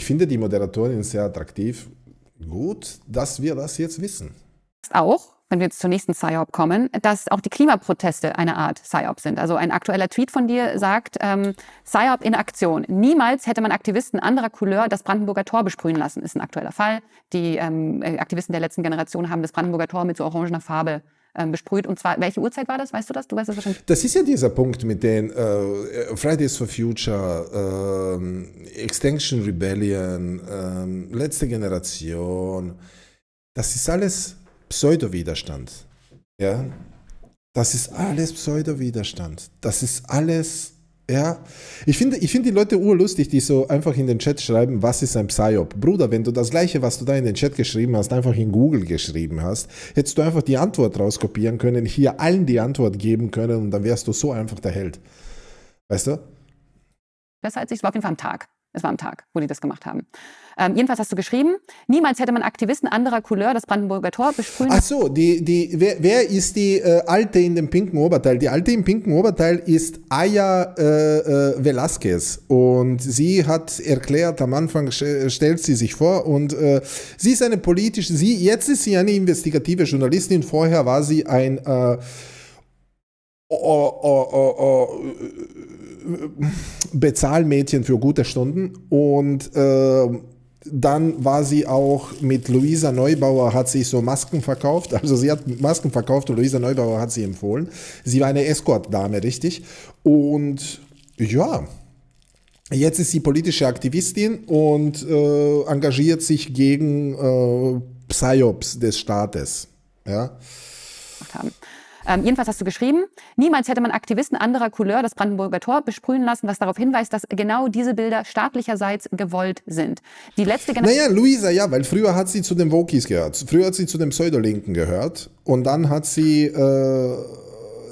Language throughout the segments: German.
Ich finde die Moderatorin sehr attraktiv. Gut, dass wir das jetzt wissen. Auch, wenn wir jetzt zur nächsten PSYOP kommen, dass auch die Klimaproteste eine Art PSYOP sind. Also ein aktueller Tweet von dir sagt, ähm, PSYOP in Aktion. Niemals hätte man Aktivisten anderer Couleur das Brandenburger Tor besprühen lassen, ist ein aktueller Fall. Die ähm, äh, Aktivisten der letzten Generation haben das Brandenburger Tor mit so orangener Farbe ähm, besprüht. Und zwar, welche Uhrzeit war das? Weißt du das? Du weißt das wahrscheinlich. Das ist ja dieser Punkt mit den äh, Fridays for Future, äh, Extinction Rebellion, äh, letzte Generation. Das ist alles Pseudo-Widerstand. Ja? Das ist alles Pseudo-Widerstand. Das ist alles ja, ich finde ich find die Leute urlustig, die so einfach in den Chat schreiben, was ist ein Psyop? Bruder, wenn du das gleiche, was du da in den Chat geschrieben hast, einfach in Google geschrieben hast, hättest du einfach die Antwort rauskopieren können, hier allen die Antwort geben können und dann wärst du so einfach der Held. Weißt du? Besser als ich, es war auf jeden Fall am Tag. Es war am Tag, wo die das gemacht haben. Ähm, jedenfalls hast du geschrieben, niemals hätte man Aktivisten anderer Couleur das Brandenburger Tor besprühen. Ach so, die, die, wer, wer ist die äh, Alte in dem pinken Oberteil? Die Alte im pinken Oberteil ist Aya äh, äh, Velasquez. Und sie hat erklärt, am Anfang stellt sie sich vor und äh, sie ist eine politische, sie, jetzt ist sie eine investigative Journalistin, vorher war sie ein oh, oh, oh, oh, Bezahlmädchen für gute Stunden und äh, dann war sie auch mit Luisa Neubauer, hat sich so Masken verkauft. Also sie hat Masken verkauft und Luisa Neubauer hat sie empfohlen. Sie war eine Escort-Dame, richtig. Und ja, jetzt ist sie politische Aktivistin und äh, engagiert sich gegen äh, Psyops des Staates. Ja. Haben. Ähm, jedenfalls hast du geschrieben, niemals hätte man Aktivisten anderer Couleur das Brandenburger Tor besprühen lassen, was darauf hinweist, dass genau diese Bilder staatlicherseits gewollt sind. Die letzte Generation. Naja, Luisa, ja, weil früher hat sie zu den Wokis gehört. Früher hat sie zu den Pseudolinken gehört. Und dann hat sie äh,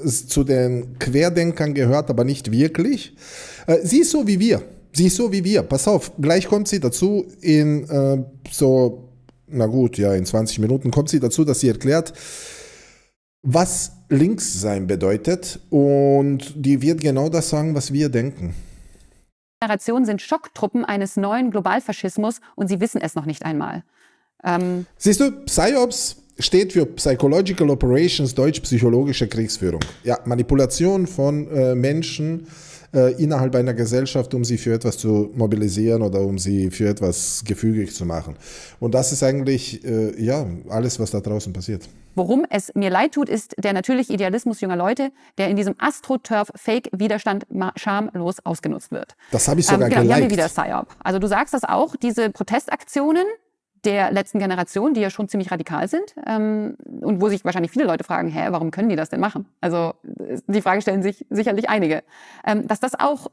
zu den Querdenkern gehört, aber nicht wirklich. Äh, sie ist so wie wir. Sie ist so wie wir. Pass auf, gleich kommt sie dazu in äh, so, na gut, ja, in 20 Minuten kommt sie dazu, dass sie erklärt, was links sein bedeutet und die wird genau das sagen, was wir denken. Generationen sind Schocktruppen eines neuen Globalfaschismus und sie wissen es noch nicht einmal. Ähm Siehst du, PsyOps steht für Psychological Operations, deutsch psychologische Kriegsführung. Ja, Manipulation von äh, Menschen äh, innerhalb einer Gesellschaft, um sie für etwas zu mobilisieren oder um sie für etwas gefügig zu machen. Und das ist eigentlich äh, ja alles, was da draußen passiert. Worum es mir leid tut, ist der natürliche Idealismus junger Leute, der in diesem AstroTurf-Fake-Widerstand schamlos ausgenutzt wird. Das habe ich sogar ähm, genau, geliked. haben wir wieder PSYOP. Also du sagst das auch, diese Protestaktionen der letzten Generation, die ja schon ziemlich radikal sind ähm, und wo sich wahrscheinlich viele Leute fragen, hä, warum können die das denn machen? Also äh, die Frage stellen sich sicherlich einige. Ähm, dass das auch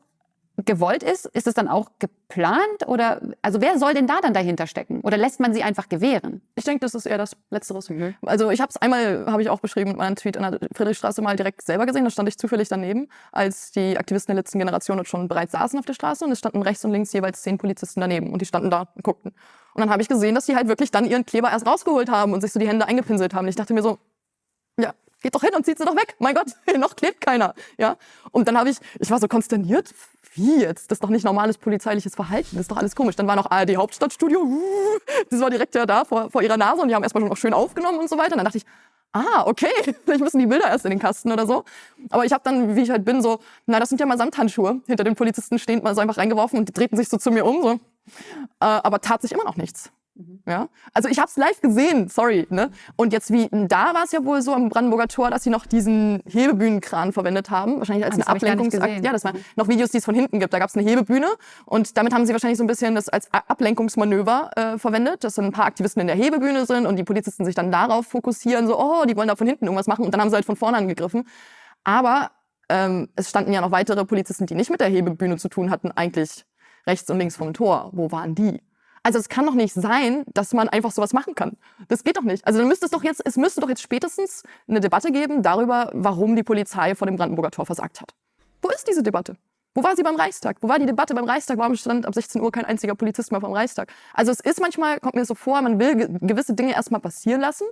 gewollt ist? Ist es dann auch geplant? Oder also wer soll denn da dann dahinter stecken? Oder lässt man sie einfach gewähren? Ich denke, das ist eher das Letzteres. Mhm. Also ich habe es einmal, habe ich auch beschrieben mit meinem Tweet an der Friedrichstraße mal direkt selber gesehen. Da stand ich zufällig daneben, als die Aktivisten der letzten Generation schon bereits saßen auf der Straße und es standen rechts und links jeweils zehn Polizisten daneben und die standen da und guckten. Und dann habe ich gesehen, dass die halt wirklich dann ihren Kleber erst rausgeholt haben und sich so die Hände eingepinselt haben. ich dachte mir so, ja, geht doch hin und zieht sie doch weg. Mein Gott, noch klebt keiner. Ja? Und dann habe ich, ich war so konsterniert, wie jetzt? Das ist doch nicht normales polizeiliches Verhalten. Das ist doch alles komisch. Dann war noch ARD Hauptstadtstudio. Uh, das war direkt ja da vor, vor ihrer Nase und die haben erstmal schon noch schön aufgenommen und so weiter. Und dann dachte ich, ah, okay, vielleicht müssen die Bilder erst in den Kasten oder so. Aber ich habe dann, wie ich halt bin, so, na, das sind ja mal Samthandschuhe, hinter den Polizisten stehend mal so einfach reingeworfen und die drehten sich so zu mir um. So. Äh, aber tat sich immer noch nichts. Mhm. Ja? Also ich habe es live gesehen, sorry. Ne? Und jetzt wie, da war es ja wohl so am Brandenburger Tor, dass sie noch diesen Hebebühnenkran verwendet haben. Wahrscheinlich als ah, eine Ablenkungsaktion. Ja, das waren mhm. noch Videos, die es von hinten gibt. Da gab es eine Hebebühne und damit haben sie wahrscheinlich so ein bisschen das als Ablenkungsmanöver äh, verwendet, dass dann ein paar Aktivisten in der Hebebühne sind und die Polizisten sich dann darauf fokussieren, so, oh, die wollen da von hinten irgendwas machen und dann haben sie halt von vorne angegriffen. Aber ähm, es standen ja noch weitere Polizisten, die nicht mit der Hebebühne zu tun hatten, eigentlich rechts und links vom Tor. Wo waren die? Also es kann doch nicht sein, dass man einfach sowas machen kann. Das geht doch nicht. Also dann müsste es doch jetzt, es müsste doch jetzt spätestens eine Debatte geben darüber, warum die Polizei vor dem Brandenburger Tor versagt hat. Wo ist diese Debatte? Wo war sie beim Reichstag? Wo war die Debatte beim Reichstag? Warum stand ab 16 Uhr kein einziger Polizist mehr vom Reichstag? Also es ist manchmal, kommt mir so vor, man will gewisse Dinge erstmal passieren lassen,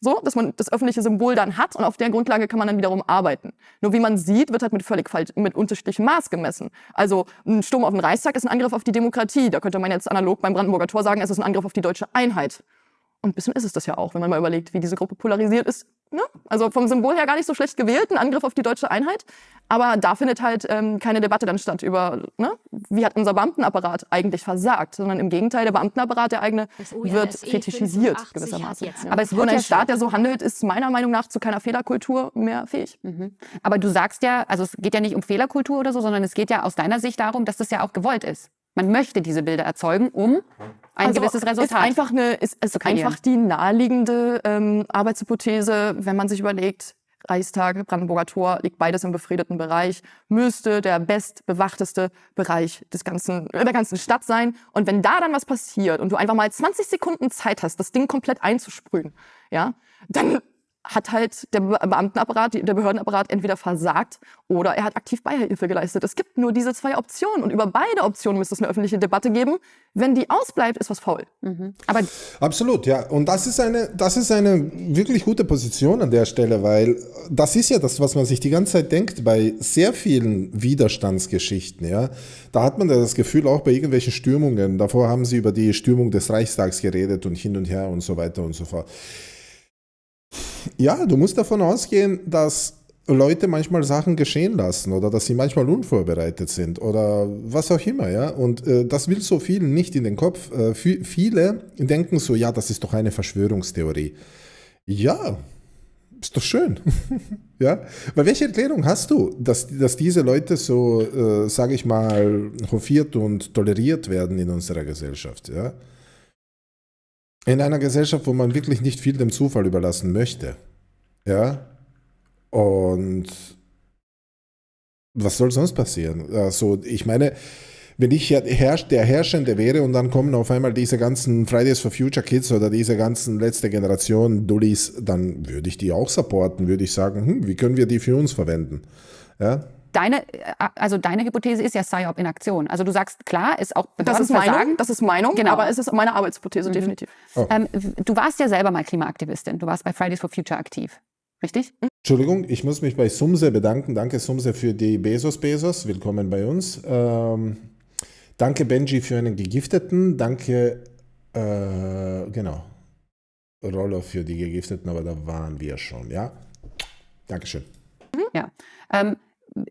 so, dass man das öffentliche Symbol dann hat und auf der Grundlage kann man dann wiederum arbeiten. Nur wie man sieht, wird halt mit völlig falsch, mit unterschiedlichem Maß gemessen. Also ein Sturm auf den Reichstag ist ein Angriff auf die Demokratie. Da könnte man jetzt analog beim Brandenburger Tor sagen, es ist ein Angriff auf die deutsche Einheit. Und ein bisschen ist es das ja auch, wenn man mal überlegt, wie diese Gruppe polarisiert ist ne? also vom Symbol her gar nicht so schlecht gewählt, ein Angriff auf die deutsche Einheit. Aber da findet halt ähm, keine Debatte dann statt über, ne? wie hat unser Beamtenapparat eigentlich versagt, sondern im Gegenteil, der Beamtenapparat, der eigene, e wird fetischisiert gewissermaßen. Jetzt, ja. Ne? Aber es wird ein Staat, der so handelt, ist meiner Meinung nach zu keiner Fehlerkultur mehr fähig. Mhm. Aber du sagst ja, also es geht ja nicht um Fehlerkultur oder so, sondern es geht ja aus deiner Sicht darum, dass das ja auch gewollt ist. Man möchte diese Bilder erzeugen, um ein also gewisses Resultat. Ist einfach eine, ist, ist einfach die naheliegende ähm, Arbeitshypothese, wenn man sich überlegt, Reichstag, Brandenburger Tor, liegt beides im befriedeten Bereich, müsste der bestbewachteste Bereich des ganzen, äh, der ganzen Stadt sein. Und wenn da dann was passiert und du einfach mal 20 Sekunden Zeit hast, das Ding komplett einzusprühen, ja, dann hat halt der äh, Beamtenapparat, der Behördenapparat entweder versagt oder er hat aktiv Beihilfe geleistet. Es gibt nur diese zwei Optionen und über beide Optionen müsste es eine öffentliche Debatte geben. Wenn die ausbleibt, ist was faul. Mhm. Aber Absolut, ja. Und das ist, eine, das ist eine wirklich gute Position an der Stelle, weil das ist ja das, was man sich die ganze Zeit denkt bei sehr vielen Widerstandsgeschichten. Ja. Da hat man ja das Gefühl, auch bei irgendwelchen Stürmungen, davor haben sie über die Stürmung des Reichstags geredet und hin und her und so weiter und so fort ja, du musst davon ausgehen, dass Leute manchmal Sachen geschehen lassen oder dass sie manchmal unvorbereitet sind oder was auch immer, ja. Und äh, das will so vielen nicht in den Kopf. Äh, viele denken so, ja, das ist doch eine Verschwörungstheorie. Ja, ist doch schön. ja, weil welche Erklärung hast du, dass, dass diese Leute so, äh, sage ich mal, hofiert und toleriert werden in unserer Gesellschaft, ja? in einer Gesellschaft, wo man wirklich nicht viel dem Zufall überlassen möchte. Ja. Und was soll sonst passieren? Also, ich meine, wenn ich der Herrschende wäre und dann kommen auf einmal diese ganzen Fridays for Future Kids oder diese ganzen letzte Generation Dullis, dann würde ich die auch supporten, würde ich sagen, hm, wie können wir die für uns verwenden? Ja, deine, äh, also deine Hypothese ist ja Psyop in Aktion. Also du sagst, klar, ist auch das ist Meinung, das ist Meinung, genau. aber es ist meine Arbeitshypothese, mhm. definitiv. Oh. Ähm, du warst ja selber mal Klimaaktivistin. Du warst bei Fridays for Future aktiv. Richtig? Mhm. Entschuldigung, ich muss mich bei Sumse bedanken. Danke Sumse für die Bezos Bezos. Willkommen bei uns. Ähm, danke Benji für einen Gegifteten. Danke, äh, genau, Rollo für die Gegifteten, aber da waren wir schon, ja? Dankeschön. Mhm. Ja. Ähm,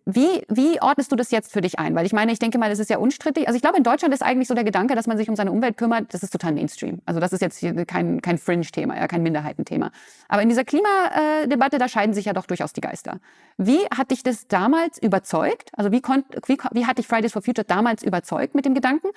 wie, wie ordnest du das jetzt für dich ein? Weil ich meine, ich denke mal, das ist ja unstrittig. Also ich glaube, in Deutschland ist eigentlich so der Gedanke, dass man sich um seine Umwelt kümmert, das ist total Mainstream. Also das ist jetzt hier kein, kein Fringe-Thema, ja, kein Minderheitenthema. Aber in dieser Klimadebatte, da scheiden sich ja doch durchaus die Geister. Wie hat dich das damals überzeugt? Also wie, konnt, wie, wie hat dich Fridays for Future damals überzeugt mit dem Gedanken,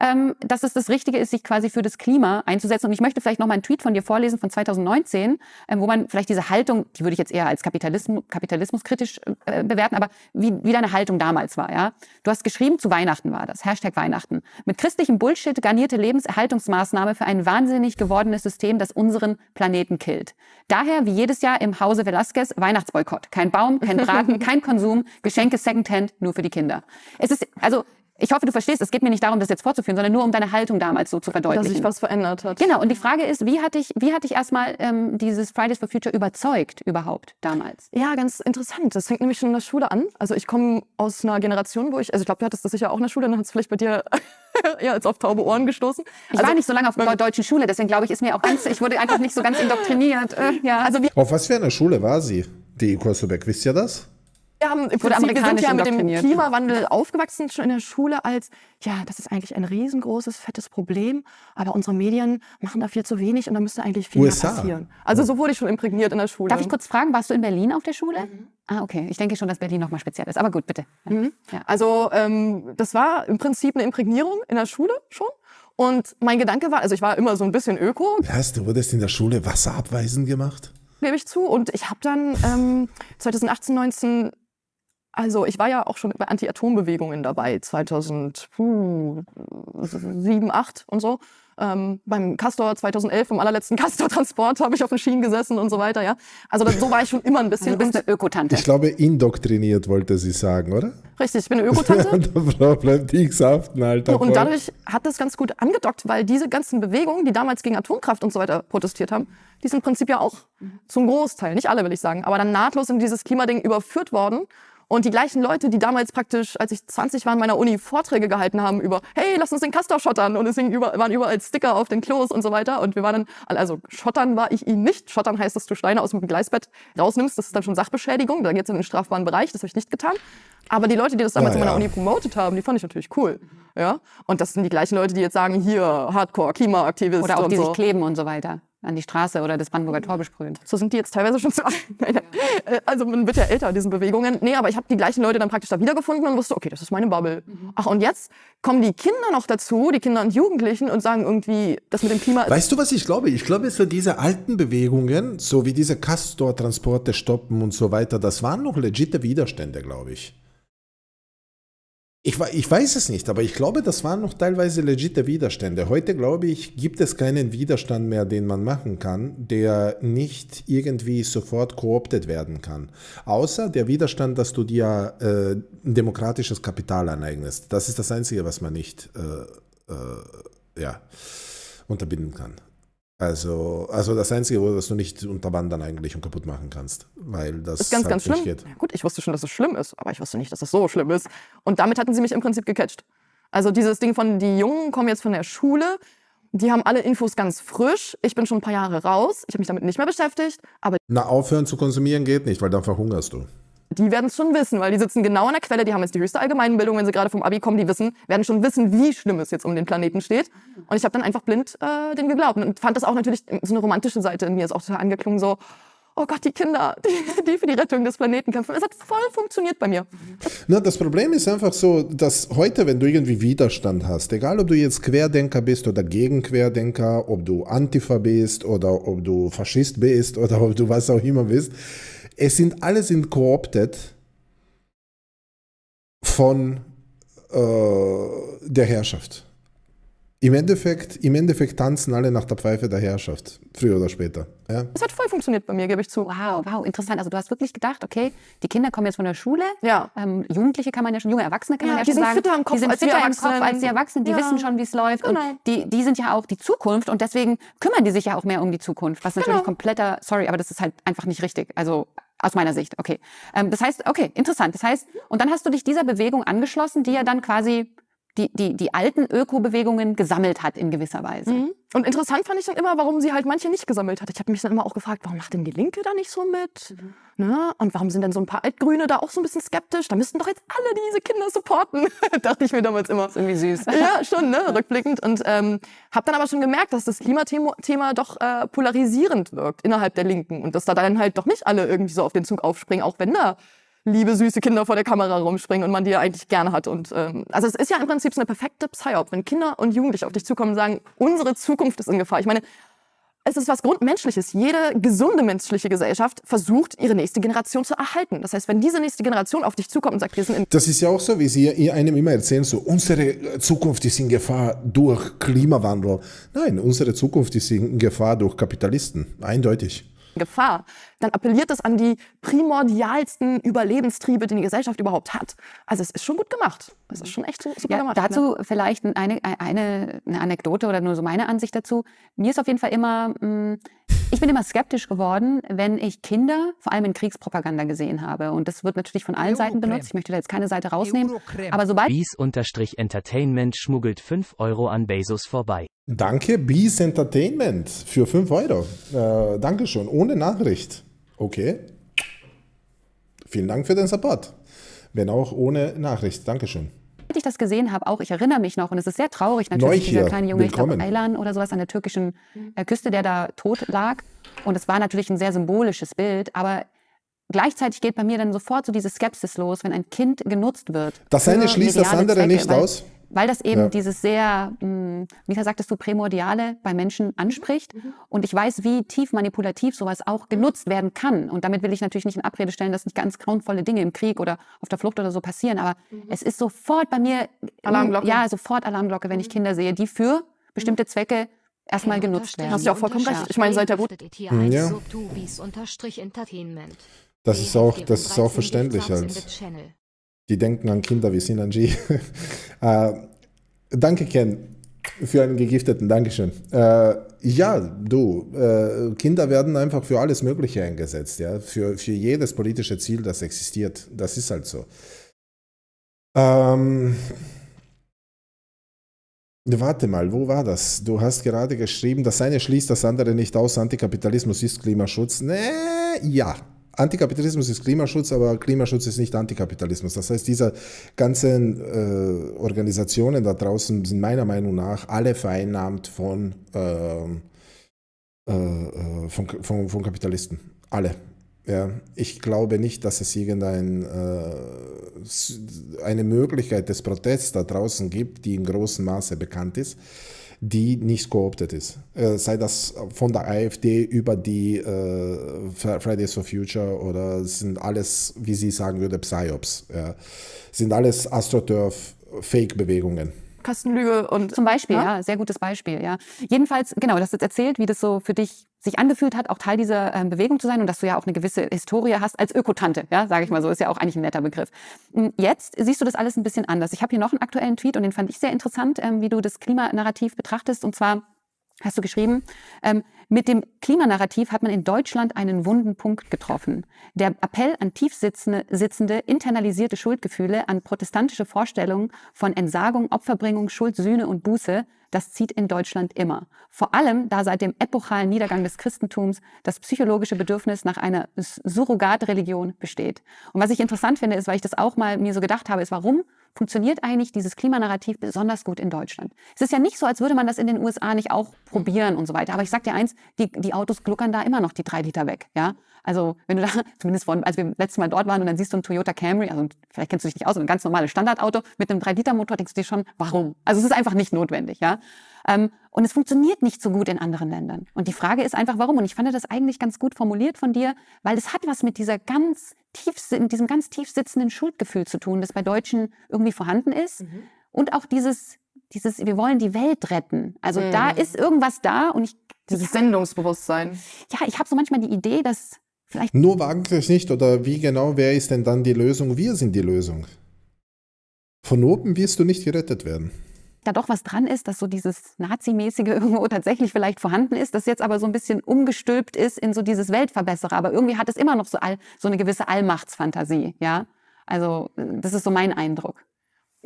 ähm, dass es das Richtige ist, sich quasi für das Klima einzusetzen? Und ich möchte vielleicht noch mal einen Tweet von dir vorlesen von 2019, ähm, wo man vielleicht diese Haltung, die würde ich jetzt eher als Kapitalismus, Kapitalismus kritisch äh, bewerten, aber wie, wie deine Haltung damals war. Ja? Du hast geschrieben, zu Weihnachten war das, Hashtag Weihnachten. Mit christlichem Bullshit garnierte Lebenserhaltungsmaßnahme für ein wahnsinnig gewordenes System, das unseren Planeten killt. Daher, wie jedes Jahr im Hause Velasquez, Weihnachtsboykott. Kein Baum, Secondhand braten, kein Konsum, Geschenke Secondhand nur für die Kinder. Es ist also ich hoffe, du verstehst, es geht mir nicht darum, das jetzt vorzuführen, sondern nur um deine Haltung damals so zu verdeutlichen. Dass sich was verändert hat. Genau, und die Frage ist, wie hatte ich, wie hatte ich erstmal ähm, dieses Fridays for Future überzeugt überhaupt damals? Ja, ganz interessant. Das fängt nämlich schon in der Schule an. Also ich komme aus einer Generation, wo ich, also ich glaube, du hattest das sicher auch in der Schule, dann hat es vielleicht bei dir ja, als auf taube Ohren gestoßen. Ich also, war nicht so lange auf der deutschen Schule, deswegen glaube ich, ist mir auch ganz, ich wurde einfach nicht so ganz indoktriniert. Äh, ja, also wie auf was für einer Schule war sie? DE Kreuzberg, wisst ihr das? Wir, haben im Prinzip, wir sind ja mit dem Klimawandel aufgewachsen, schon in der Schule, als, ja, das ist eigentlich ein riesengroßes, fettes Problem, aber unsere Medien machen da viel zu wenig und da müsste eigentlich viel USA. mehr passieren. Also so wurde ich schon imprägniert in der Schule. Darf ich kurz fragen, warst du in Berlin auf der Schule? Mhm. Ah, okay. Ich denke schon, dass Berlin nochmal speziell ist, aber gut, bitte. Mhm. Ja. Also ähm, das war im Prinzip eine Imprägnierung in der Schule schon. Und mein Gedanke war, also ich war immer so ein bisschen öko. Was, du wurdest in der Schule wasserabweisend gemacht? gebe ich zu. Und ich habe dann ähm, 2018, 19 also ich war ja auch schon bei Anti-Atom-Bewegungen dabei, 2007, 2008 und so. Ähm, beim Castor 2011, im allerletzten Castor-Transport, habe ich auf den Schienen gesessen und so weiter. Ja, Also das, so war ich schon immer ein bisschen. Also du eine Ökotante. Ich glaube, indoktriniert wollte sie sagen, oder? Richtig, ich bin eine Ökotante. Frau bleibt nichts haften, Alter. Und dadurch hat das ganz gut angedockt, weil diese ganzen Bewegungen, die damals gegen Atomkraft und so weiter protestiert haben, die sind im Prinzip ja auch mhm. zum Großteil, nicht alle will ich sagen, aber dann nahtlos in dieses Klimading überführt worden. Und die gleichen Leute, die damals praktisch, als ich 20 war, in meiner Uni Vorträge gehalten haben über, hey, lass uns den Castor schottern. Und es waren überall Sticker auf den Klos und so weiter. Und wir waren dann, also schottern war ich ihnen nicht. Schottern heißt, dass du Steine aus dem Gleisbett rausnimmst. Das ist dann schon Sachbeschädigung. Da geht es in den strafbaren Bereich. Das habe ich nicht getan. Aber die Leute, die das damals ah, in meiner ja. Uni promotet haben, die fand ich natürlich cool. Ja? Und das sind die gleichen Leute, die jetzt sagen, hier, Hardcore, Klimaaktivist. Oder auch die so. sich kleben und so weiter an die Straße oder das Brandenburger Tor besprühen. So sind die jetzt teilweise schon zu alt. Ja. Äh, also man wird ja älter, diesen Bewegungen. Nee, aber ich habe die gleichen Leute dann praktisch da wiedergefunden und wusste, okay, das ist meine Bubble. Mhm. Ach, und jetzt kommen die Kinder noch dazu, die Kinder und Jugendlichen und sagen irgendwie, das mit dem Klima ist... Weißt du, was ich glaube? Ich glaube, so diese alten Bewegungen, so wie diese Castor-Transporte stoppen und so weiter, das waren noch legitime Widerstände, glaube ich. Ich, ich, weiß es nicht, aber ich glaube, das waren noch teilweise legitime Widerstände. Heute, glaube ich, gibt es keinen Widerstand mehr, den man machen kann, der nicht irgendwie sofort kooptet werden kann. Außer der Widerstand, dass du dir äh, demokratisches Kapital aneignest. Das ist das Einzige, was man nicht äh, äh, ja, unterbinden kann. Also, also das Einzige, was du nicht unterwandern eigentlich und kaputt machen kannst. Weil das ist ganz, ganz schlimm. Geht. Ja, gut, ich wusste schon, dass es schlimm ist, aber ich wusste nicht, dass es so schlimm ist. Und damit hatten sie mich im Prinzip gecatcht. Also dieses Ding von, die Jungen kommen jetzt von der Schule, die haben alle Infos ganz frisch. Ich bin schon ein paar Jahre raus, ich habe mich damit nicht mehr beschäftigt. Aber Na, aufhören zu konsumieren geht nicht, weil dann verhungerst du die werden es schon wissen, weil die sitzen genau an der Quelle, die haben jetzt die höchste Allgemeinbildung, wenn sie gerade vom Abi kommen, die wissen, werden schon wissen, wie schlimm es jetzt um den Planeten steht. Und ich habe dann einfach blind äh, den geglaubt und fand das auch natürlich so eine romantische Seite in mir ist auch total angeklungen so oh Gott, die Kinder, die, die, für die Rettung des Planeten kämpfen. Es hat voll funktioniert bei mir. Na, das Problem ist einfach so, dass heute, wenn du irgendwie Widerstand hast, egal ob du jetzt Querdenker bist oder Gegenquerdenker, ob du Antifa bist oder ob du Faschist bist oder ob du was auch immer bist, es sind alle sind korruptet von äh, der Herrschaft. Im Endeffekt, Im Endeffekt tanzen alle nach der Pfeife der Herrschaft, früher oder später. Ja? Das hat voll funktioniert bei mir, gebe ich zu. Wow, wow, interessant. Also du hast wirklich gedacht, okay, die Kinder kommen jetzt von der Schule. Ja. Ähm, Jugendliche kann man ja schon, junge Erwachsene kann ja, man ja schon sagen. Die sind fitter im Kopf, die sind als, fitter im Kopf als die Erwachsenen. Die ja. wissen schon, wie es läuft. Genau. Und die, die sind ja auch die Zukunft und deswegen kümmern die sich ja auch mehr um die Zukunft. Was genau. natürlich genau. kompletter, sorry, aber das ist halt einfach nicht richtig. Also aus meiner Sicht, okay. Ähm, das heißt, okay, interessant. Das heißt, und dann hast du dich dieser Bewegung angeschlossen, die ja dann quasi die, die, die alten Ökobewegungen gesammelt hat in gewisser Weise. Mhm. Und interessant fand ich dann immer, warum sie halt manche nicht gesammelt hat. Ich habe mich dann immer auch gefragt, warum macht denn die Linke da nicht so mit? Mhm. Ne? Und warum sind denn so ein paar Altgrüne da auch so ein bisschen skeptisch? Da müssten doch jetzt alle diese Kinder supporten, dachte ich mir damals immer. Das ist irgendwie süß. Ja, schon, ne? rückblickend. Und ähm, habe dann aber schon gemerkt, dass das Klimathema doch äh, polarisierend wirkt innerhalb der Linken und dass da dann halt doch nicht alle irgendwie so auf den Zug aufspringen, auch wenn da liebe, süße Kinder vor der Kamera rumspringen und man die ja eigentlich gerne hat. Und, ähm, also es ist ja im Prinzip so eine perfekte Psyop, wenn Kinder und Jugendliche auf dich zukommen und sagen, unsere Zukunft ist in Gefahr. Ich meine, es ist was Grundmenschliches. Jede gesunde menschliche Gesellschaft versucht, ihre nächste Generation zu erhalten. Das heißt, wenn diese nächste Generation auf dich zukommt und sagt, wir sind in Das ist ja auch so, wie sie einem immer erzählen, so, unsere Zukunft ist in Gefahr durch Klimawandel. Nein, unsere Zukunft ist in Gefahr durch Kapitalisten. Eindeutig. Gefahr, dann appelliert es an die primordialsten Überlebenstriebe, die die Gesellschaft überhaupt hat. Also es ist schon gut gemacht. Es ist schon echt super ja, gemacht. Dazu ne? vielleicht eine, eine, eine, Anekdote oder nur so meine Ansicht dazu. Mir ist auf jeden Fall immer, mm, ich bin immer skeptisch geworden, wenn ich Kinder vor allem in Kriegspropaganda gesehen habe. Und das wird natürlich von allen Seiten benutzt. Ich möchte da jetzt keine Seite rausnehmen. Aber sobald... Bies-Entertainment schmuggelt 5 Euro an Bezos vorbei. Danke, Bees Entertainment, für 5 Euro. Äh, Dankeschön, ohne Nachricht. Okay. Vielen Dank für den Support. Wenn auch ohne Nachricht. Dankeschön als ich das gesehen habe, auch, ich erinnere mich noch, und es ist sehr traurig natürlich, Neuchier. dieser kleine Junge, Willkommen. ich glaube Eilan oder sowas an der türkischen äh, Küste, der da tot lag. Und es war natürlich ein sehr symbolisches Bild, aber gleichzeitig geht bei mir dann sofort so diese Skepsis los, wenn ein Kind genutzt wird. Das eine schließt das andere Zwecke, nicht aus weil das eben ja. dieses sehr, mm, wie Micha sagtest du, Primordiale bei Menschen anspricht. Mhm. Und ich weiß, wie tief manipulativ sowas auch genutzt werden kann. Und damit will ich natürlich nicht in Abrede stellen, dass nicht ganz grauenvolle Dinge im Krieg oder auf der Flucht oder so passieren. Aber mhm. es ist sofort bei mir, Alarmglocke. ja, sofort Alarmglocke, wenn ich mhm. Kinder sehe, die für bestimmte mhm. Zwecke erstmal genutzt werden. Hast du auch vollkommen recht. Ich meine, seit der Wut. Ja. Das ist auch, das ist auch verständlich halt die denken an Kinder wie Sinanji. äh, danke, Ken, für einen gegifteten Dankeschön. Äh, ja, du, äh, Kinder werden einfach für alles Mögliche eingesetzt, ja, für, für jedes politische Ziel, das existiert. Das ist halt so. Ähm, Warte mal, wo war das? Du hast gerade geschrieben, das eine schließt das andere nicht aus. Antikapitalismus ist Klimaschutz. Nee, ja, Antikapitalismus ist Klimaschutz, aber Klimaschutz ist nicht Antikapitalismus. Das heißt, diese ganzen äh, Organisationen da draußen sind meiner Meinung nach alle vereinnahmt von, ähm, äh, äh, von, von, von, Kapitalisten. Alle. Ja. Ich glaube nicht, dass es irgendeine äh, eine Möglichkeit des Protests da draußen gibt, die in großem Maße bekannt ist die nicht geoptet ist. Äh, sei das von der AfD über die äh, Fridays for Future oder sind alles, wie sie sagen würde, Psyops. Sind alles Astroturf-Fake-Bewegungen. Kastenlüge und zum Beispiel, ja? ja? sehr gutes Beispiel, ja. Jedenfalls, genau, du hast jetzt erzählt, wie das so für dich sich angefühlt hat, auch Teil dieser ähm, Bewegung zu sein und dass du ja auch eine gewisse Historie hast als Ökotante, ja, sage ich mal so, ist ja auch eigentlich ein netter Begriff. Hm, jetzt siehst du das alles ein bisschen anders. Ich habe hier noch einen aktuellen Tweet und den fand ich sehr interessant, ähm, wie du das Klimanarrativ betrachtest und zwar hast du geschrieben, ähm, mit dem Klimanarrativ hat man in Deutschland einen wunden Punkt getroffen. Der Appell an tiefsitzende sitzende, internalisierte Schuldgefühle, an protestantische Vorstellungen von Entsagung, Opferbringung, Schuld, Sühne und Buße das zieht in Deutschland immer. Vor allem, da seit dem epochalen Niedergang des Christentums das psychologische Bedürfnis nach einer Surrogatreligion besteht. Und was ich interessant finde, ist, weil ich das auch mal mir so gedacht habe, ist, warum funktioniert eigentlich dieses Klimanarrativ besonders gut in Deutschland? Es ist ja nicht so, als würde man das in den USA nicht auch probieren und so weiter. Aber ich sag dir eins, die, die Autos gluckern da immer noch die drei Liter weg, ja? Also wenn du da, zumindest von, als wir letztes Mal dort waren und dann siehst du ein Toyota Camry, also vielleicht kennst du dich nicht aus, ein ganz normales Standardauto mit einem 3-Liter-Motor, denkst du dir schon, warum? Also es ist einfach nicht notwendig, ja. Ähm, und es funktioniert nicht so gut in anderen Ländern. Und die Frage ist einfach, warum? Und ich fand das eigentlich ganz gut formuliert von dir, weil es hat was mit dieser ganz tief, diesem ganz tief sitzenden Schuldgefühl zu tun, das bei Deutschen irgendwie vorhanden ist. Mhm. Und auch dieses, dieses, wir wollen die Welt retten. Also mhm. da ist irgendwas da und ich dieses Sendungsbewusstsein. Ja, ich habe so manchmal die Idee, dass Vielleicht Nur wagenknecht nicht oder wie genau, wer ist denn dann die Lösung? Wir sind die Lösung. Von oben wirst du nicht gerettet werden. Da doch was dran ist, dass so dieses Nazimäßige irgendwo tatsächlich vielleicht vorhanden ist, das jetzt aber so ein bisschen umgestülpt ist in so dieses Weltverbesserer. Aber irgendwie hat es immer noch so, all, so eine gewisse Allmachtsfantasie, ja. Also das ist so mein Eindruck.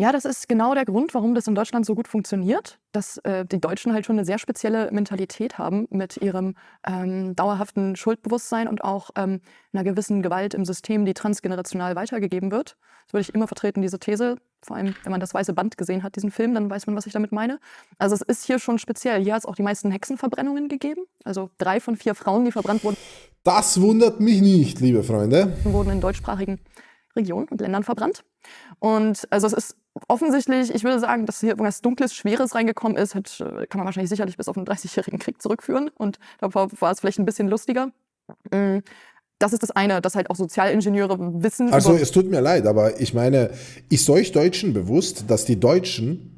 Ja, das ist genau der Grund, warum das in Deutschland so gut funktioniert, dass äh, die Deutschen halt schon eine sehr spezielle Mentalität haben mit ihrem ähm, dauerhaften Schuldbewusstsein und auch ähm, einer gewissen Gewalt im System, die transgenerational weitergegeben wird. Das würde ich immer vertreten, diese These. Vor allem, wenn man das Weiße Band gesehen hat, diesen Film, dann weiß man, was ich damit meine. Also es ist hier schon speziell. Hier hat es auch die meisten Hexenverbrennungen gegeben. Also drei von vier Frauen, die verbrannt wurden. Das wundert mich nicht, liebe Freunde. Wurden in deutschsprachigen Regionen und Ländern verbrannt. Und also es ist offensichtlich, ich würde sagen, dass hier irgendwas Dunkles, Schweres reingekommen ist, hat, äh, kann man wahrscheinlich sicherlich bis auf den 30-jährigen Krieg zurückführen. Und da war es vielleicht ein bisschen lustiger. Mm, das ist das eine, dass halt auch Sozialingenieure wissen. Also es tut mir leid, aber ich meine, ist euch Deutschen bewusst, dass die Deutschen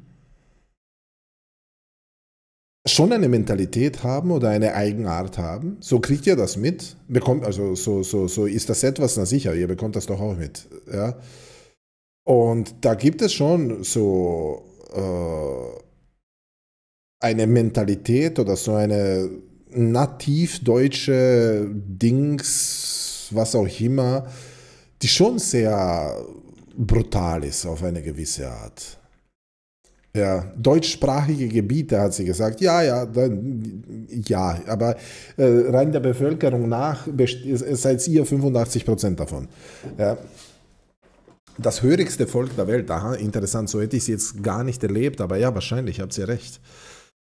schon eine Mentalität haben oder eine Eigenart haben. So kriegt ihr das mit. Bekommt, also so, so, so ist das etwas, na sicher, ihr bekommt das doch auch mit. Ja? Und da gibt es schon so äh, eine Mentalität oder so eine nativ deutsche Dings, was auch immer, die schon sehr brutal ist auf eine gewisse Art. Ja, deutschsprachige Gebiete, hat sie gesagt. Ja, ja, dann, ja, aber äh, rein der Bevölkerung nach seid ihr 85 Prozent davon. Ja, das hörigste Volk der Welt. Aha, interessant, so hätte ich es jetzt gar nicht erlebt, aber ja, wahrscheinlich, habt ihr recht.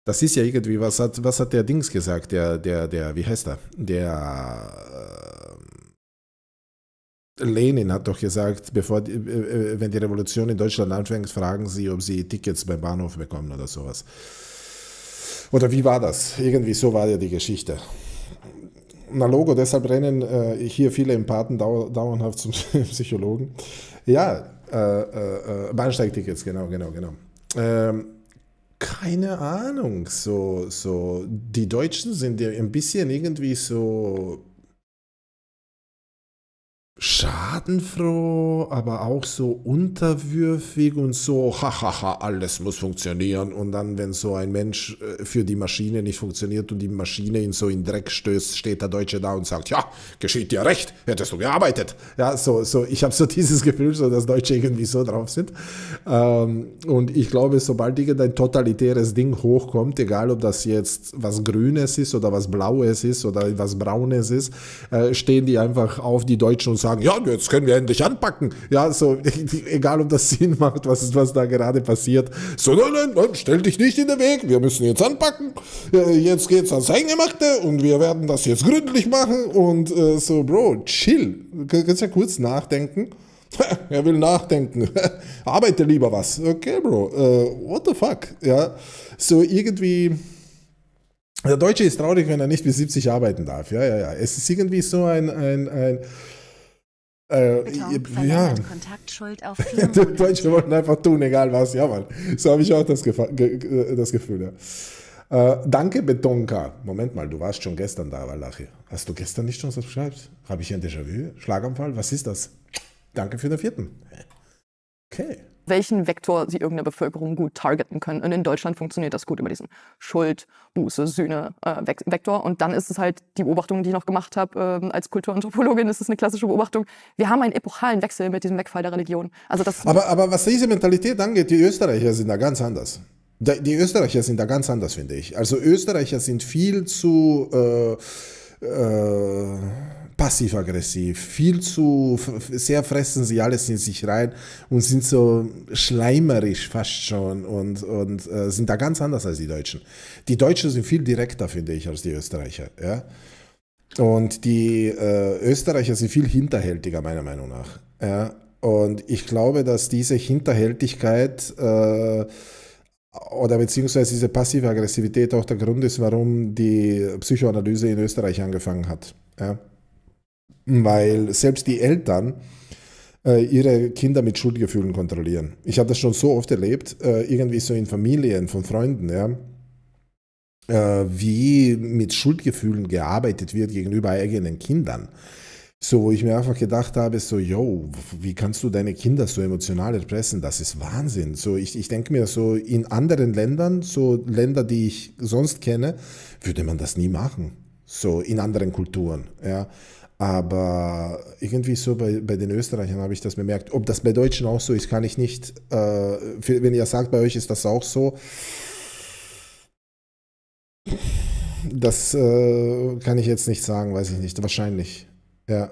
Das ist ja irgendwie, was hat, was hat der Dings gesagt, der, der, der, wie heißt er? Der äh, Lenin hat doch gesagt, bevor, äh, äh, wenn die Revolution in Deutschland anfängt, fragen sie, ob sie Tickets beim Bahnhof bekommen oder sowas. Oder wie war das? Irgendwie so war ja die Geschichte. Na Logo, deshalb rennen äh, hier viele Empathen dau dauerhaft zum Psychologen. Ja, äh, äh, äh, Bahnsteigtickets, genau, genau, genau. Ähm, keine Ahnung, so, so, die Deutschen sind ja ein bisschen irgendwie so schadenfroh, aber auch so unterwürfig und so, hahaha, alles muss funktionieren. Und dann, wenn so ein Mensch äh, für die Maschine nicht funktioniert und die Maschine ihn so in Dreck stößt, steht der Deutsche da und sagt, ja, geschieht dir recht, hättest du gearbeitet. Ja, so, so ich habe so dieses Gefühl, so dass Deutsche irgendwie so drauf sind. Ähm, und ich glaube, sobald irgendein totalitäres Ding hochkommt, egal ob das jetzt was Grünes ist oder was Blaues ist oder was Braunes ist, äh, stehen die einfach auf die Deutschen und sagen, sagen, ja, jetzt können wir endlich anpacken. Ja, so, egal ob das Sinn macht, was, was da gerade passiert. So, nein, nein, nein, stell dich nicht in den Weg, wir müssen jetzt anpacken. Jetzt geht's ans Eingemachte und wir werden das jetzt gründlich machen. Und äh, so, Bro, chill. Du kannst ja kurz nachdenken. er will nachdenken. Arbeite lieber was. Okay, Bro. Uh, what the fuck? Ja, so irgendwie. Der Deutsche ist traurig, wenn er nicht bis 70 arbeiten darf. Ja, ja, ja. Es ist irgendwie so ein, ein, ein äh, Beton, ja. Kontakt, Schuld auf Deutsche wollten einfach tun, egal was. Ja, Mann. So habe ich auch das, Gefa ge äh, das Gefühl. Ja. Äh, danke, Betonka. Moment mal, du warst schon gestern da, Wallachi. Hast du gestern nicht schon subscribed? Habe ich ein Déjà-vu? Schlaganfall? Was ist das? Danke für den vierten. Okay welchen Vektor sie irgendeine Bevölkerung gut targeten können. Und in Deutschland funktioniert das gut über diesen Schuld, Buße, Sühne äh, Vektor. Und dann ist es halt die Beobachtung, die ich noch gemacht habe äh, als Kulturanthropologin, ist es eine klassische Beobachtung. Wir haben einen epochalen Wechsel mit diesem Wegfall der Religion. Also das aber, aber was diese Mentalität angeht, die Österreicher sind da ganz anders. Die Österreicher sind da ganz anders, finde ich. Also Österreicher sind viel zu... Äh, äh, passiv-aggressiv, viel zu, sehr fressen sie alles in sich rein und sind so schleimerisch fast schon und, und äh, sind da ganz anders als die Deutschen. Die Deutschen sind viel direkter, finde ich, als die Österreicher. Ja? Und die äh, Österreicher sind viel hinterhältiger, meiner Meinung nach. Ja? Und ich glaube, dass diese Hinterhältigkeit äh, oder beziehungsweise diese passive Aggressivität auch der Grund ist, warum die Psychoanalyse in Österreich angefangen hat. Ja weil selbst die Eltern äh, ihre Kinder mit Schuldgefühlen kontrollieren. Ich habe das schon so oft erlebt, äh, irgendwie so in Familien von Freunden, ja, äh, wie mit Schuldgefühlen gearbeitet wird gegenüber eigenen Kindern. So, wo ich mir einfach gedacht habe, so, yo, wie kannst du deine Kinder so emotional erpressen? Das ist Wahnsinn. So, ich, ich denke mir so, in anderen Ländern, so Länder, die ich sonst kenne, würde man das nie machen. So, in anderen Kulturen, ja. Aber irgendwie so bei, bei den Österreichern habe ich das bemerkt. Ob das bei Deutschen auch so ist, kann ich nicht. Äh, wenn ihr sagt, bei euch ist das auch so, das äh, kann ich jetzt nicht sagen, weiß ich nicht. Wahrscheinlich. Ja.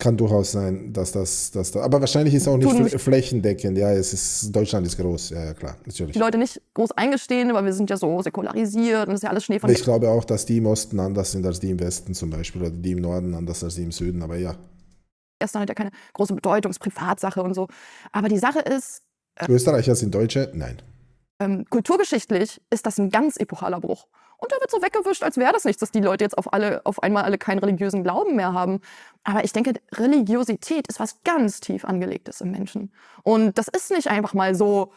Kann durchaus sein, dass das, dass das aber wahrscheinlich ist auch nicht flächendeckend. Ja, es ist, Deutschland ist groß, ja, ja, klar, natürlich. Die Leute nicht groß eingestehen, weil wir sind ja so säkularisiert und das ist ja alles Schnee von Ich glaube auch, dass die im Osten anders sind als die im Westen zum Beispiel oder die im Norden anders als die im Süden, aber ja. Erstmal hat ja keine große Bedeutung, ist Privatsache und so. Aber die Sache ist. Äh, Österreicher sind Deutsche? Nein. Ähm, kulturgeschichtlich ist das ein ganz epochaler Bruch. Und da wird so weggewischt, als wäre das nichts, dass die Leute jetzt auf, alle, auf einmal alle keinen religiösen Glauben mehr haben. Aber ich denke, Religiosität ist was ganz tief angelegtes im Menschen. Und das ist nicht einfach mal so,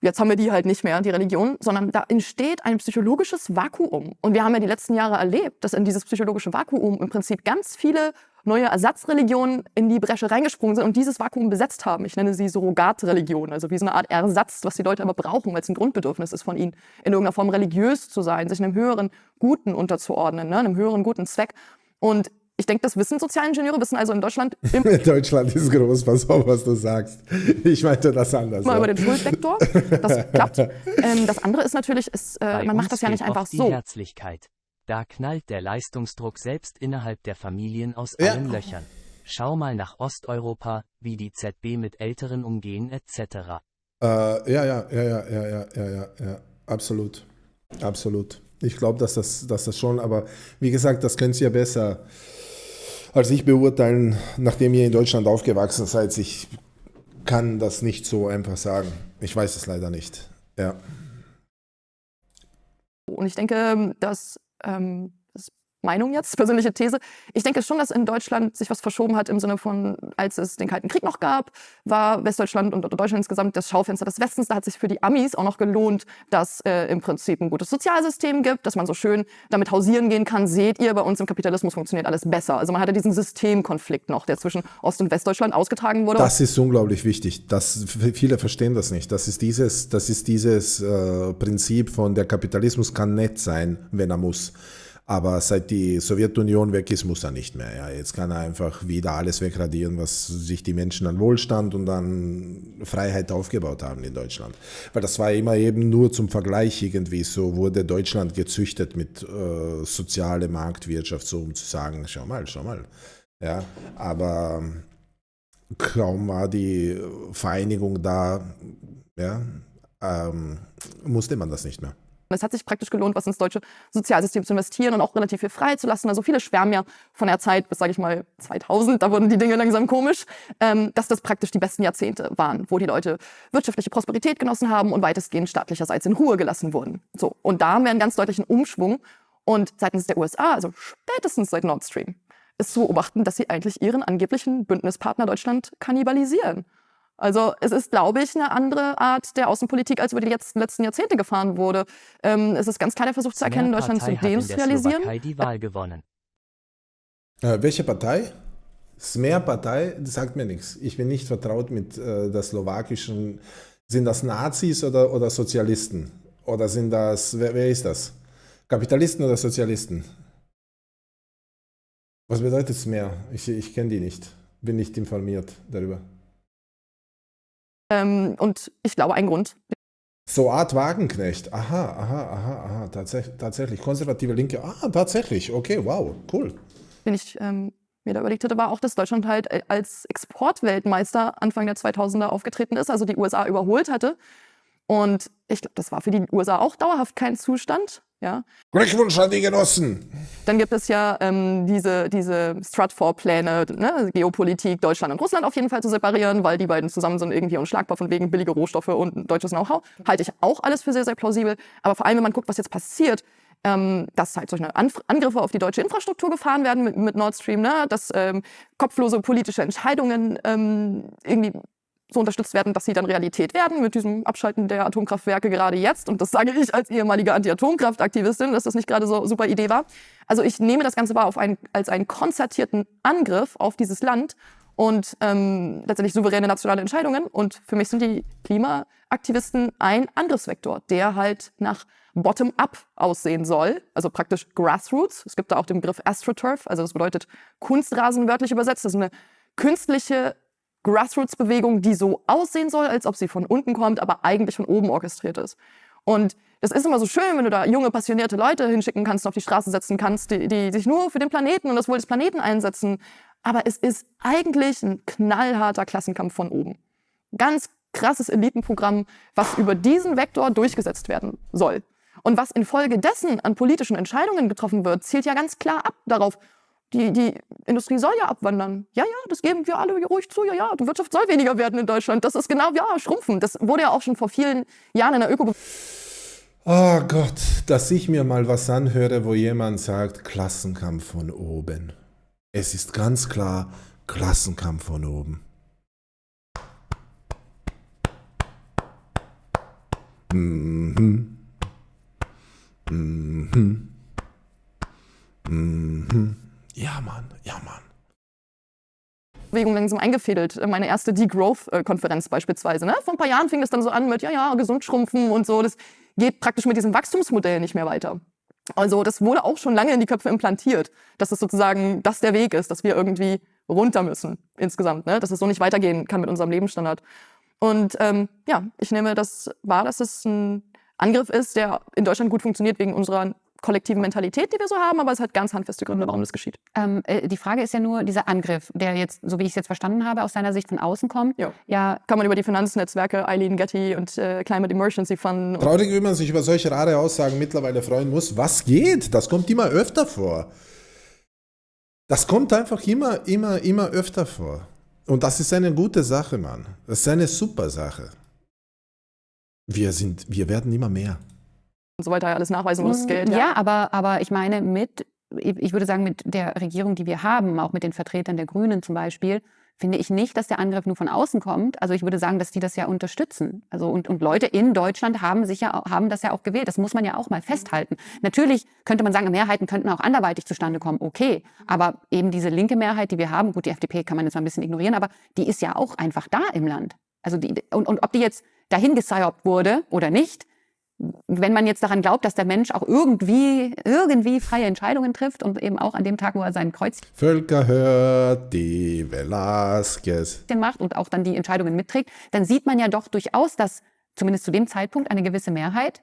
jetzt haben wir die halt nicht mehr, die Religion, sondern da entsteht ein psychologisches Vakuum. Und wir haben ja die letzten Jahre erlebt, dass in dieses psychologische Vakuum im Prinzip ganz viele neue Ersatzreligionen in die Bresche reingesprungen sind und dieses Vakuum besetzt haben. Ich nenne sie Surrogatreligionen, also wie so eine Art Ersatz, was die Leute aber brauchen, weil es ein Grundbedürfnis ist von ihnen, in irgendeiner Form religiös zu sein, sich einem höheren Guten unterzuordnen, ne, einem höheren guten Zweck. Und ich denke, das wissen Sozialingenieure, wissen also in Deutschland. Deutschland ist groß, pass auf, was du sagst. Ich meinte das anders. Mal ja. über den Schuldsektor, das klappt. Ähm, das andere ist natürlich, ist, äh, man macht das ja nicht einfach die so. Herzlichkeit. Da knallt der Leistungsdruck selbst innerhalb der Familien aus ja. allen Löchern. Schau mal nach Osteuropa, wie die ZB mit Älteren umgehen, etc. Äh, ja, ja, ja, ja, ja, ja, ja, ja, absolut. Absolut. Ich glaube, dass das, dass das schon, aber wie gesagt, das könnt ihr besser als ich beurteilen, nachdem ihr in Deutschland aufgewachsen seid. Ich kann das nicht so einfach sagen. Ich weiß es leider nicht. Ja. Und ich denke, dass ähm, Meinung jetzt, persönliche These. Ich denke schon, dass in Deutschland sich was verschoben hat im Sinne von, als es den Kalten Krieg noch gab, war Westdeutschland und Deutschland insgesamt das Schaufenster des Westens. Da hat sich für die Amis auch noch gelohnt, dass äh, im Prinzip ein gutes Sozialsystem gibt, dass man so schön damit hausieren gehen kann. Seht ihr, bei uns im Kapitalismus funktioniert alles besser. Also man hatte diesen Systemkonflikt noch, der zwischen Ost- und Westdeutschland ausgetragen wurde. Das ist unglaublich wichtig. Das, viele verstehen das nicht. Das ist dieses, das ist dieses äh, Prinzip von der Kapitalismus kann nett sein, wenn er muss. Aber seit die Sowjetunion weg ist, muss er nicht mehr. Ja. Jetzt kann er einfach wieder alles wegradieren, was sich die Menschen an Wohlstand und an Freiheit aufgebaut haben in Deutschland. Weil das war immer eben nur zum Vergleich irgendwie so, wurde Deutschland gezüchtet mit äh, sozialer Marktwirtschaft, so um zu sagen, schau mal, schau mal. Ja, aber ähm, kaum war die Vereinigung da, ja, ähm, musste man das nicht mehr. Und Es hat sich praktisch gelohnt, was ins deutsche Sozialsystem zu investieren und auch relativ viel freizulassen. Also viele schwärmen ja von der Zeit bis, sage ich mal, 2000, da wurden die Dinge langsam komisch, ähm, dass das praktisch die besten Jahrzehnte waren, wo die Leute wirtschaftliche Prosperität genossen haben und weitestgehend staatlicherseits in Ruhe gelassen wurden. So, und da haben wir einen ganz deutlichen Umschwung. Und seitens der USA, also spätestens seit Nord Stream, ist zu beobachten, dass sie eigentlich ihren angeblichen Bündnispartner Deutschland kannibalisieren. Also es ist, glaube ich, eine andere Art der Außenpolitik, als über die jetzt, letzten Jahrzehnte gefahren wurde. Ähm, es ist ganz klar der Versuch zu erkennen, Deutschland Partei zu deindustrialisieren. die Wahl gewonnen. Äh, welche Partei? Smer-Partei das sagt mir nichts. Ich bin nicht vertraut mit äh, der slowakischen. Sind das Nazis oder, oder Sozialisten? Oder sind das, wer, wer ist das? Kapitalisten oder Sozialisten? Was bedeutet Smer? Ich, ich kenne die nicht. Bin nicht informiert darüber. Ähm, und ich glaube, ein Grund. So Art Wagenknecht. Aha, aha, aha, aha. Tatsächlich, tatsächlich. Konservative Linke. Ah, tatsächlich. Okay, wow, cool. Wenn ich ähm, mir da überlegt hatte, war auch, dass Deutschland halt äh, als Exportweltmeister Anfang der 2000er aufgetreten ist, also die USA überholt hatte und ich glaube, das war für die USA auch dauerhaft kein Zustand. Ja. Glückwunsch an die Genossen! Dann gibt es ja ähm, diese, diese Stratfor-Pläne, ne? Geopolitik, Deutschland und Russland auf jeden Fall zu separieren, weil die beiden zusammen sind irgendwie unschlagbar von wegen billige Rohstoffe und deutsches Know-how. Halte ich auch alles für sehr, sehr plausibel. Aber vor allem, wenn man guckt, was jetzt passiert, ähm, dass halt solche Anf Angriffe auf die deutsche Infrastruktur gefahren werden mit, mit Nord Stream, ne? dass ähm, kopflose politische Entscheidungen ähm, irgendwie so unterstützt werden, dass sie dann Realität werden. Mit diesem Abschalten der Atomkraftwerke gerade jetzt, und das sage ich als ehemalige Anti-Atomkraft-Aktivistin, dass das nicht gerade so super Idee war. Also ich nehme das Ganze wahr auf einen, als einen konzertierten Angriff auf dieses Land und ähm, letztendlich souveräne nationale Entscheidungen. Und für mich sind die Klimaaktivisten ein Angriffsvektor, der halt nach Bottom-up aussehen soll, also praktisch Grassroots. Es gibt da auch den Begriff AstroTurf, also das bedeutet Kunstrasen wörtlich übersetzt. Das ist eine künstliche Grassroots-Bewegung, die so aussehen soll, als ob sie von unten kommt, aber eigentlich von oben orchestriert ist. Und das ist immer so schön, wenn du da junge, passionierte Leute hinschicken kannst und auf die Straße setzen kannst, die, die sich nur für den Planeten und das Wohl des Planeten einsetzen. Aber es ist eigentlich ein knallharter Klassenkampf von oben. Ganz krasses Elitenprogramm, was über diesen Vektor durchgesetzt werden soll. Und was infolgedessen an politischen Entscheidungen getroffen wird, zielt ja ganz klar ab darauf, die, die Industrie soll ja abwandern. Ja, ja, das geben wir alle ruhig zu. Ja, ja, die Wirtschaft soll weniger werden in Deutschland. Das ist genau, ja, schrumpfen. Das wurde ja auch schon vor vielen Jahren in der Öko... Oh Gott, dass ich mir mal was anhöre, wo jemand sagt, Klassenkampf von oben. Es ist ganz klar, Klassenkampf von oben. Mhm. Mhm. Mhm. mhm. Ja, Mann, ja, Mann. Bewegung langsam eingefädelt. Meine erste Degrowth-Konferenz beispielsweise. Ne? Vor ein paar Jahren fing das dann so an mit, ja, ja, gesund schrumpfen und so. Das geht praktisch mit diesem Wachstumsmodell nicht mehr weiter. Also das wurde auch schon lange in die Köpfe implantiert, dass das sozusagen das der Weg ist, dass wir irgendwie runter müssen insgesamt, ne? dass es so nicht weitergehen kann mit unserem Lebensstandard. Und ähm, ja, ich nehme das wahr, dass es ein Angriff ist, der in Deutschland gut funktioniert wegen unserer kollektiven Mentalität, die wir so haben, aber es hat ganz handfeste Gründe, warum mhm. das geschieht. Ähm, äh, die Frage ist ja nur, dieser Angriff, der jetzt, so wie ich es jetzt verstanden habe, aus seiner Sicht von außen kommt. Jo. Ja. Kann man über die Finanznetzwerke, Eileen Getty und äh, Climate Emergency Fund. Traurig, wie man sich über solche rare Aussagen mittlerweile freuen muss. Was geht? Das kommt immer öfter vor. Das kommt einfach immer, immer, immer öfter vor. Und das ist eine gute Sache, Mann. Das ist eine super Sache. Wir sind, wir werden immer mehr und so weiter alles nachweisen muss, mhm. Geld. Ja, ja aber, aber ich meine, mit, ich würde sagen, mit der Regierung, die wir haben, auch mit den Vertretern der Grünen zum Beispiel, finde ich nicht, dass der Angriff nur von außen kommt. Also ich würde sagen, dass die das ja unterstützen. Also und, und Leute in Deutschland haben sich ja, haben das ja auch gewählt. Das muss man ja auch mal festhalten. Natürlich könnte man sagen, Mehrheiten könnten auch anderweitig zustande kommen. Okay, aber eben diese linke Mehrheit, die wir haben, gut, die FDP kann man jetzt mal ein bisschen ignorieren, aber die ist ja auch einfach da im Land. Also die, und, und ob die jetzt dahin geseiert wurde oder nicht, wenn man jetzt daran glaubt, dass der Mensch auch irgendwie, irgendwie freie Entscheidungen trifft und eben auch an dem Tag, wo er sein Kreuz Völker hört die Velasquez macht und auch dann die Entscheidungen mitträgt, dann sieht man ja doch durchaus, dass zumindest zu dem Zeitpunkt eine gewisse Mehrheit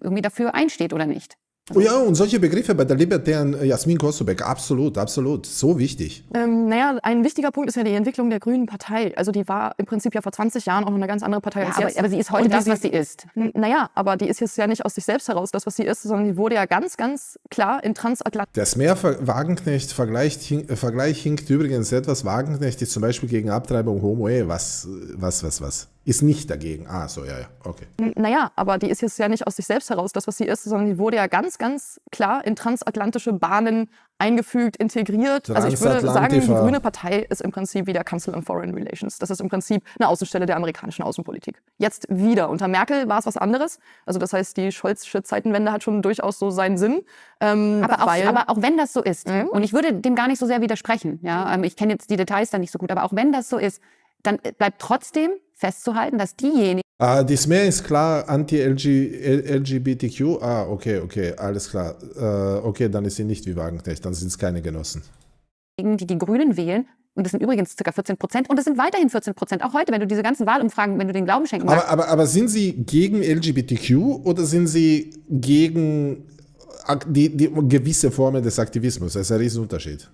irgendwie dafür einsteht oder nicht. Oh ja, und solche Begriffe bei der libertären äh, Jasmin Kossobek, absolut, absolut, so wichtig. Ähm, naja, ein wichtiger Punkt ist ja die Entwicklung der Grünen Partei. Also die war im Prinzip ja vor 20 Jahren auch noch eine ganz andere Partei ja, als aber, jetzt. Aber sie ist heute und das, was sie ist. Naja, aber die ist jetzt ja nicht aus sich selbst heraus das, was sie ist, sondern die wurde ja ganz, ganz klar in Transatlantik. Der Smer Wagenknecht Vergleich, hink, äh, Vergleich hinkt übrigens etwas. Wagenknecht ist zum Beispiel gegen Abtreibung Homo, ey, äh, was, was, was, was ist nicht dagegen. Ah, so, ja, ja, okay. Naja, aber die ist jetzt ja nicht aus sich selbst heraus, das, was sie ist, sondern die wurde ja ganz, ganz klar in transatlantische Bahnen eingefügt, integriert. Also ich würde sagen, die Grüne Partei ist im Prinzip wie der Council on Foreign Relations. Das ist im Prinzip eine Außenstelle der amerikanischen Außenpolitik. Jetzt wieder. Unter Merkel war es was anderes. Also das heißt, die Scholzsche Zeitenwende hat schon durchaus so seinen Sinn. Ähm, aber, auch, aber, auch, wenn das so ist, mhm. und ich würde dem gar nicht so sehr widersprechen, ja, mhm. ähm, ich kenne jetzt die Details da nicht so gut, aber auch wenn das so ist, dann bleibt trotzdem festzuhalten, dass diejenigen. Ah, dies mehr ist klar, anti-LGBTQ. Ah, okay, okay, alles klar. Äh, okay, dann ist sie nicht wie Wagenknecht, dann sind es keine Genossen. Die die Grünen wählen, und das sind übrigens ca. 14 Prozent. Und das sind weiterhin 14 Prozent, auch heute, wenn du diese ganzen Wahlumfragen, wenn du den Glauben schenken aber, aber, aber, sind Sie gegen LGBTQ oder sind Sie gegen die, die gewisse Formen des Aktivismus? Das ist ein Riesenunterschied. Unterschied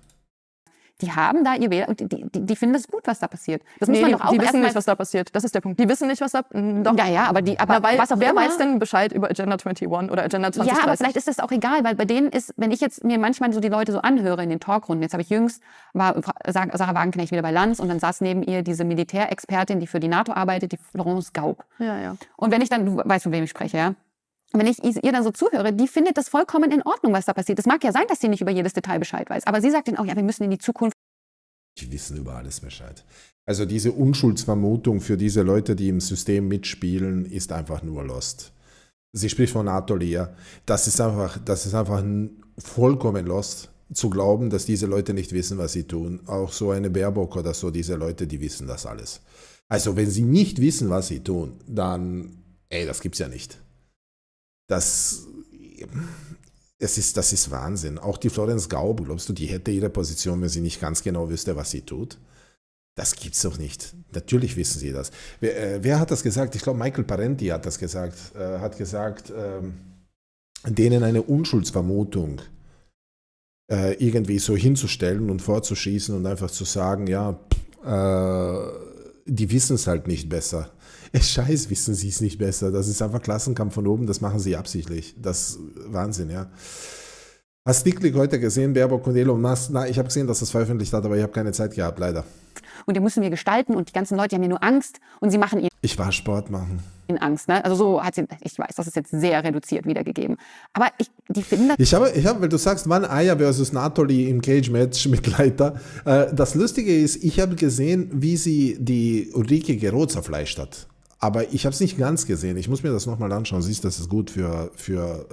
die haben da ihr Wähler, die, die, die finden das gut, was da passiert. Das nee, muss man die, doch auch Die wissen nicht, was da passiert. Das ist der Punkt. Die wissen nicht, was da. Hm, doch. Ja, ja, aber die, aber Na, weil, was auch wer immer, weiß denn Bescheid über Agenda 21 oder Agenda 20? Ja, aber vielleicht ist das auch egal, weil bei denen ist, wenn ich jetzt mir manchmal so die Leute so anhöre in den Talkrunden, jetzt habe ich jüngst war Sarah Wagenknecht wieder bei Lanz und dann saß neben ihr diese Militärexpertin, die für die NATO arbeitet, die Florence Gaub. Ja, ja. Und wenn ich dann, du weißt, von wem ich spreche, ja? wenn ich ihr dann so zuhöre, die findet das vollkommen in Ordnung, was da passiert. Es mag ja sein, dass sie nicht über jedes Detail Bescheid weiß, aber sie sagt ihnen auch, ja, wir müssen in die Zukunft. Die wissen über alles Bescheid. Also diese Unschuldsvermutung für diese Leute, die im System mitspielen, ist einfach nur lost. Sie spricht von Atelier. Das ist einfach, das ist einfach vollkommen lost zu glauben, dass diese Leute nicht wissen, was sie tun. Auch so eine Baerbock oder so, diese Leute, die wissen das alles. Also wenn sie nicht wissen, was sie tun, dann, ey, das gibt's ja nicht das, es ist, das ist Wahnsinn. Auch die Florence Gaub, glaubst du, die hätte ihre Position, wenn sie nicht ganz genau wüsste, was sie tut? Das gibt's doch nicht. Natürlich wissen sie das. Wer, äh, wer hat das gesagt? Ich glaube, Michael Parenti hat das gesagt. Äh, hat gesagt, ähm, denen eine Unschuldsvermutung äh, irgendwie so hinzustellen und vorzuschießen und einfach zu sagen, ja, äh, die wissen es halt nicht besser. Es scheiß, wissen sie es nicht besser. Das ist einfach Klassenkampf von oben, das machen sie absichtlich. Das ist Wahnsinn, ja. Hast du Dicklick heute gesehen, Baerbock und Elon Musk? Na, ich habe gesehen, dass das veröffentlicht hat, aber ich habe keine Zeit gehabt, leider. Und die mussten wir gestalten und die ganzen Leute haben ja nur Angst und sie machen ihn. Ich war Sport machen. In Angst, ne? Also so hat sie, ich weiß, das ist jetzt sehr reduziert wiedergegeben. Aber ich, die finden das... Ich habe, ich habe weil du sagst, wann Aya versus Natoli im Cage-Match mit Leiter. Äh, das Lustige ist, ich habe gesehen, wie sie die Ulrike Gero zerfleischt hat. Aber ich habe es nicht ganz gesehen. Ich muss mir das nochmal anschauen. Siehst, du, das ist gut für, für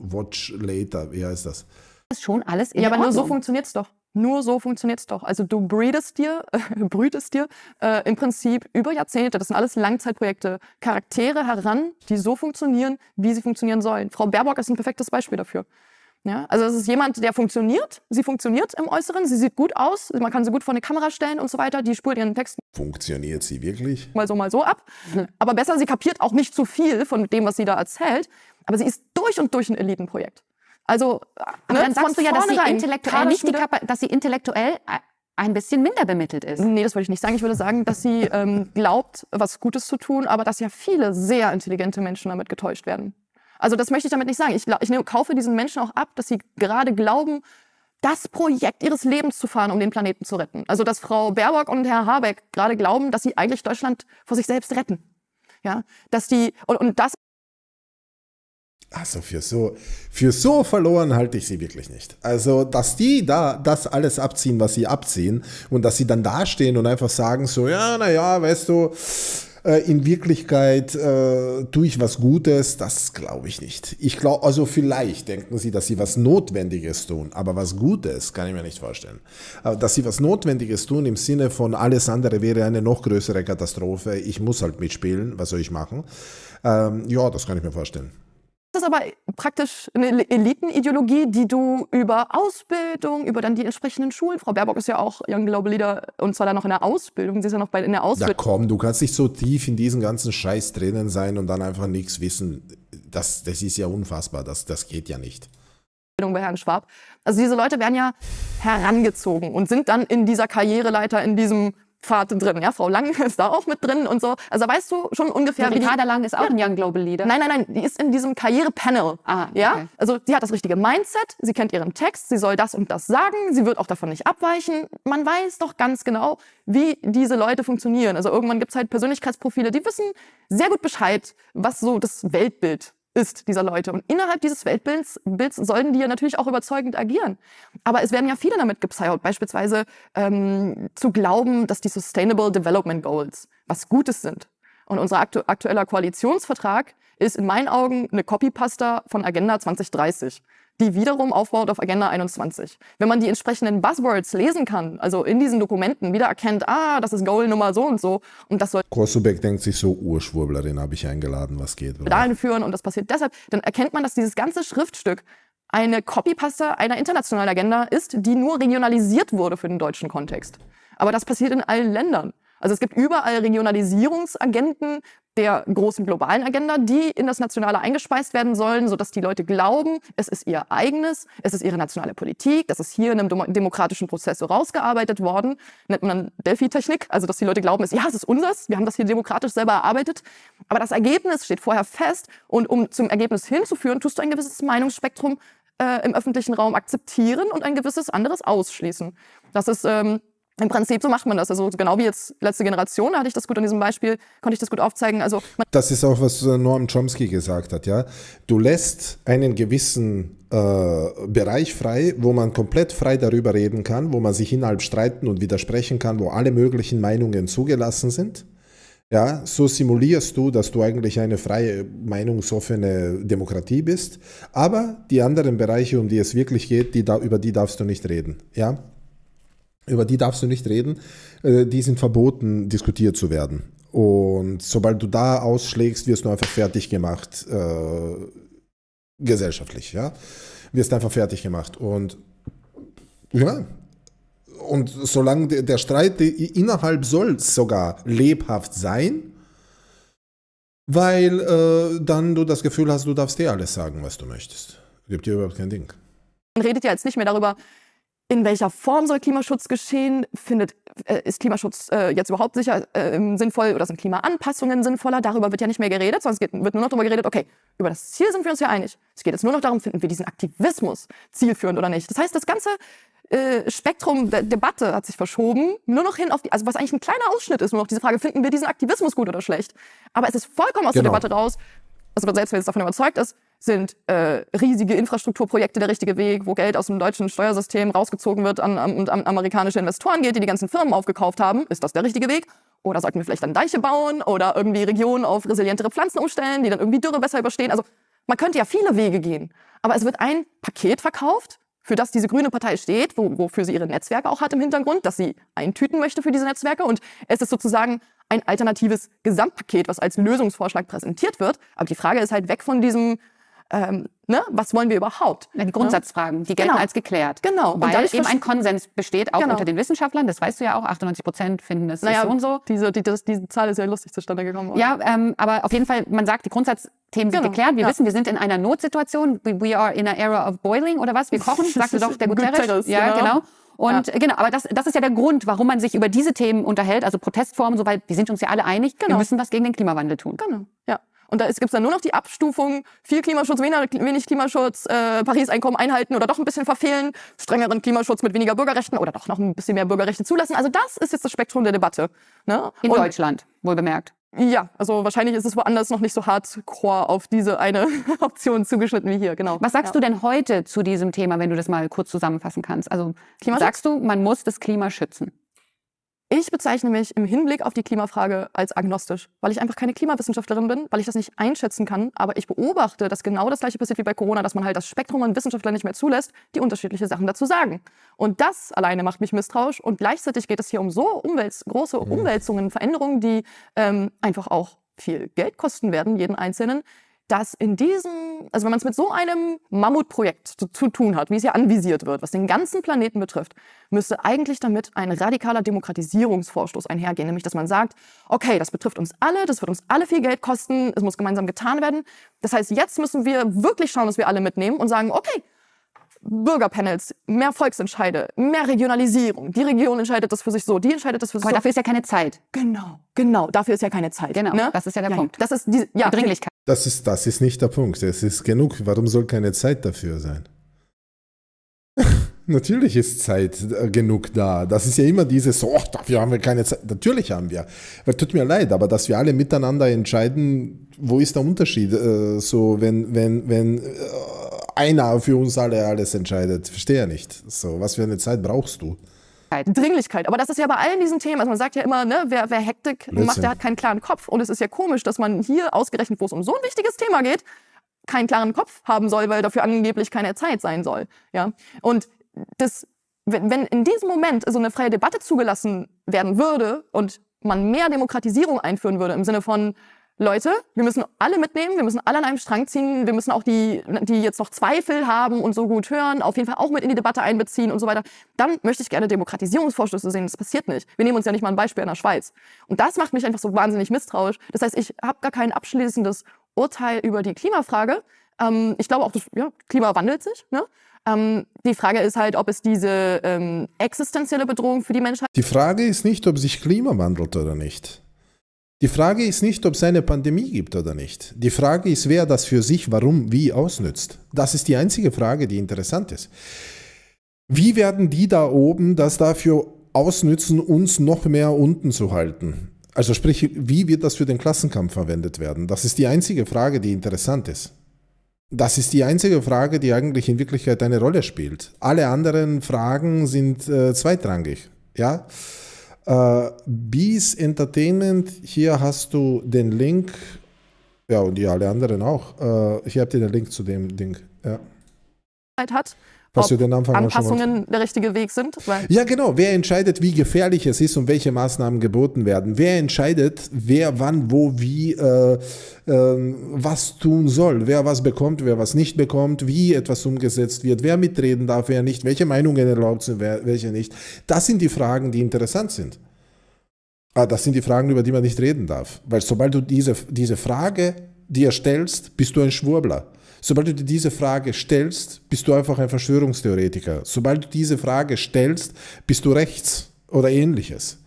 äh, Watch Later. Wie heißt das? Das ist schon alles in Ja, aber Ordnung. nur so funktioniert es doch. Nur so funktioniert es doch. Also du breedest dir, brütest dir äh, im Prinzip über Jahrzehnte, das sind alles Langzeitprojekte, Charaktere heran, die so funktionieren, wie sie funktionieren sollen. Frau Baerbock ist ein perfektes Beispiel dafür. Ja, also es ist jemand, der funktioniert. Sie funktioniert im Äußeren, sie sieht gut aus, man kann sie gut vor eine Kamera stellen und so weiter. Die spult ihren Text. Funktioniert sie wirklich? Mal so, mal so ab. Aber besser, sie kapiert auch nicht zu viel von dem, was sie da erzählt. Aber sie ist durch und durch ein Elitenprojekt. Also, aber ne, dann sagst du ja, dass sie, intellektuell nicht die dass sie intellektuell ein bisschen minder bemittelt ist. Nee, das würde ich nicht sagen. Ich würde sagen, dass sie ähm, glaubt, was Gutes zu tun, aber dass ja viele sehr intelligente Menschen damit getäuscht werden. Also das möchte ich damit nicht sagen. Ich, ich kaufe diesen Menschen auch ab, dass sie gerade glauben, das Projekt ihres Lebens zu fahren, um den Planeten zu retten. Also dass Frau Baerbock und Herr Habeck gerade glauben, dass sie eigentlich Deutschland vor sich selbst retten. Ja, dass die und, und das. Also für so, für so verloren halte ich sie wirklich nicht. Also, dass die da das alles abziehen, was sie abziehen und dass sie dann dastehen und einfach sagen so, ja, naja, weißt du, äh, in Wirklichkeit äh, tue ich was Gutes, das glaube ich nicht. Ich glaube, also vielleicht denken sie, dass sie was Notwendiges tun, aber was Gutes kann ich mir nicht vorstellen. Äh, dass sie was Notwendiges tun im Sinne von alles andere wäre eine noch größere Katastrophe, ich muss halt mitspielen, was soll ich machen? Ähm, ja, das kann ich mir vorstellen das aber praktisch eine Elitenideologie, die du über Ausbildung, über dann die entsprechenden Schulen, Frau Baerbock ist ja auch Young Global Leader und zwar dann noch in der Ausbildung, sie ist ja noch bei, in der Ausbildung. Na komm, du kannst nicht so tief in diesen ganzen Scheiß drinnen sein und dann einfach nichts wissen. Das, das ist ja unfassbar, das, das geht ja nicht bei Herrn Schwab. Also diese Leute werden ja herangezogen und sind dann in dieser Karriereleiter, in diesem Pfad drin. Ja, Frau Lang ist da auch mit drin und so. Also weißt du schon ungefähr, Ricarda wie Ricarda Lang ist auch ja. ein Young Global Leader. Nein, nein, nein, die ist in diesem Karrierepanel. Ah, okay. Ja, also die hat das richtige Mindset, sie kennt ihren Text, sie soll das und das sagen, sie wird auch davon nicht abweichen. Man weiß doch ganz genau, wie diese Leute funktionieren. Also irgendwann gibt's halt Persönlichkeitsprofile, die wissen sehr gut Bescheid, was so das Weltbild ist dieser Leute. Und innerhalb dieses Weltbilds Bilds sollen die ja natürlich auch überzeugend agieren. Aber es werden ja viele damit gepsychot, beispielsweise ähm, zu glauben, dass die Sustainable Development Goals was Gutes sind. Und unser aktu aktueller Koalitionsvertrag ist in meinen Augen eine Copypasta von Agenda 2030 die wiederum aufbaut auf Agenda 21. Wenn man die entsprechenden Buzzwords lesen kann, also in diesen Dokumenten wieder erkennt, ah, das ist Goal Nummer so und so und das soll... Korsubek denkt sich so, Urschwurbler, den habe ich eingeladen, was geht? Oder? ...dahin führen und das passiert deshalb, dann erkennt man, dass dieses ganze Schriftstück eine Copypaste einer internationalen Agenda ist, die nur regionalisiert wurde für den deutschen Kontext. Aber das passiert in allen Ländern. Also es gibt überall Regionalisierungsagenten, der großen globalen Agenda, die in das Nationale eingespeist werden sollen, sodass die Leute glauben, es ist ihr eigenes, es ist ihre nationale Politik, das ist hier in einem demokratischen Prozess so rausgearbeitet worden, nennt man Delphi-Technik, also dass die Leute glauben, es, ja, es ist unseres, wir haben das hier demokratisch selber erarbeitet, aber das Ergebnis steht vorher fest und um zum Ergebnis hinzuführen, tust du ein gewisses Meinungsspektrum äh, im öffentlichen Raum akzeptieren und ein gewisses anderes ausschließen. Das ist... Ähm, im Prinzip so macht man das. Also genau wie jetzt letzte Generation, hatte ich das gut an diesem Beispiel, konnte ich das gut aufzeigen. Also das ist auch, was äh, Noam Chomsky gesagt hat, ja. Du lässt einen gewissen äh, Bereich frei, wo man komplett frei darüber reden kann, wo man sich innerhalb streiten und widersprechen kann, wo alle möglichen Meinungen zugelassen sind. Ja, so simulierst du, dass du eigentlich eine freie, meinungsoffene Demokratie bist. Aber die anderen Bereiche, um die es wirklich geht, die da, über die darfst du nicht reden. Ja, über die darfst du nicht reden, äh, die sind verboten, diskutiert zu werden. Und sobald du da ausschlägst, wirst du einfach fertig gemacht, äh, gesellschaftlich, ja. Wirst einfach fertig gemacht. Und ja, und solange der, Streit innerhalb soll sogar lebhaft sein, weil äh, dann du das Gefühl hast, du darfst dir eh alles sagen, was du möchtest. Gibt dir überhaupt kein Ding. Man redet ja jetzt nicht mehr darüber, in welcher Form soll Klimaschutz geschehen? Findet, äh, ist Klimaschutz äh, jetzt überhaupt sicher äh, sinnvoll oder sind Klimaanpassungen sinnvoller? Darüber wird ja nicht mehr geredet, sondern es geht, wird nur noch darüber geredet, okay, über das Ziel sind wir uns ja einig. Es geht jetzt nur noch darum, finden wir diesen Aktivismus zielführend oder nicht. Das heißt, das ganze äh, Spektrum der Debatte hat sich verschoben, nur noch hin auf die, also was eigentlich ein kleiner Ausschnitt ist, nur noch diese Frage, finden wir diesen Aktivismus gut oder schlecht? Aber es ist vollkommen aus genau. der Debatte raus, also selbst wenn es davon überzeugt ist, sind äh, riesige Infrastrukturprojekte der richtige Weg, wo Geld aus dem deutschen Steuersystem rausgezogen wird an, an, und an amerikanische Investoren geht, die die ganzen Firmen aufgekauft haben? Ist das der richtige Weg? Oder sollten wir vielleicht dann Deiche bauen oder irgendwie Regionen auf resilientere Pflanzen umstellen, die dann irgendwie Dürre besser überstehen? Also man könnte ja viele Wege gehen, aber es wird ein Paket verkauft, für das diese grüne Partei steht, wo, wofür sie ihre Netzwerke auch hat im Hintergrund, dass sie eintüten möchte für diese Netzwerke. Und es ist sozusagen ein alternatives Gesamtpaket, was als Lösungsvorschlag präsentiert wird. Aber die Frage ist halt weg von diesem ähm, ne, was wollen wir überhaupt? Die ne? Grundsatzfragen, die gelten genau. als geklärt. Genau. Und weil eben ein Konsens besteht, auch genau. unter den Wissenschaftlern, das weißt du ja auch, 98 Prozent finden es naja, so und so. Diese, die, das, diese Zahl ist ja lustig zustande gekommen. Oder? Ja, ähm, aber auf jeden Fall, man sagt, die Grundsatzthemen genau. sind geklärt. Wir ja. wissen, wir sind in einer Notsituation. We, we are in an era of boiling oder was? Wir kochen, sagte doch der Guterres. Guterres ja, ja, genau. genau. Und ja. genau, aber das, das ist ja der Grund, warum man sich über diese Themen unterhält, also Protestformen, so, weil wir sind uns ja alle einig, genau. wir müssen was gegen den Klimawandel tun. Genau, ja. Und da gibt es dann nur noch die Abstufung, viel Klimaschutz, wenig Klimaschutz, äh, Paris-Einkommen einhalten oder doch ein bisschen verfehlen, strengeren Klimaschutz mit weniger Bürgerrechten oder doch noch ein bisschen mehr Bürgerrechte zulassen. Also das ist jetzt das Spektrum der Debatte. Ne? In Und, Deutschland, wohl bemerkt. Ja, also wahrscheinlich ist es woanders noch nicht so hardcore auf diese eine Option zugeschnitten wie hier, genau. Was sagst ja. du denn heute zu diesem Thema, wenn du das mal kurz zusammenfassen kannst? Also sagst du, man muss das Klima schützen? Ich bezeichne mich im Hinblick auf die Klimafrage als agnostisch, weil ich einfach keine Klimawissenschaftlerin bin, weil ich das nicht einschätzen kann. Aber ich beobachte, dass genau das gleiche passiert wie bei Corona, dass man halt das Spektrum an Wissenschaftlern nicht mehr zulässt, die unterschiedliche Sachen dazu sagen. Und das alleine macht mich misstrauisch. Und gleichzeitig geht es hier um so Umwälz große mhm. Umwälzungen, Veränderungen, die ähm, einfach auch viel Geld kosten werden, jeden Einzelnen, dass in diesem, also wenn man es mit so einem Mammutprojekt zu, zu, tun hat, wie es hier anvisiert wird, was den ganzen Planeten betrifft, müsste eigentlich damit ein radikaler Demokratisierungsvorstoß einhergehen, nämlich dass man sagt, okay, das betrifft uns alle, das wird uns alle viel Geld kosten, es muss gemeinsam getan werden. Das heißt, jetzt müssen wir wirklich schauen, dass wir alle mitnehmen und sagen, okay, Bürgerpanels, mehr Volksentscheide, mehr Regionalisierung. Die Region entscheidet das für sich so, die entscheidet das für sich Aber so. dafür ist ja keine Zeit. Genau, genau, dafür ist ja keine Zeit. Genau, ne? das ist ja der ja, Punkt. Das ist die, ja, die Dringlichkeit. Das ist, das ist nicht der Punkt. Es ist genug. Warum soll keine Zeit dafür sein? Natürlich ist Zeit äh, genug da. Das ist ja immer dieses, oh, dafür haben wir keine Zeit. Natürlich haben wir. Weil tut mir leid, aber dass wir alle miteinander entscheiden, wo ist der Unterschied? Äh, so, wenn, wenn, wenn äh, einer für uns alle alles entscheidet. Verstehe ja nicht. So, was für eine Zeit brauchst du? Dringlichkeit. Aber das ist ja bei allen diesen Themen. Also man sagt ja immer, ne, wer, wer Hektik Blödsinn. macht, der hat keinen klaren Kopf. Und es ist ja komisch, dass man hier ausgerechnet, wo es um so ein wichtiges Thema geht, keinen klaren Kopf haben soll, weil dafür angeblich keine Zeit sein soll. Ja? Und das, wenn in diesem Moment so eine freie Debatte zugelassen werden würde und man mehr Demokratisierung einführen würde, im Sinne von, Leute, wir müssen alle mitnehmen, wir müssen alle an einem Strang ziehen, wir müssen auch die, die jetzt noch Zweifel haben und so gut hören, auf jeden Fall auch mit in die Debatte einbeziehen und so weiter. Dann möchte ich gerne Demokratisierungsvorschüsse sehen. Das passiert nicht. Wir nehmen uns ja nicht mal ein Beispiel an der Schweiz. Und das macht mich einfach so wahnsinnig misstrauisch. Das heißt, ich habe gar kein abschließendes Urteil über die Klimafrage. Ähm, ich glaube auch, das ja, Klima wandelt sich. Ne? Ähm, die Frage ist halt, ob es diese ähm, existenzielle Bedrohung für die Menschheit. Die Frage ist nicht, ob sich Klima wandelt oder nicht. Die Frage ist nicht, ob es eine Pandemie gibt oder nicht. Die Frage ist, wer das für sich, warum, wie ausnützt. Das ist die einzige Frage, die interessant ist. Wie werden die da oben das dafür ausnützen, uns noch mehr unten zu halten? Also sprich, wie wird das für den Klassenkampf verwendet werden? Das ist die einzige Frage, die interessant ist. Das ist die einzige Frage, die eigentlich in Wirklichkeit eine Rolle spielt. Alle anderen Fragen sind äh, zweitrangig. Ja. Äh, Bees Entertainment, hier hast du den Link. Ja, und die alle anderen auch. Äh, hier habt ihr den Link zu dem Ding. Ja. Hat. Hast ob Anpassungen der richtige Weg sind? ja, genau. Wer entscheidet, wie gefährlich es ist und welche Maßnahmen geboten werden? Wer entscheidet, wer wann, wo, wie, äh, äh, was tun soll? Wer was bekommt, wer was nicht bekommt, wie etwas umgesetzt wird, wer mitreden darf, wer nicht, welche Meinungen erlaubt sind, wer, welche nicht. Das sind die Fragen, die interessant sind. Aber ah, das sind die Fragen, über die man nicht reden darf. Weil sobald du diese, diese Frage dir stellst, bist du ein Schwurbler. Sobald du dir diese Frage stellst, bist du einfach ein Verschwörungstheoretiker. Sobald du diese Frage stellst, bist du rechts oder ähnliches.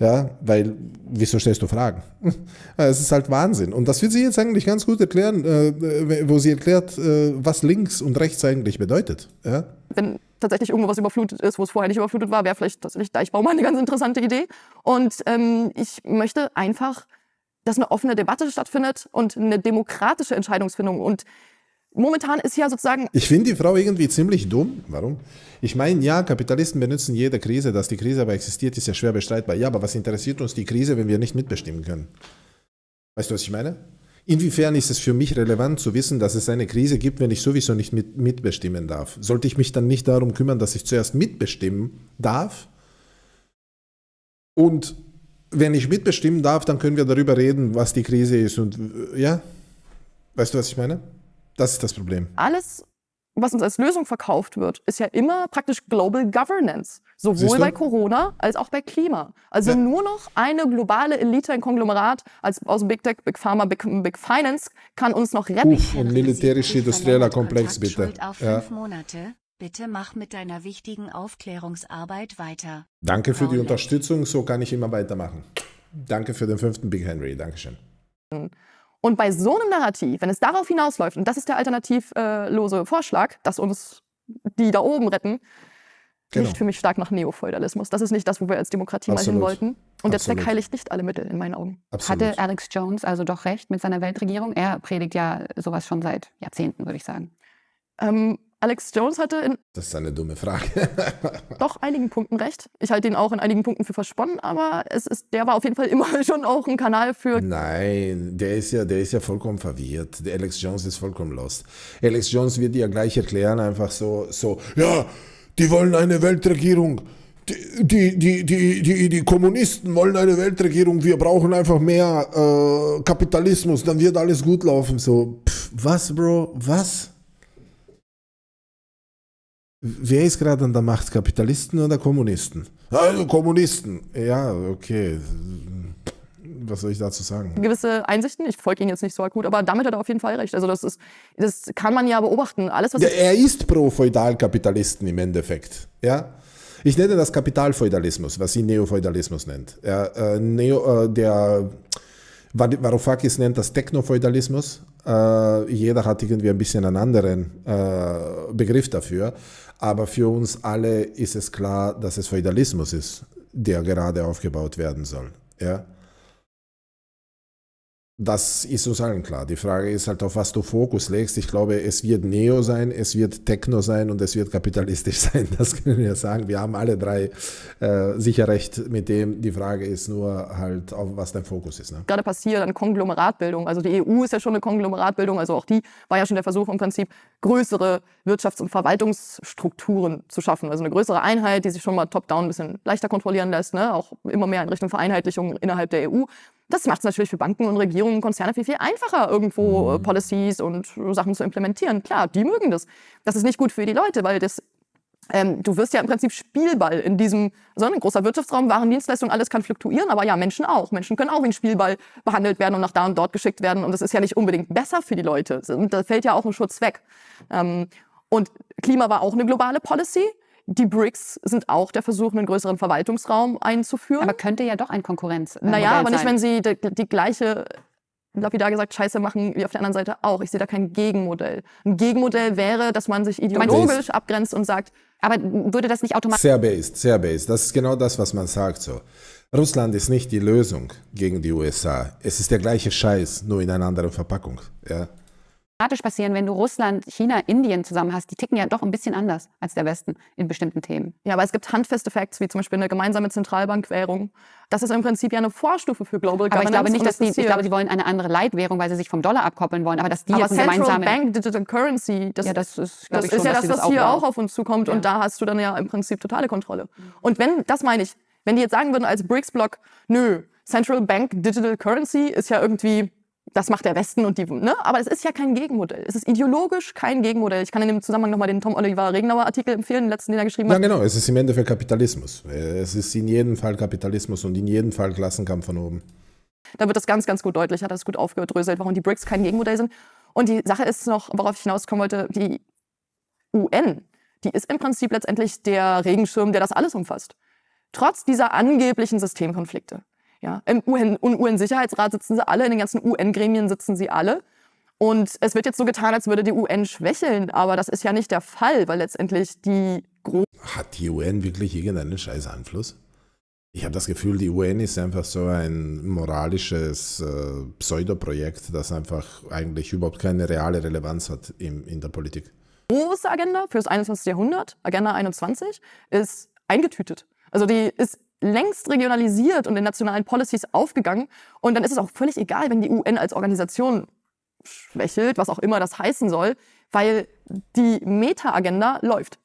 Ja, weil, wieso stellst du Fragen? Es ist halt Wahnsinn. Und das wird sie jetzt eigentlich ganz gut erklären, äh, äh, wo sie erklärt, äh, was links und rechts eigentlich bedeutet. Ja? Wenn tatsächlich irgendwo was überflutet ist, wo es vorher nicht überflutet war, wäre vielleicht tatsächlich Deichbaum eine ganz interessante Idee. Und ähm, ich möchte einfach, dass eine offene Debatte stattfindet und eine demokratische Entscheidungsfindung. Und Momentan ist ja sozusagen. Ich finde die Frau irgendwie ziemlich dumm. Warum? Ich meine, ja, Kapitalisten benutzen jede Krise. Dass die Krise aber existiert, ist ja schwer bestreitbar. Ja, aber was interessiert uns die Krise, wenn wir nicht mitbestimmen können? Weißt du, was ich meine? Inwiefern ist es für mich relevant zu wissen, dass es eine Krise gibt, wenn ich sowieso nicht mit, mitbestimmen darf? Sollte ich mich dann nicht darum kümmern, dass ich zuerst mitbestimmen darf? Und wenn ich mitbestimmen darf, dann können wir darüber reden, was die Krise ist und äh, ja? Weißt du, was ich meine? das ist das Problem. Alles, was uns als Lösung verkauft wird, ist ja immer praktisch Global Governance. Sowohl bei Corona als auch bei Klima. Also ja. nur noch eine globale Elite, ein Konglomerat als, aus Big Tech, Big Pharma, Big, Big Finance kann uns noch retten. Uff, und militärisch-industrieller Komplex, bitte. Auf ja. fünf Monate. Bitte mach mit deiner wichtigen Aufklärungsarbeit weiter. Danke für die Unterstützung, so kann ich immer weitermachen. Danke für den fünften Big Henry, Dankeschön. Hm. Und bei so einem Narrativ, wenn es darauf hinausläuft, und das ist der alternativlose äh, Vorschlag, dass uns die da oben retten, genau. riecht für mich stark nach Neofeudalismus. Das ist nicht das, wo wir als Demokratie Absolut. mal hin wollten. Und Absolut. der Zweck heiligt nicht alle Mittel, in meinen Augen. Absolut. Hatte Alex Jones also doch recht mit seiner Weltregierung? Er predigt ja sowas schon seit Jahrzehnten, würde ich sagen. Ähm, Alex Jones hatte in. Das ist eine dumme Frage. doch einigen Punkten recht. Ich halte ihn auch in einigen Punkten für versponnen, aber es ist, der war auf jeden Fall immer schon auch ein Kanal für. Nein, der ist ja, der ist ja vollkommen verwirrt. Der Alex Jones ist vollkommen lost. Alex Jones wird ja gleich erklären, einfach so, so, ja, die wollen eine Weltregierung. Die, die, die, die, die Kommunisten wollen eine Weltregierung, wir brauchen einfach mehr äh, Kapitalismus, dann wird alles gut laufen. So, pff, was, Bro? Was? Wer ist gerade an der Macht, Kapitalisten oder Kommunisten? Also Kommunisten. Ja, okay. Was soll ich dazu sagen? Gewisse Einsichten, ich folge ihn jetzt nicht so akut, aber damit hat er auf jeden Fall recht. Also das ist, das kann man ja beobachten. Alles, was ja, er ist pro-feudalkapitalisten im Endeffekt. Ja. Ich nenne das Kapitalfeudalismus, was sie Neofeudalismus nennt. Ja, äh, Neo, äh, der Varoufakis nennt das Technofeudalismus. Äh, jeder hat irgendwie ein bisschen einen anderen äh, Begriff dafür. Aber für uns alle ist es klar, dass es Feudalismus ist, der gerade aufgebaut werden soll. Ja? Das ist uns allen klar. Die Frage ist halt, auf was du Fokus legst. Ich glaube, es wird Neo sein, es wird Techno sein und es wird kapitalistisch sein. Das können wir sagen. Wir haben alle drei äh, sicher recht mit dem. Die Frage ist nur halt, auf was dein Fokus ist. Ne? Gerade passiert an Konglomeratbildung. Also die EU ist ja schon eine Konglomeratbildung. Also auch die war ja schon der Versuch im Prinzip, größere Wirtschafts- und Verwaltungsstrukturen zu schaffen. Also eine größere Einheit, die sich schon mal top-down ein bisschen leichter kontrollieren lässt. Ne? Auch immer mehr in Richtung Vereinheitlichung innerhalb der EU. Das macht es natürlich für Banken und Regierungen und Konzerne viel, viel einfacher, irgendwo äh, mhm. Policies und äh, Sachen zu implementieren. Klar, die mögen das. Das ist nicht gut für die Leute, weil das ähm, du wirst ja im Prinzip Spielball in diesem, so ein großer Wirtschaftsraum, Waren, Dienstleistungen, alles kann fluktuieren, aber ja, Menschen auch. Menschen können auch wie ein Spielball behandelt werden und nach da und dort geschickt werden und das ist ja nicht unbedingt besser für die Leute. da fällt ja auch ein Schutz weg. Ähm, und Klima war auch eine globale Policy. Die BRICS sind auch der Versuch, einen größeren Verwaltungsraum einzuführen. Aber könnte ja doch ein Konkurrenz. Äh, naja, aber nicht, wenn sie die, die gleiche da gesagt, Scheiße machen wie auf der anderen Seite auch. Ich sehe da kein Gegenmodell. Ein Gegenmodell wäre, dass man sich ideologisch abgrenzt und sagt, aber würde das nicht automatisch. Sehr based, sehr based. Das ist genau das, was man sagt so. Russland ist nicht die Lösung gegen die USA. Es ist der gleiche Scheiß, nur in einer anderen Verpackung. Ja? automatisch passieren, wenn du Russland, China, Indien zusammen hast. Die ticken ja doch ein bisschen anders als der Westen in bestimmten Themen. Ja, aber es gibt handfeste Facts, wie zum Beispiel eine gemeinsame Zentralbankwährung. Das ist im Prinzip ja eine Vorstufe für Global Governance. Aber ich glaube nicht, dass das die, ich glaube, die wollen eine andere Leitwährung, weil sie sich vom Dollar abkoppeln wollen. Aber dass die aber jetzt Central gemeinsame Bank Digital Currency, das, ja, das ist, das ist schon, ja das, was das hier auch auf uns zukommt. Ja. Und da hast du dann ja im Prinzip totale Kontrolle. Und wenn, das meine ich, wenn die jetzt sagen würden als BRICS-Block, nö, Central Bank Digital Currency ist ja irgendwie das macht der Westen und die, ne? Aber es ist ja kein Gegenmodell. Es ist ideologisch kein Gegenmodell. Ich kann in dem Zusammenhang nochmal den Tom Oliver Regenauer Artikel empfehlen, den letzten, den er geschrieben hat. Ja, genau. Es ist im Endeffekt Kapitalismus. Es ist in jedem Fall Kapitalismus und in jedem Fall Klassenkampf von oben. Da wird das ganz, ganz gut deutlich. Hat das gut aufgedröselt, warum die BRICS kein Gegenmodell sind. Und die Sache ist noch, worauf ich hinauskommen wollte, die UN, die ist im Prinzip letztendlich der Regenschirm, der das alles umfasst. Trotz dieser angeblichen Systemkonflikte. Ja? Im UN-Sicherheitsrat UN sitzen sie alle, in den ganzen UN-Gremien sitzen sie alle. Und es wird jetzt so getan, als würde die UN schwächeln, aber das ist ja nicht der Fall, weil letztendlich die Gro Hat die UN wirklich irgendeinen scheiß Einfluss? Ich habe das Gefühl, die UN ist einfach so ein moralisches äh, Pseudoprojekt, das einfach eigentlich überhaupt keine reale Relevanz hat in, in der Politik. Große Agenda für das 21. Jahrhundert, Agenda 21, ist eingetütet. Also die ist längst regionalisiert und in nationalen Policies aufgegangen. Und dann ist es auch völlig egal, wenn die UN als Organisation schwächelt, was auch immer das heißen soll, weil die Meta-Agenda läuft.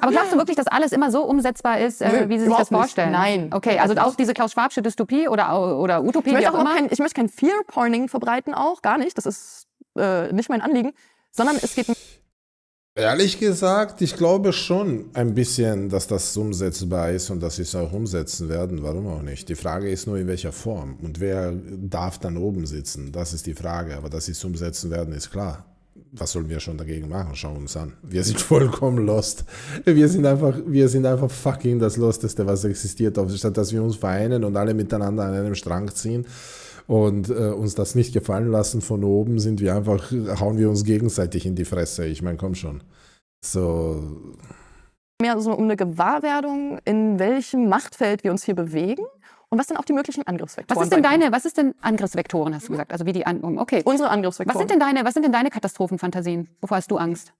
Aber glaubst du wirklich, dass alles immer so umsetzbar ist, äh, Nö, wie Sie sich das vorstellen? Nicht. Nein. Okay, also auch diese Klaus Schwabsche Dystopie oder, oder Utopie? Ich möchte, Kein, ich möchte kein fear porning verbreiten auch, gar nicht. Das ist äh, nicht mein Anliegen. Sondern es geht Ehrlich gesagt, ich glaube schon ein bisschen, dass das umsetzbar ist und dass sie es auch umsetzen werden. Warum auch nicht? Die Frage ist nur, in welcher Form und wer darf dann oben sitzen. Das ist die Frage. Aber dass sie es umsetzen werden, ist klar. Was sollen wir schon dagegen machen? Schauen wir uns an. Wir sind vollkommen lost. Wir sind einfach, wir sind einfach fucking das Losteste, was existiert. Statt dass wir uns vereinen und alle miteinander an einem Strang ziehen und äh, uns das nicht gefallen lassen von oben, sind wir einfach, hauen wir uns gegenseitig in die Fresse. Ich meine, komm schon. So. Mehr so um eine Gewahrwerdung, in welchem Machtfeld wir uns hier bewegen und was sind auch die möglichen Angriffsvektoren? Was ist denn deine, was ist denn Angriffsvektoren, hast du gesagt? Also wie die okay. Unsere Angriffsvektoren. Was sind denn deine, was sind denn deine Katastrophenfantasien? Wovor hast du Angst?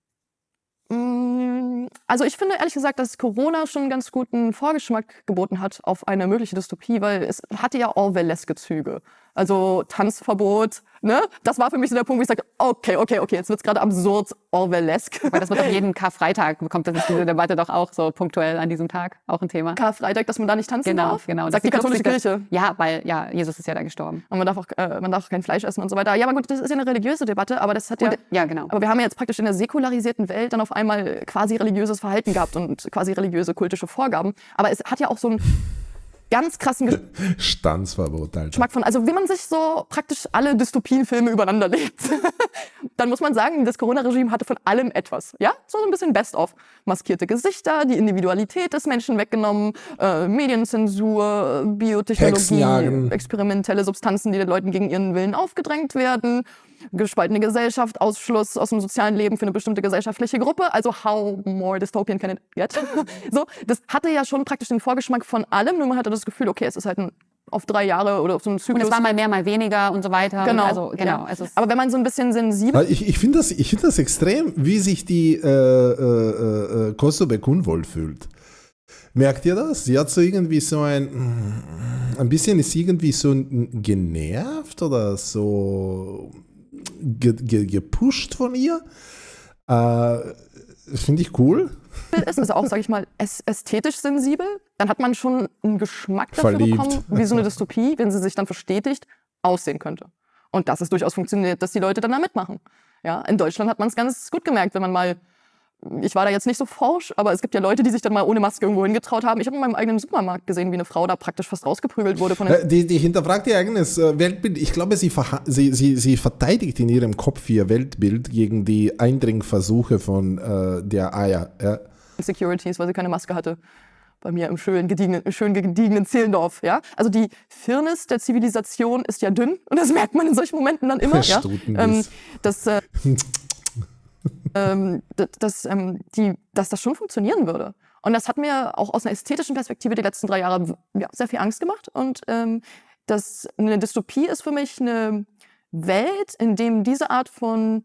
Mm, also ich finde ehrlich gesagt, dass Corona schon einen ganz guten Vorgeschmack geboten hat auf eine mögliche Dystopie, weil es hatte ja Orwelleske Züge. Also Tanzverbot, ne? Das war für mich so der Punkt, wo ich sage, okay, okay, okay, jetzt wird's gerade absurd Orwellesque. Weil das wird auf jeden Karfreitag, bekommt das diese Debatte doch auch so punktuell an diesem Tag, auch ein Thema. Karfreitag, dass man da nicht tanzen genau, darf? Genau, genau. Sagt die, die katholische Kirche. Ja, weil, ja, Jesus ist ja da gestorben. Und man darf auch, äh, man darf auch kein Fleisch essen und so weiter. Ja, aber gut, das ist ja eine religiöse Debatte, aber das hat ja... Und, ja, genau. Aber wir haben ja jetzt praktisch in der säkularisierten Welt dann auf einmal quasi religiöses Verhalten gehabt und quasi religiöse, kultische Vorgaben. Aber es hat ja auch so ein ganz krassen Gesch Stanzverbot, Alter. Geschmack von. Also wenn man sich so praktisch alle Dystopienfilme übereinander legt, dann muss man sagen, das Corona-Regime hatte von allem etwas. Ja, so ein bisschen Best-of. Maskierte Gesichter, die Individualität des Menschen weggenommen, äh, Medienzensur, Biotechnologie, experimentelle Substanzen, die den Leuten gegen ihren Willen aufgedrängt werden gespaltene Gesellschaft, Ausschluss aus dem sozialen Leben für eine bestimmte gesellschaftliche Gruppe. Also how more dystopian can it get? so, das hatte ja schon praktisch den Vorgeschmack von allem, nur man hatte das Gefühl, okay, es ist halt ein auf drei Jahre oder auf so einen Zyklus. Und es war mal mehr, mal weniger und so weiter. Genau. Also, genau ja. Also Aber wenn man so ein bisschen sensibel... Ich, ich finde das, find das extrem, wie sich die äh, äh, äh, äh unwohl fühlt. Merkt ihr das? Sie hat so irgendwie so ein... Ein bisschen ist sie irgendwie so genervt oder so ge, ge, gepusht von ihr. Äh, Finde ich cool. Es ist also auch, sage ich mal, ästhetisch sensibel. Dann hat man schon einen Geschmack dafür Verliebt. bekommen, wie so eine Dystopie, wenn sie sich dann verstetigt, aussehen könnte. Und dass es durchaus funktioniert, dass die Leute dann da mitmachen. Ja, in Deutschland hat man es ganz gut gemerkt, wenn man mal ich war da jetzt nicht so forsch, aber es gibt ja Leute, die sich dann mal ohne Maske irgendwo hingetraut haben. Ich habe in meinem eigenen Supermarkt gesehen, wie eine Frau da praktisch fast rausgeprügelt wurde von äh, die, die hinterfragt ihr eigenes äh, Weltbild. Ich glaube, sie, sie, sie, sie verteidigt in ihrem Kopf ihr Weltbild gegen die Eindringversuche von äh, der Eier. Ja. Securities, weil sie keine Maske hatte bei mir im schönen, gediegenen, schön gediegenen Zehlendorf. Ja? Also die Firnis der Zivilisation ist ja dünn und das merkt man in solchen Momenten dann immer. Ja? Ähm, das, äh ähm, dass, ähm, die, dass das schon funktionieren würde. Und das hat mir auch aus einer ästhetischen Perspektive die letzten drei Jahre ja, sehr viel Angst gemacht. Und ähm, das, eine Dystopie ist für mich eine Welt, in dem diese Art von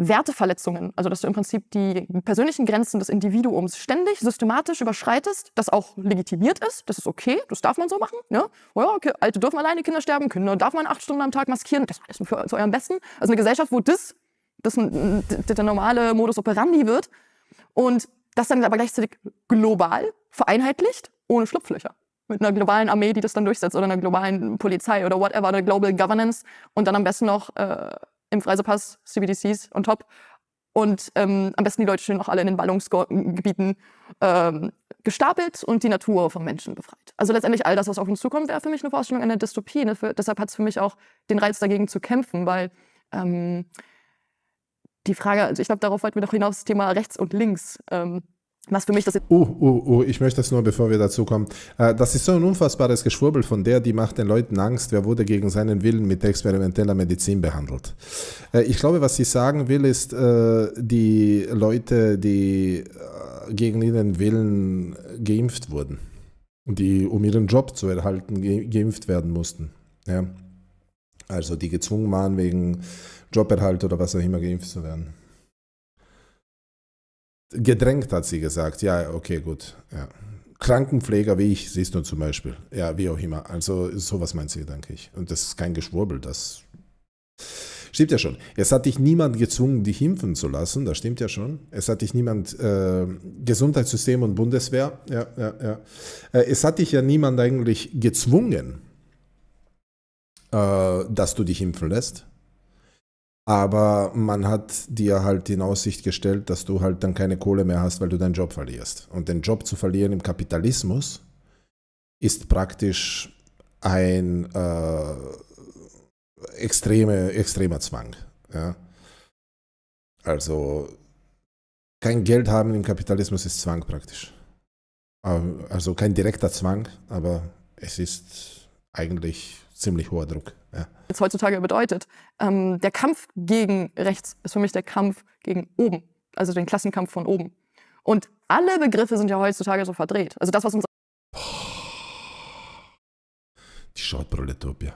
Werteverletzungen, also dass du im Prinzip die persönlichen Grenzen des Individuums ständig systematisch überschreitest, das auch legitimiert ist, das ist okay, das darf man so machen. Ne? Oh ja, okay, Alte dürfen alleine Kinder sterben, Kinder darf man acht Stunden am Tag maskieren, das ist für, zu eurem Besten. Also eine Gesellschaft, wo das das ein, der normale Modus operandi wird. Und das dann aber gleichzeitig global vereinheitlicht, ohne Schlupflöcher. Mit einer globalen Armee, die das dann durchsetzt, oder einer globalen Polizei oder whatever, einer Global Governance. Und dann am besten noch äh, im Freisepass CBDCs on top. Und ähm, am besten die Leute stehen noch alle in den Ballungsgebieten ähm, gestapelt und die Natur vom Menschen befreit. Also letztendlich all das, was auf uns zukommt, wäre für mich eine Vorstellung einer Dystopie. Ne? Für, deshalb hat es für mich auch den Reiz, dagegen zu kämpfen, weil ähm, die Frage, also ich glaube, darauf wollten wir doch hinaus, das Thema rechts und links. Ähm, was für mich das Oh, oh, oh, ich möchte das nur, bevor wir dazu kommen. Äh, das ist so ein unfassbares Geschwurbel von der, die macht den Leuten Angst, wer wurde gegen seinen Willen mit experimenteller Medizin behandelt. Äh, ich glaube, was sie sagen will, ist, äh, die Leute, die gegen ihren Willen geimpft wurden, die um ihren Job zu erhalten geimpft werden mussten. Ja? Also die gezwungen waren wegen Joberhalt oder was auch immer geimpft zu werden. Gedrängt hat sie gesagt. Ja, okay, gut. Ja. Krankenpfleger wie ich, siehst du zum Beispiel. Ja, wie auch immer. Also sowas meint sie, denke ich. Und das ist kein Geschwurbel, das stimmt ja schon. Es hat dich niemand gezwungen, dich impfen zu lassen, das stimmt ja schon. Es hat dich niemand, äh, Gesundheitssystem und Bundeswehr, ja, ja, ja. Äh, es hat dich ja niemand eigentlich gezwungen, äh, dass du dich impfen lässt. Aber man hat dir halt in Aussicht gestellt, dass du halt dann keine Kohle mehr hast, weil du deinen Job verlierst. Und den Job zu verlieren im Kapitalismus ist praktisch ein äh, extreme, extremer Zwang. Ja? Also kein Geld haben im Kapitalismus ist Zwang praktisch. Ähm, also kein direkter Zwang, aber es ist eigentlich ziemlich hoher Druck. Ja. Jetzt heutzutage bedeutet, ähm, der Kampf gegen rechts ist für mich der Kampf gegen oben, also den Klassenkampf von oben. Und alle Begriffe sind ja heutzutage so verdreht. Also das, was uns die Schautproletopia.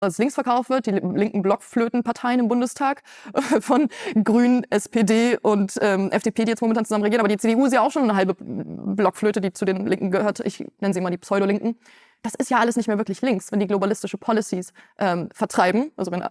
Als links verkauft wird, die linken Blockflötenparteien im Bundestag von Grünen, SPD und ähm, FDP, die jetzt momentan zusammen regieren. Aber die CDU ist ja auch schon eine halbe Blockflöte, die zu den Linken gehört. Ich nenne sie immer die Pseudolinken das ist ja alles nicht mehr wirklich links, wenn die globalistische Policies ähm, vertreiben, also wenn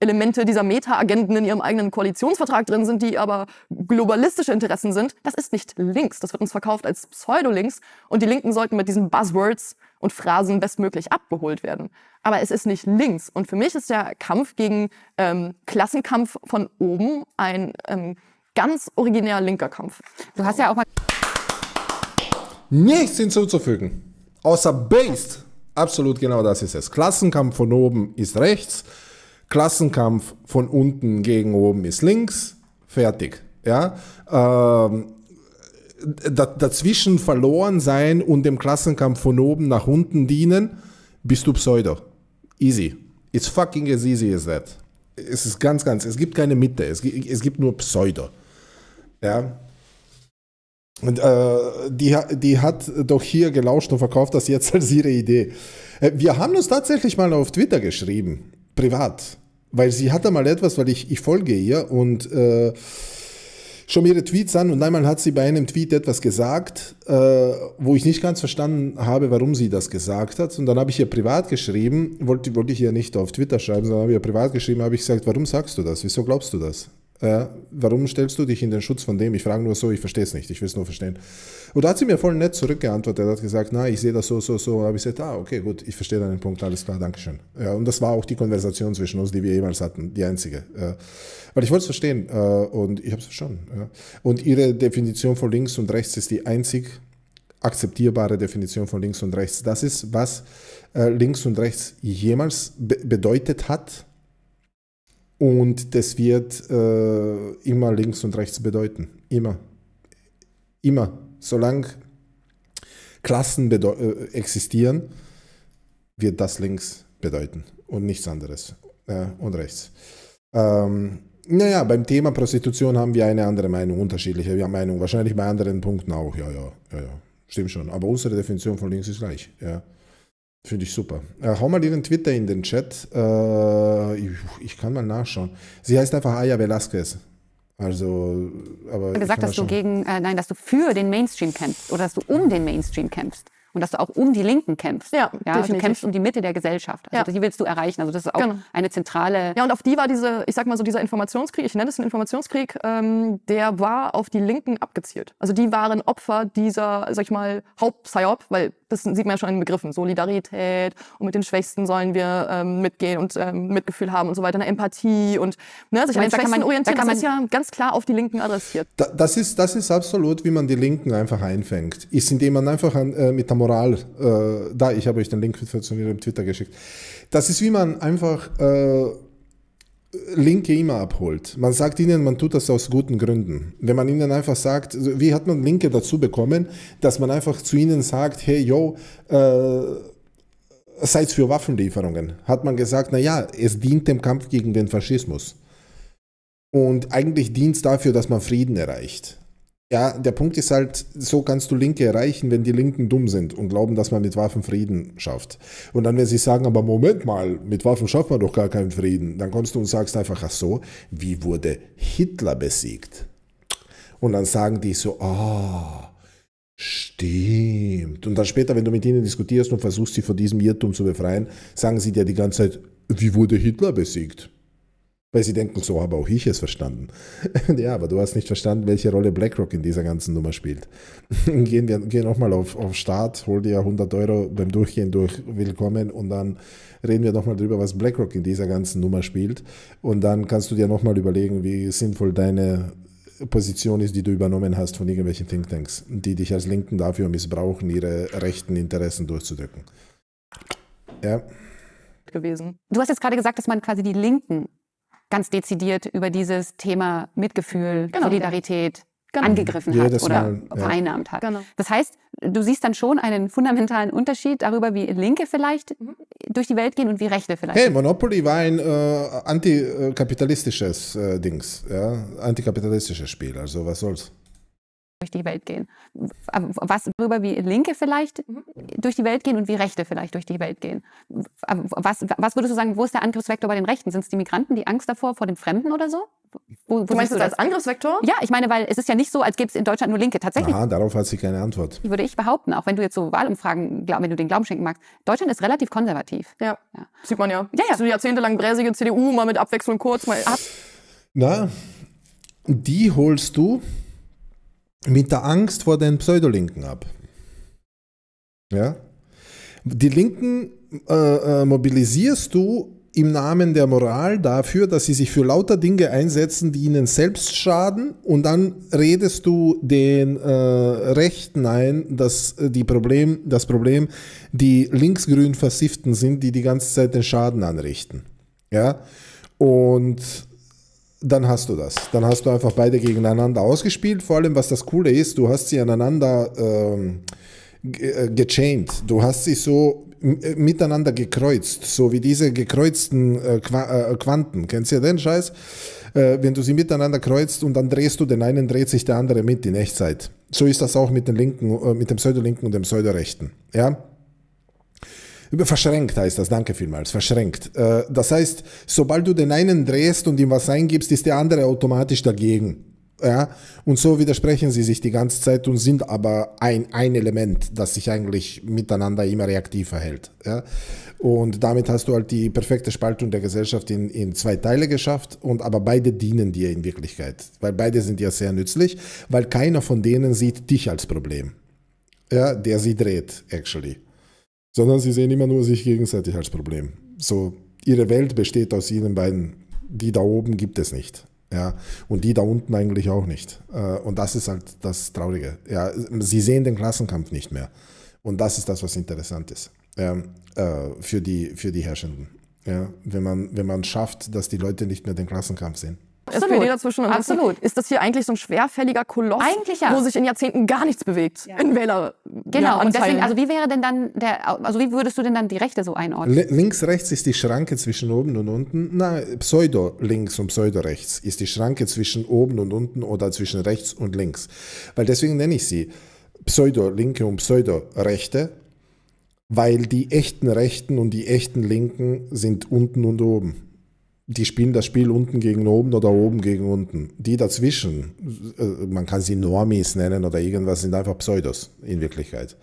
Elemente dieser meta agenten in ihrem eigenen Koalitionsvertrag drin sind, die aber globalistische Interessen sind, das ist nicht links. Das wird uns verkauft als Pseudo-links und die Linken sollten mit diesen Buzzwords und Phrasen bestmöglich abgeholt werden. Aber es ist nicht links. Und für mich ist der Kampf gegen ähm, Klassenkampf von oben ein ähm, ganz originär linker Kampf. Du hast ja auch mal nichts hinzuzufügen außer Based. Absolut genau das ist es. Klassenkampf von oben ist rechts, Klassenkampf von unten gegen oben ist links. Fertig. Ja? Ähm, dazwischen verloren sein und dem Klassenkampf von oben nach unten dienen, bist du Pseudo. Easy. It's fucking as easy as that. Es ist ganz, ganz, es gibt keine Mitte, es, es gibt nur Pseudo. Ja. Und, äh, die, die hat doch hier gelauscht und verkauft das jetzt als ihre Idee. Äh, wir haben uns tatsächlich mal auf Twitter geschrieben, privat, weil sie hatte mal etwas, weil ich, ich folge ihr und äh, schau ihre Tweets an und einmal hat sie bei einem Tweet etwas gesagt, äh, wo ich nicht ganz verstanden habe, warum sie das gesagt hat. Und dann habe ich ihr privat geschrieben, wollte, wollte ich ihr nicht auf Twitter schreiben, sondern habe ihr privat geschrieben, habe ich gesagt, warum sagst du das? Wieso glaubst du das? Äh, warum stellst du dich in den Schutz von dem? Ich frage nur so, ich verstehe es nicht, ich will es nur verstehen. Und da hat sie mir voll nett zurückgeantwortet, er hat gesagt, na, ich sehe das so, so, so. Und habe ich gesagt, ah, okay, gut, ich verstehe deinen Punkt, alles klar, Dankeschön. Ja, und das war auch die Konversation zwischen uns, die wir jemals hatten, die einzige. Äh, weil ich wollte es verstehen äh, und ich habe es verstanden. Ja. Und ihre Definition von links und rechts ist die einzig akzeptierbare Definition von links und rechts. Das ist, was äh, links und rechts jemals be bedeutet hat und das wird äh, immer links und rechts bedeuten. Immer. Immer. Solange Klassen äh, existieren, wird das links bedeuten und nichts anderes. Äh, und rechts. Ähm, naja, beim Thema Prostitution haben wir eine andere Meinung, unterschiedliche Meinung. Wahrscheinlich bei anderen Punkten auch. Ja, ja, ja, ja. Stimmt schon. Aber unsere Definition von links ist gleich. Ja. Finde ich super. Äh, hau mal ihren Twitter in den Chat. Äh, ich, kann mal nachschauen. Sie heißt einfach Aya Velasquez. Also, aber. Du gesagt, dass du gegen, äh, nein, dass du für den Mainstream kämpfst oder dass du um den Mainstream kämpfst und dass du auch um die Linken kämpfst. Ja, ja du kämpfst um die Mitte der Gesellschaft. Also ja. die willst du erreichen. Also das ist auch genau. eine zentrale. Ja, und auf die war diese, ich sag mal so dieser Informationskrieg, ich nenne es einen Informationskrieg, ähm, der war auf die Linken abgezielt. Also die waren Opfer dieser, sag ich mal, Haupt-Psyop, weil das sieht man ja schon in den Begriffen, Solidarität und mit den Schwächsten sollen wir ähm, mitgehen und ähm, Mitgefühl haben und so weiter, eine Empathie und ne, sich an den Schwächsten man, orientieren, das ist ja ganz klar auf die Linken adressiert. Da, das, ist, das ist absolut, wie man die Linken einfach einfängt, ist, indem man einfach an, äh, mit der Moral, äh, da, ich habe euch den Link zu ihrem Twitter geschickt, das ist, wie man einfach... Äh, Linke immer abholt. Man sagt ihnen, man tut das aus guten Gründen. Wenn man ihnen einfach sagt, also wie hat man Linke dazu bekommen, dass man einfach zu ihnen sagt, hey, yo, äh, sei für Waffenlieferungen, hat man gesagt, naja, es dient dem Kampf gegen den Faschismus. Und eigentlich dient es dafür, dass man Frieden erreicht. Ja, der Punkt ist halt, so kannst du Linke erreichen, wenn die Linken dumm sind und glauben, dass man mit Waffen Frieden schafft. Und dann, wenn sie sagen, aber Moment mal, mit Waffen schafft man doch gar keinen Frieden, dann kommst du und sagst einfach, ach so, wie wurde Hitler besiegt? Und dann sagen die so, ah, oh, stimmt. Und dann später, wenn du mit ihnen diskutierst und versuchst, sie von diesem Irrtum zu befreien, sagen sie dir die ganze Zeit, wie wurde Hitler besiegt? Weil sie denken, so habe auch ich es verstanden. ja, aber du hast nicht verstanden, welche Rolle BlackRock in dieser ganzen Nummer spielt. gehen wir gehen nochmal auf, auf Start, hol dir 100 Euro beim Durchgehen durch, willkommen und dann reden wir nochmal drüber, was BlackRock in dieser ganzen Nummer spielt. Und dann kannst du dir nochmal überlegen, wie sinnvoll deine Position ist, die du übernommen hast von irgendwelchen Thinktanks, die dich als Linken dafür missbrauchen, ihre rechten Interessen durchzudrücken. Ja. Gewesen. Du hast jetzt gerade gesagt, dass man quasi die Linken ganz dezidiert über dieses Thema Mitgefühl, genau. Solidarität genau. angegriffen hat oder Mal, ja. vereinnahmt hat. Genau. Das heißt, du siehst dann schon einen fundamentalen Unterschied darüber, wie Linke vielleicht mhm. durch die Welt gehen und wie Rechte vielleicht. Hey, Monopoly war ein äh, antikapitalistisches äh, äh, Dings, ja? antikapitalistisches Spiel, also was soll's durch die Welt gehen. Was darüber, wie Linke vielleicht mhm. durch die Welt gehen und wie Rechte vielleicht durch die Welt gehen. Was, was würdest du sagen, wo ist der Angriffsvektor bei den Rechten? Sind es die Migranten, die Angst davor vor dem Fremden oder so? Wo, wo du meinst du das als Angriffsvektor? Ja, ich meine, weil es ist ja nicht so, als gäbe es in Deutschland nur Linke. Tatsächlich. Aha, darauf hat sie keine Antwort. Würde ich behaupten, auch wenn du jetzt so Wahlumfragen, wenn du den Glauben schenken magst. Deutschland ist relativ konservativ. Ja. ja. sieht man ja. Ja, ja. So jahrzehntelang bräsige CDU, mal mit Abwechslung kurz, mal ab. Na, die holst du mit der Angst vor den Pseudolinken ab. Ja? Die Linken äh, äh, mobilisierst du im Namen der Moral dafür, dass sie sich für lauter Dinge einsetzen, die ihnen selbst schaden und dann redest du den äh, Rechten ein, dass äh, die Problem, das Problem die linksgrün Versiften sind, die die ganze Zeit den Schaden anrichten. Ja? Und dann hast du das. Dann hast du einfach beide gegeneinander ausgespielt. Vor allem, was das Coole ist, du hast sie aneinander ähm, äh, gechamed. Du hast sie so äh, miteinander gekreuzt, so wie diese gekreuzten äh, Qu äh, Quanten. Kennst du ja den Scheiß? Äh, wenn du sie miteinander kreuzt und dann drehst du den einen, dreht sich der andere mit in Echtzeit. So ist das auch mit, den Linken, äh, mit dem Pseudolinken und dem Pseudorechten. Ja? Über verschränkt heißt das, danke vielmals, verschränkt. Äh, das heißt, sobald du den einen drehst und ihm was eingibst, ist der andere automatisch dagegen. Ja? Und so widersprechen sie sich die ganze Zeit und sind aber ein, ein Element, das sich eigentlich miteinander immer reaktiv verhält. Ja? Und damit hast du halt die perfekte Spaltung der Gesellschaft in, in zwei Teile geschafft, und aber beide dienen dir in Wirklichkeit, weil beide sind ja sehr nützlich, weil keiner von denen sieht dich als Problem. Ja, der sie dreht, actually sondern sie sehen immer nur sich gegenseitig als Problem. So, ihre Welt besteht aus ihnen beiden. Die da oben gibt es nicht. Ja, und die da unten eigentlich auch nicht. Äh, und das ist halt das Traurige. Ja, sie sehen den Klassenkampf nicht mehr. Und das ist das, was interessant ist ähm, für, die, für die Herrschenden. Ja, wenn man, wenn man schafft, dass die Leute nicht mehr den Klassenkampf sehen. Absolut. SPD dazwischen. Absolut. Ist das hier eigentlich so ein schwerfälliger Koloss, eigentlich ja. wo sich in Jahrzehnten gar nichts bewegt ja. in Wähler. Genau. Ja, und deswegen, also wie wäre denn dann der, also wie würdest du denn dann die Rechte so einordnen? L links rechts ist die Schranke zwischen oben und unten. Na, pseudo links und pseudo rechts ist die Schranke zwischen oben und unten oder zwischen rechts und links, weil deswegen nenne ich sie pseudo linke und pseudo rechte, weil die echten Rechten und die echten Linken sind unten und oben die spielen das Spiel unten gegen oben oder oben gegen unten. Die dazwischen, äh, man kann sie Normis nennen oder irgendwas, sind einfach Pseudos in Wirklichkeit.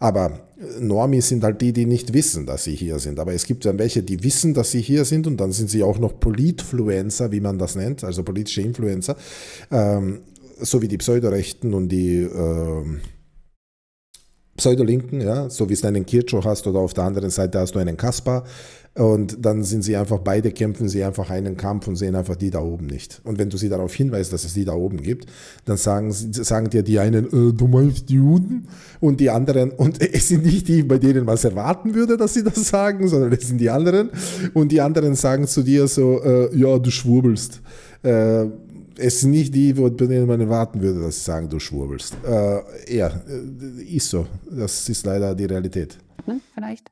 Aber äh, Normis sind halt die, die nicht wissen, dass sie hier sind. Aber es gibt dann welche, die wissen, dass sie hier sind und dann sind sie auch noch Politfluencer, wie man das nennt, also politische Influencer, ähm, so wie die Pseudorechten und die. Ähm, Pseudolinken, ja, so wie es einen Kirchhoff hast oder auf der anderen Seite hast du einen Kaspar. Und dann sind sie einfach, beide kämpfen sie einfach einen Kampf und sehen einfach die da oben nicht. Und wenn du sie darauf hinweist, dass es die da oben gibt, dann sagen, sagen dir die einen, äh, du meinst die Juden und die anderen, und es sind nicht die, bei denen man es erwarten würde, dass sie das sagen, sondern es sind die anderen. Und die anderen sagen zu dir so, äh, ja, du schwurbelst. Äh, es sind nicht die, bei denen man erwarten würde, dass sie sagen, du schwurbelst. Äh, ja, äh, ist so. Das ist leider die Realität. Ne, vielleicht.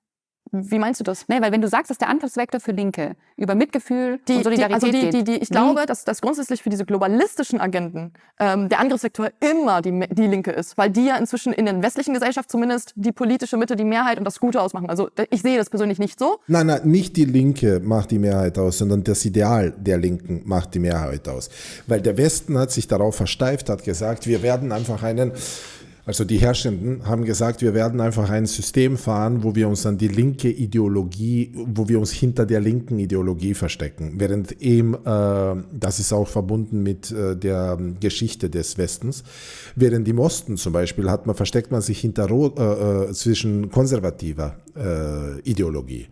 Wie meinst du das? Nee, weil wenn du sagst, dass der Angriffsvektor für Linke über Mitgefühl die, und Solidarität die, also die, geht. Die, die, ich glaube, mhm. dass das grundsätzlich für diese globalistischen Agenten ähm, der Angriffsvektor immer die, die Linke ist, weil die ja inzwischen in der westlichen Gesellschaft zumindest die politische Mitte die Mehrheit und das Gute ausmachen. Also ich sehe das persönlich nicht so. Nein, nein, nicht die Linke macht die Mehrheit aus, sondern das Ideal der Linken macht die Mehrheit aus. Weil der Westen hat sich darauf versteift, hat gesagt, wir werden einfach einen also die Herrschenden haben gesagt, wir werden einfach ein System fahren, wo wir uns an die linke Ideologie, wo wir uns hinter der linken Ideologie verstecken. Während eben, äh, das ist auch verbunden mit äh, der ähm, Geschichte des Westens, während im Osten zum Beispiel hat man, versteckt man sich hinter äh, äh, zwischen konservativer äh, Ideologie.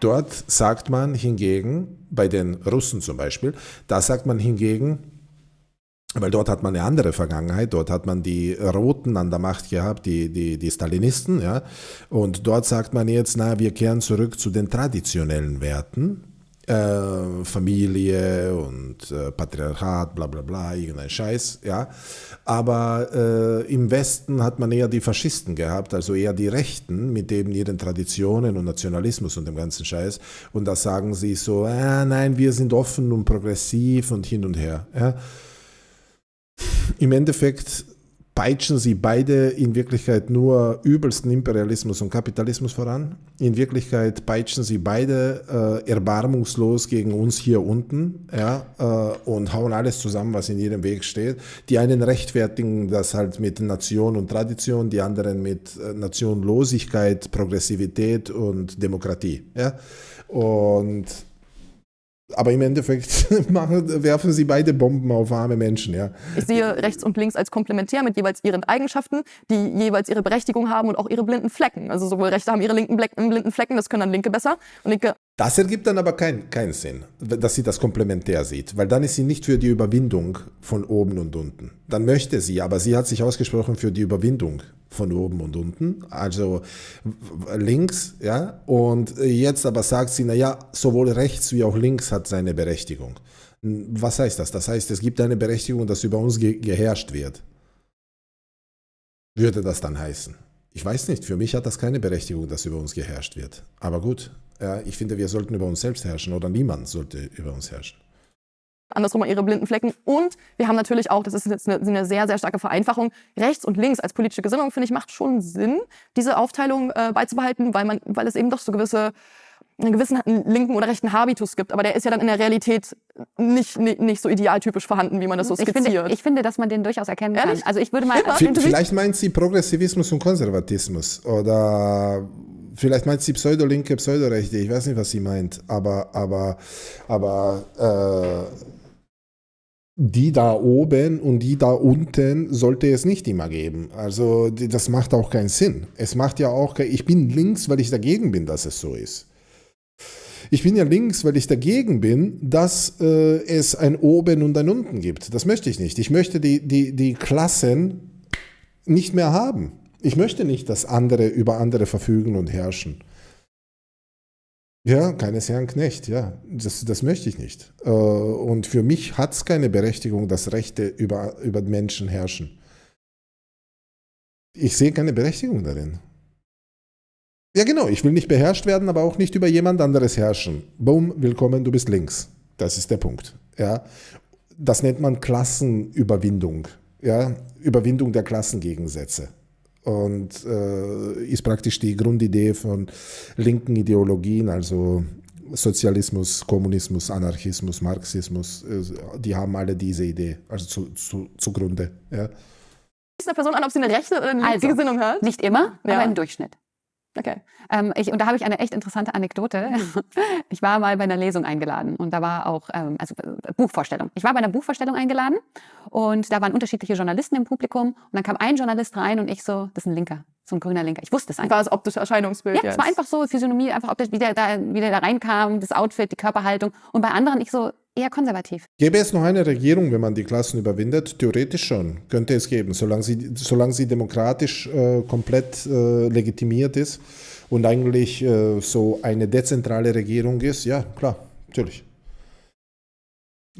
Dort sagt man hingegen, bei den Russen zum Beispiel, da sagt man hingegen, weil dort hat man eine andere Vergangenheit, dort hat man die Roten an der Macht gehabt, die, die, die Stalinisten, ja. Und dort sagt man jetzt, na, wir kehren zurück zu den traditionellen Werten, äh, Familie und äh, Patriarchat, bla bla bla, irgendein Scheiß, ja. Aber äh, im Westen hat man eher die Faschisten gehabt, also eher die Rechten mit eben ihren Traditionen und Nationalismus und dem ganzen Scheiß. Und da sagen sie so, äh, nein, wir sind offen und progressiv und hin und her, ja. Im Endeffekt peitschen sie beide in Wirklichkeit nur übelsten Imperialismus und Kapitalismus voran. In Wirklichkeit peitschen sie beide äh, erbarmungslos gegen uns hier unten ja, äh, und hauen alles zusammen, was in ihrem Weg steht. Die einen rechtfertigen das halt mit Nation und Tradition, die anderen mit äh, Nationlosigkeit, Progressivität und Demokratie. Ja? Und aber im Endeffekt machen, werfen sie beide Bomben auf arme Menschen, ja. Ich sehe rechts und links als komplementär mit jeweils ihren Eigenschaften, die jeweils ihre Berechtigung haben und auch ihre blinden Flecken. Also sowohl Rechte haben ihre linken blinden Flecken, das können dann Linke besser. Und Linke das ergibt dann aber keinen kein Sinn, dass sie das komplementär sieht, weil dann ist sie nicht für die Überwindung von oben und unten. Dann möchte sie, aber sie hat sich ausgesprochen für die Überwindung von oben und unten, also links, ja, und jetzt aber sagt sie, naja, sowohl rechts wie auch links hat seine Berechtigung. Was heißt das? Das heißt, es gibt eine Berechtigung, dass über uns ge geherrscht wird. Würde das dann heißen? Ich weiß nicht, für mich hat das keine Berechtigung, dass über uns geherrscht wird. Aber gut, ich finde, wir sollten über uns selbst herrschen oder niemand sollte über uns herrschen. Andersrum ihre blinden Flecken. Und wir haben natürlich auch, das ist jetzt eine, eine sehr, sehr starke Vereinfachung, rechts und links als politische Gesinnung, finde ich, macht schon Sinn, diese Aufteilung äh, beizubehalten, weil, man, weil es eben doch so gewisse einen gewissen linken oder rechten Habitus gibt, aber der ist ja dann in der Realität nicht, nicht, nicht so idealtypisch vorhanden, wie man das so skizziert. Ich finde, ich finde dass man den durchaus erkennen Ehrlich? kann. Also ich würde mal vielleicht meint sie Progressivismus und Konservatismus oder vielleicht meint sie Pseudolinke, Pseudorechte, ich weiß nicht, was sie meint, aber, aber, aber äh, die da oben und die da unten sollte es nicht immer geben. Also das macht auch keinen Sinn. Es macht ja auch, ich bin links, weil ich dagegen bin, dass es so ist. Ich bin ja links, weil ich dagegen bin, dass äh, es ein Oben und ein Unten gibt. Das möchte ich nicht. Ich möchte die, die, die Klassen nicht mehr haben. Ich möchte nicht, dass andere über andere verfügen und herrschen. Ja, keines Herrn Knecht, ja. Das, das möchte ich nicht. Äh, und für mich hat es keine Berechtigung, dass Rechte über, über Menschen herrschen. Ich sehe keine Berechtigung darin. Ja, genau, ich will nicht beherrscht werden, aber auch nicht über jemand anderes herrschen. Boom, willkommen, du bist links. Das ist der Punkt. Ja. Das nennt man Klassenüberwindung. Ja, Überwindung der Klassengegensätze und äh, ist praktisch die Grundidee von linken Ideologien, also Sozialismus, Kommunismus, Anarchismus, Marxismus, äh, die haben alle diese Idee, also zu, zu, zugrunde. Ja. Ist eine Person an, ob sie eine rechte oder eine linke also, Gesinnung hat? Nicht immer, ja. aber im Durchschnitt. Okay. Ähm, ich, und da habe ich eine echt interessante Anekdote. Mhm. Ich war mal bei einer Lesung eingeladen und da war auch, ähm, also äh, Buchvorstellung. Ich war bei einer Buchvorstellung eingeladen und da waren unterschiedliche Journalisten im Publikum und dann kam ein Journalist rein und ich so, das ist ein Linker, so ein grüner Linker. Ich wusste es einfach. War das optische Erscheinungsbild? Ja, es war einfach so, Physiognomie, einfach, ob das, wie, der da, wie der da reinkam, das Outfit, die Körperhaltung. Und bei anderen ich so, Eher konservativ. Gäbe es noch eine Regierung, wenn man die Klassen überwindet? Theoretisch schon. Könnte es geben, solange sie, solange sie demokratisch äh, komplett äh, legitimiert ist und eigentlich äh, so eine dezentrale Regierung ist. Ja, klar, natürlich.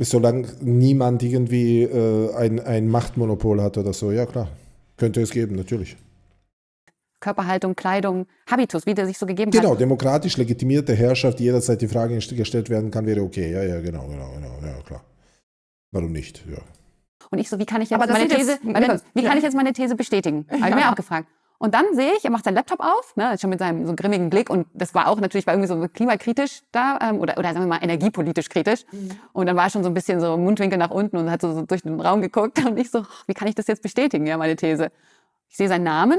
Solange niemand irgendwie äh, ein, ein Machtmonopol hat oder so. Ja, klar. Könnte es geben, natürlich. Körperhaltung, Kleidung, Habitus, wie der sich so gegeben genau, hat. Genau, demokratisch legitimierte Herrschaft, die jederzeit die Frage gestellt werden kann, wäre okay. Ja, ja, genau, genau, genau, ja, klar. Warum nicht? Ja. Und ich so, wie kann ich jetzt meine These, jetzt, meine, wie ja. kann ich jetzt meine These bestätigen? Habe ich mir auch gefragt. Und dann sehe ich, er macht seinen Laptop auf, ne, schon mit seinem so grimmigen Blick und das war auch natürlich war irgendwie so klimakritisch da ähm, oder oder sagen wir mal energiepolitisch kritisch. Mhm. Und dann war er schon so ein bisschen so Mundwinkel nach unten und hat so, so durch den Raum geguckt und ich so, wie kann ich das jetzt bestätigen, ja, meine These. Ich sehe seinen Namen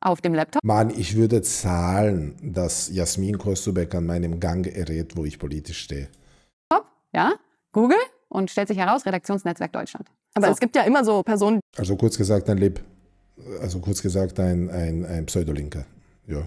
auf dem Laptop? Mann, ich würde zahlen, dass Jasmin Kosubek an meinem Gang errät, wo ich politisch stehe. Top, ja. Google und stellt sich heraus, Redaktionsnetzwerk Deutschland. Aber so. es gibt ja immer so Personen. Also kurz gesagt ein Lib. Also kurz gesagt ein, ein, ein Pseudolinker. Ja.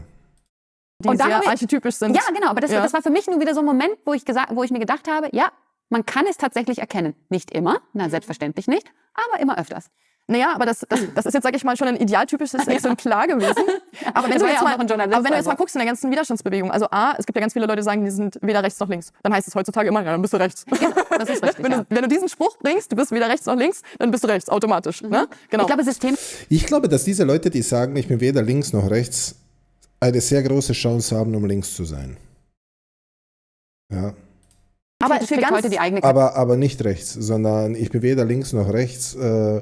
Die und sehr archetypisch sind. Ja, genau. Aber das, ja. das war für mich nur wieder so ein Moment, wo ich, wo ich mir gedacht habe, ja, man kann es tatsächlich erkennen. Nicht immer, na selbstverständlich nicht, aber immer öfters. Naja, aber das, das, das ist jetzt, sag ich mal, schon ein idealtypisches Exemplar gewesen. Aber wenn, du jetzt, mal, aber wenn du jetzt mal also. guckst in der ganzen Widerstandsbewegung, also A, es gibt ja ganz viele Leute, die sagen, die sind weder rechts noch links. Dann heißt es heutzutage immer, ja, dann bist du rechts. Genau, das ist richtig. wenn, du, ja. wenn, du, diesen Spruch bringst, du bist weder rechts noch links, dann bist du rechts, automatisch. Ne? Mhm. Ne? Genau. Ich, glaube, System ich glaube, dass diese Leute, die sagen, ich bin weder links noch rechts, eine sehr große Chance haben, um links zu sein. Ja. Aber, für ganz, aber, aber nicht rechts, sondern ich bin weder links noch rechts. Äh,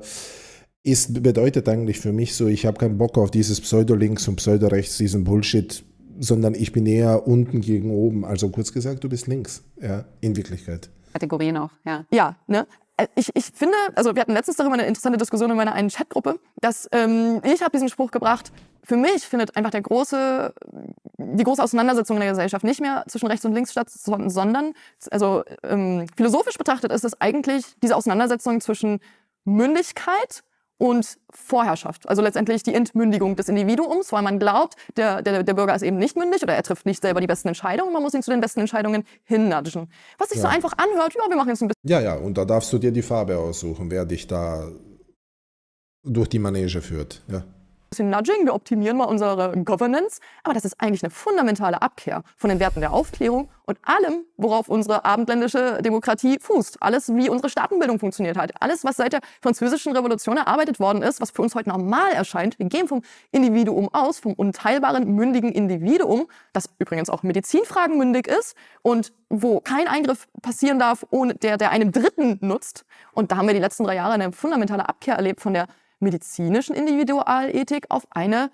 ist, bedeutet eigentlich für mich so, ich habe keinen Bock auf dieses Pseudo-Links und Pseudo-Rechts, diesen Bullshit, sondern ich bin eher unten gegen oben. Also kurz gesagt, du bist links, ja, in Wirklichkeit. Kategorien auch, ja. Ja, ne? Äh, ich, ich finde, also wir hatten letztens darüber eine interessante Diskussion in meiner einen Chatgruppe, dass ähm, ich habe diesen Spruch gebracht, für mich findet einfach der große, die große Auseinandersetzung in der Gesellschaft nicht mehr zwischen rechts und links statt, sondern, also ähm, philosophisch betrachtet ist es eigentlich diese Auseinandersetzung zwischen Mündigkeit und Vorherrschaft. Also letztendlich die Entmündigung des Individuums, weil man glaubt, der, der, der Bürger ist eben nicht mündig oder er trifft nicht selber die besten Entscheidungen. Man muss ihn zu den besten Entscheidungen hinnatschen. Was sich ja. so einfach anhört, ja, wir machen jetzt ein bisschen. Ja, ja, und da darfst du dir die Farbe aussuchen, wer dich da durch die Manege führt. Ja bisschen Nudging, wir optimieren mal unsere Governance, aber das ist eigentlich eine fundamentale Abkehr von den Werten der Aufklärung und allem, worauf unsere abendländische Demokratie fußt. Alles, wie unsere Staatenbildung funktioniert hat. Alles, was seit der französischen Revolution erarbeitet worden ist, was für uns heute normal erscheint. Wir gehen vom Individuum aus, vom unteilbaren, mündigen Individuum, das übrigens auch Medizinfragen mündig ist und wo kein Eingriff passieren darf, ohne der, der einem Dritten nutzt. Und da haben wir die letzten drei Jahre eine fundamentale Abkehr erlebt von der medizinischen Individualethik auf eine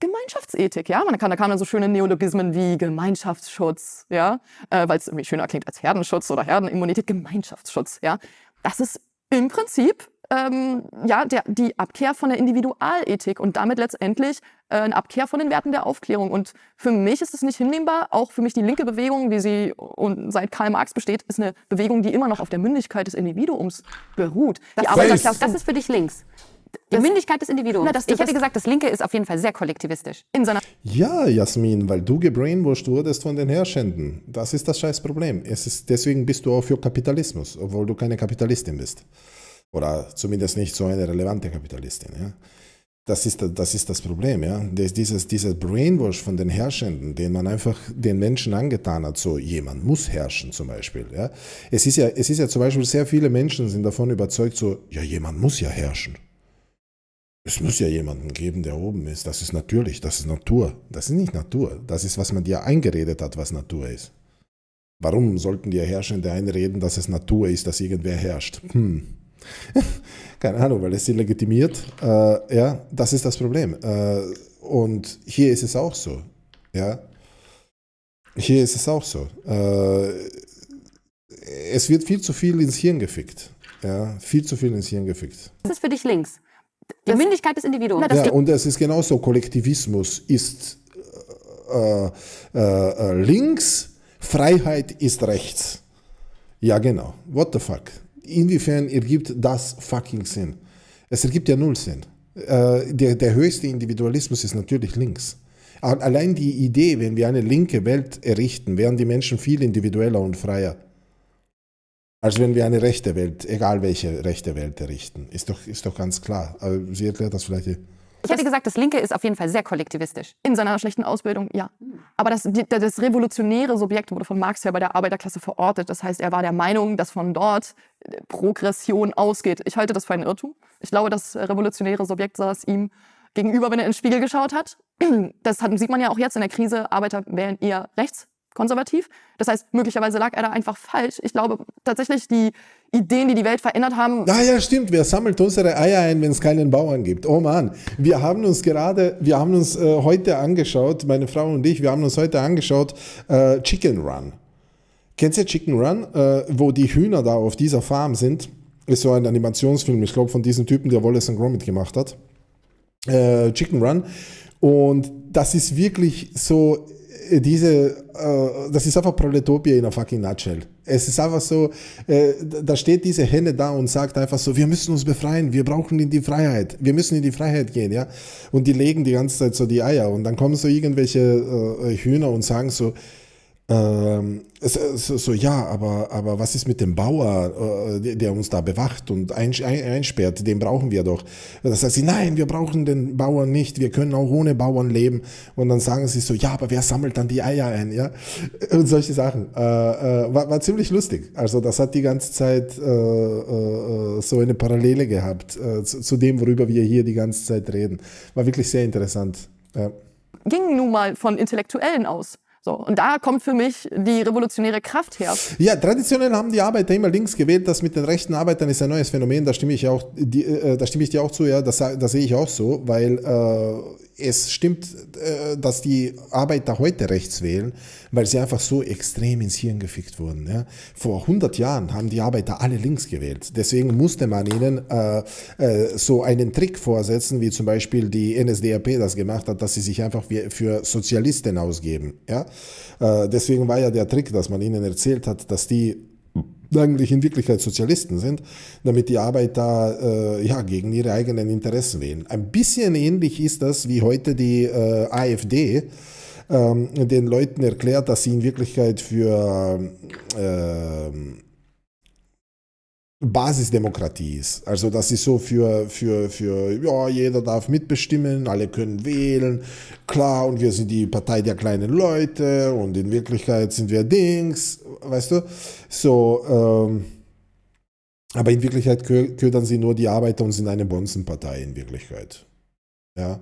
Gemeinschaftsethik, ja. Man kann, da kamen dann so schöne Neologismen wie Gemeinschaftsschutz, ja, äh, weil es irgendwie schöner klingt als Herdenschutz oder Herdenimmunität, Gemeinschaftsschutz, ja. Das ist im Prinzip ähm, ja der, die Abkehr von der Individualethik und damit letztendlich äh, eine Abkehr von den Werten der Aufklärung. Und für mich ist es nicht hinnehmbar. Auch für mich die linke Bewegung, wie sie und seit Karl Marx besteht, ist eine Bewegung, die immer noch auf der Mündigkeit des Individuums beruht. Das, das, das ist für dich links die Mündigkeit des Individuums. Na, das, ich das, hätte gesagt, das Linke ist auf jeden Fall sehr kollektivistisch. In so ja, Jasmin, weil du gebrainwashed wurdest von den Herrschenden. Das ist das Scheißproblem. Es ist, deswegen bist du auch für Kapitalismus, obwohl du keine Kapitalistin bist. Oder zumindest nicht so eine relevante Kapitalistin. Ja? Das ist, das ist das Problem, ja. Das, dieses, dieses Brainwash von den Herrschenden, den man einfach den Menschen angetan hat, so jemand muss herrschen zum Beispiel, ja. Es ist ja, es ist ja zum Beispiel sehr viele Menschen sind davon überzeugt, so, ja, jemand muss ja herrschen. Es muss ja jemanden geben, der oben ist. Das ist natürlich, das ist Natur. Das ist nicht Natur. Das ist, was man dir eingeredet hat, was Natur ist. Warum sollten dir Herrschende einreden, dass es Natur ist, dass irgendwer herrscht? Hm. Keine Ahnung, weil es sie legitimiert. Äh, ja, das ist das Problem. Äh, und hier ist es auch so. Ja, hier ist es auch so. Äh, es wird viel zu viel ins Hirn gefickt. Ja, viel zu viel ins Hirn gefickt. Was ist für dich links? Die das, Mündigkeit des Individuums. Na, ja, und es ist genauso, Kollektivismus ist äh, äh, äh, links, Freiheit ist rechts. Ja, genau. What the fuck? Inwiefern ergibt das fucking Sinn? Es ergibt ja null Sinn. Äh, der, der höchste Individualismus ist natürlich links. Allein die Idee, wenn wir eine linke Welt errichten, werden die Menschen viel individueller und freier als wenn wir eine rechte Welt, egal welche rechte Welt errichten. Ist doch, ist doch ganz klar. Aber Sie erklärt das vielleicht. Ich hätte gesagt, das Linke ist auf jeden Fall sehr kollektivistisch. In seiner schlechten Ausbildung, ja. Aber das, das revolutionäre Subjekt wurde von Marx her bei der Arbeiterklasse verortet. Das heißt, er war der Meinung, dass von dort äh, Progression ausgeht. Ich halte das für einen Irrtum. Ich glaube, das revolutionäre Subjekt saß ihm gegenüber, wenn er in den Spiegel geschaut hat. Das hat, sieht man ja auch jetzt in der Krise. Arbeiter wählen eher rechts konservativ. Das heißt, möglicherweise lag er da einfach falsch. Ich glaube tatsächlich, die Ideen, die die Welt verändert haben. Naja, ah stimmt. Wer sammelt unsere Eier ein, wenn es keinen Bauern gibt. Oh Mann, wir haben uns gerade, wir haben uns äh, heute angeschaut, meine Frau und ich, wir haben uns heute angeschaut äh, Chicken Run. Kennst du Chicken Run, äh, wo die Hühner da auf dieser Farm sind? Ist so ein Animationsfilm, ich glaube, von diesem Typen, der Wallace and Gromit gemacht hat. Äh, Chicken Run. Und das ist wirklich so diese, äh, das ist einfach Proletopia in a fucking nutshell. Es ist einfach so, äh, da steht diese Henne da und sagt einfach so, wir müssen uns befreien, wir brauchen in die Freiheit, wir müssen in die Freiheit gehen, ja. Und die legen die ganze Zeit so die Eier und dann kommen so irgendwelche äh, Hühner und sagen so, ähm, es, es, so, ja, aber, aber was ist mit dem Bauer, äh, der uns da bewacht und ein, ein, einsperrt? Den brauchen wir doch. Und dann sagt sie, nein, wir brauchen den Bauern nicht, wir können auch ohne Bauern leben. Und dann sagen sie so, ja, aber wer sammelt dann die Eier ein? Ja? Und solche Sachen. Äh, äh, war, war, ziemlich lustig. Also, das hat die ganze Zeit äh, äh, so eine Parallele gehabt äh, zu, zu, dem, worüber wir hier die ganze Zeit reden. War wirklich sehr interessant. Ja. Ging nun mal von Intellektuellen aus so, und da kommt für mich die revolutionäre Kraft her. Ja, traditionell haben die Arbeiter immer links gewählt. Das mit den rechten Arbeitern ist ein neues Phänomen. Da stimme ich, auch, die, äh, da stimme ich dir auch zu. Ja, das, das sehe ich auch so, weil äh, es stimmt, äh, dass die Arbeiter heute rechts wählen, weil sie einfach so extrem ins Hirn gefickt wurden. Vor 100 Jahren haben die Arbeiter alle links gewählt. Deswegen musste man ihnen äh, äh, so einen Trick vorsetzen, wie zum Beispiel die NSDAP das gemacht hat, dass sie sich einfach für Sozialisten ausgeben. deswegen war ja der Trick, dass man ihnen erzählt hat, dass die eigentlich in Wirklichkeit Sozialisten sind, damit die Arbeiter äh, ja, gegen ihre eigenen Interessen wählen. Ein bisschen ähnlich ist das, wie heute die äh, AfD ähm, den Leuten erklärt, dass sie in Wirklichkeit für äh, Basisdemokratie ist. Also das ist so für, für, für, ja, jeder darf mitbestimmen, alle können wählen, klar, und wir sind die Partei der kleinen Leute und in Wirklichkeit sind wir Dings, weißt du? So, ähm, aber in Wirklichkeit ködern sie nur die Arbeiter und sind eine Bonzenpartei in Wirklichkeit. Ja.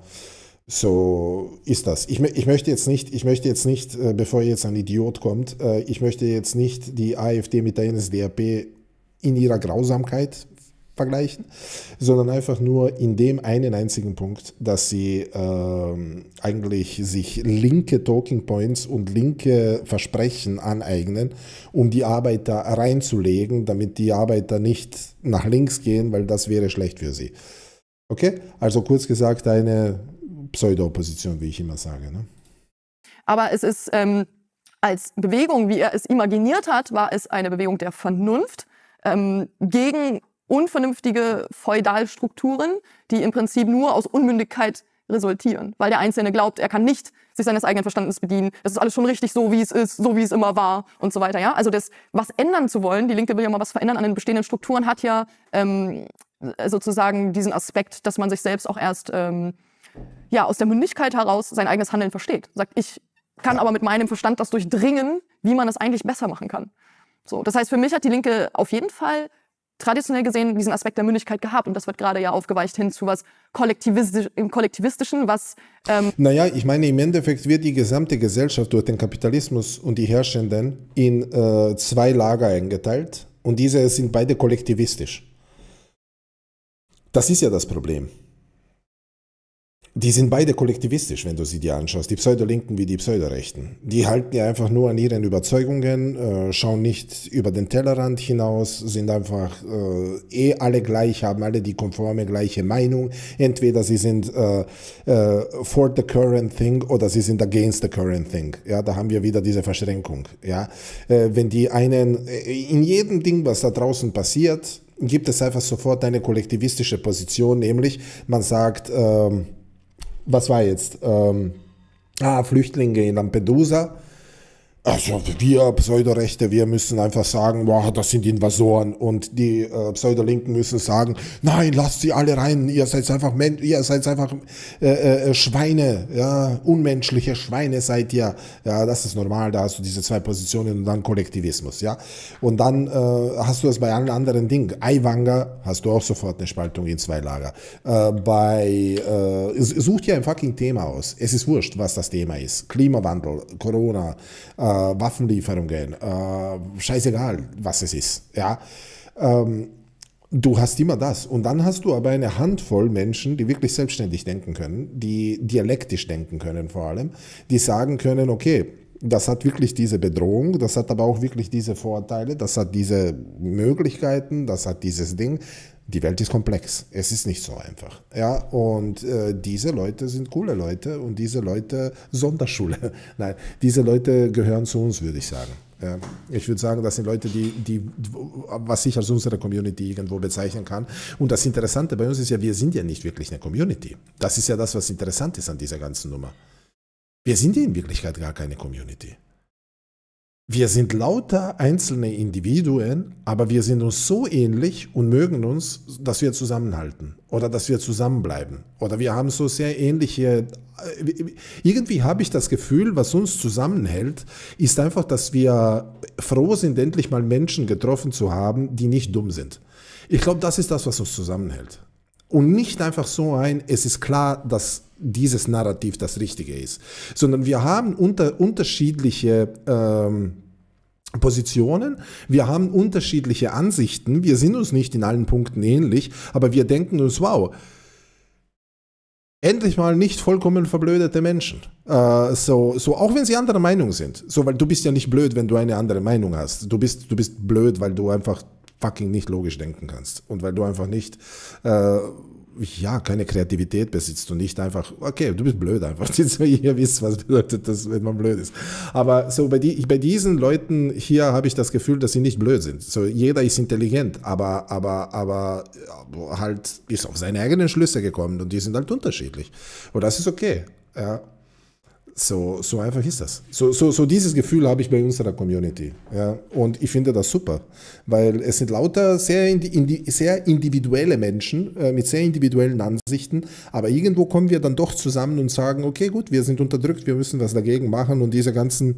So ist das. Ich, ich möchte jetzt nicht, ich möchte jetzt nicht, äh, bevor jetzt ein Idiot kommt, äh, ich möchte jetzt nicht die AfD mit der NSDAP in ihrer Grausamkeit vergleichen, sondern einfach nur in dem einen einzigen Punkt, dass sie ähm, eigentlich sich linke Talking Points und linke Versprechen aneignen, um die Arbeiter reinzulegen, damit die Arbeiter nicht nach links gehen, weil das wäre schlecht für sie. Okay? Also kurz gesagt eine Pseudo-Opposition, wie ich immer sage. Ne? Aber es ist ähm, als Bewegung, wie er es imaginiert hat, war es eine Bewegung der Vernunft ähm, gegen unvernünftige Feudalstrukturen, die im Prinzip nur aus Unmündigkeit resultieren, weil der Einzelne glaubt, er kann nicht sich seines eigenen Verstandes bedienen. Das ist alles schon richtig so, wie es ist, so wie es immer war und so weiter. Ja, also das, was ändern zu wollen, die Linke will ja mal was verändern an den bestehenden Strukturen, hat ja ähm, sozusagen diesen Aspekt, dass man sich selbst auch erst ähm, ja aus der Mündigkeit heraus sein eigenes Handeln versteht. Sagt, ich kann aber mit meinem Verstand das durchdringen, wie man das eigentlich besser machen kann. So, das heißt, für mich hat die Linke auf jeden Fall traditionell gesehen diesen Aspekt der Mündigkeit gehabt und das wird gerade ja aufgeweicht hin zu was Kollektivistisch, kollektivistischen, was... Ähm naja, ich meine, im Endeffekt wird die gesamte Gesellschaft durch den Kapitalismus und die Herrschenden in äh, zwei Lager eingeteilt und diese sind beide kollektivistisch. Das ist ja das Problem die sind beide kollektivistisch, wenn du sie dir anschaust, die Pseudolinken wie die Pseudorechten. Die halten ja einfach nur an ihren Überzeugungen, äh, schauen nicht über den Tellerrand hinaus, sind einfach äh, eh alle gleich, haben alle die konforme gleiche Meinung. Entweder sie sind äh, äh for the current thing oder sie sind against the current thing. Ja, da haben wir wieder diese Verschränkung. Ja, äh, wenn die einen äh, in jedem Ding, was da draußen passiert, gibt es einfach sofort eine kollektivistische Position, nämlich man sagt ähm, was war jetzt? Ähm, ah, Flüchtlinge in Lampedusa also wir äh, Pseudorechte, wir müssen einfach sagen, boah, das sind Invasoren und die äh, Pseudolinken müssen sagen, nein, lasst sie alle rein, ihr seid einfach Men ihr seid einfach äh, äh, äh, Schweine, ja, unmenschliche Schweine seid ihr. Ja, das ist normal, da hast du diese zwei Positionen und dann Kollektivismus, ja. Und dann äh, hast du das bei allen anderen Dingen. Eiwanger hast du auch sofort eine Spaltung in zwei Lager. Äh, bei äh, such dir ein fucking Thema aus. Es ist wurscht, was das Thema ist. Klimawandel, Corona, äh, äh, Waffenlieferungen, äh, scheißegal, was es ist. Ja? Ähm, du hast immer das. Und dann hast du aber eine Handvoll Menschen, die wirklich selbstständig denken können, die dialektisch denken können vor allem, die sagen können, okay, das hat wirklich diese Bedrohung, das hat aber auch wirklich diese Vorteile, das hat diese Möglichkeiten, das hat dieses Ding die Welt ist komplex. Es ist nicht so einfach. Ja, und äh, diese Leute sind coole Leute und diese Leute Sonderschule. Nein, diese Leute gehören zu uns, würde ich sagen. Ja, ich würde sagen, das sind Leute, die, die, was ich als unsere Community irgendwo bezeichnen kann. Und das Interessante bei uns ist ja, wir sind ja nicht wirklich eine Community. Das ist ja das, was interessant ist an dieser ganzen Nummer. Wir sind ja in Wirklichkeit gar keine Community. Wir sind lauter einzelne Individuen, aber wir sind uns so ähnlich und mögen uns, dass wir zusammenhalten oder dass wir zusammenbleiben oder wir haben so sehr ähnliche... Äh, irgendwie habe ich das Gefühl, was uns zusammenhält, ist einfach, dass wir froh sind, endlich mal Menschen getroffen zu haben, die nicht dumm sind. Ich glaube, das ist das, was uns zusammenhält. Und nicht einfach so ein, es ist klar, dass dieses Narrativ das Richtige ist, sondern wir haben unter, unterschiedliche ähm, Positionen. Wir haben unterschiedliche Ansichten. Wir sind uns nicht in allen Punkten ähnlich, aber wir denken uns, wow, endlich mal nicht vollkommen verblödete Menschen. Äh, so, so, auch wenn sie anderer Meinung sind. So, weil du bist ja nicht blöd, wenn du eine andere Meinung hast. Du bist, du bist blöd, weil du einfach fucking nicht logisch denken kannst und weil du einfach nicht äh, ja, keine Kreativität besitzt und nicht einfach, okay, du bist blöd einfach. Ihr wisst, was bedeutet das, wenn man blöd ist. Aber so bei, die, bei diesen Leuten hier habe ich das Gefühl, dass sie nicht blöd sind. So jeder ist intelligent, aber, aber, aber halt ist auf seine eigenen Schlüsse gekommen und die sind halt unterschiedlich. Und das ist okay. Ja. So, so einfach ist das. So, so, so dieses Gefühl habe ich bei unserer Community. Ja? Und ich finde das super, weil es sind lauter sehr, indi sehr individuelle Menschen äh, mit sehr individuellen Ansichten, aber irgendwo kommen wir dann doch zusammen und sagen, okay, gut, wir sind unterdrückt, wir müssen was dagegen machen und diese ganzen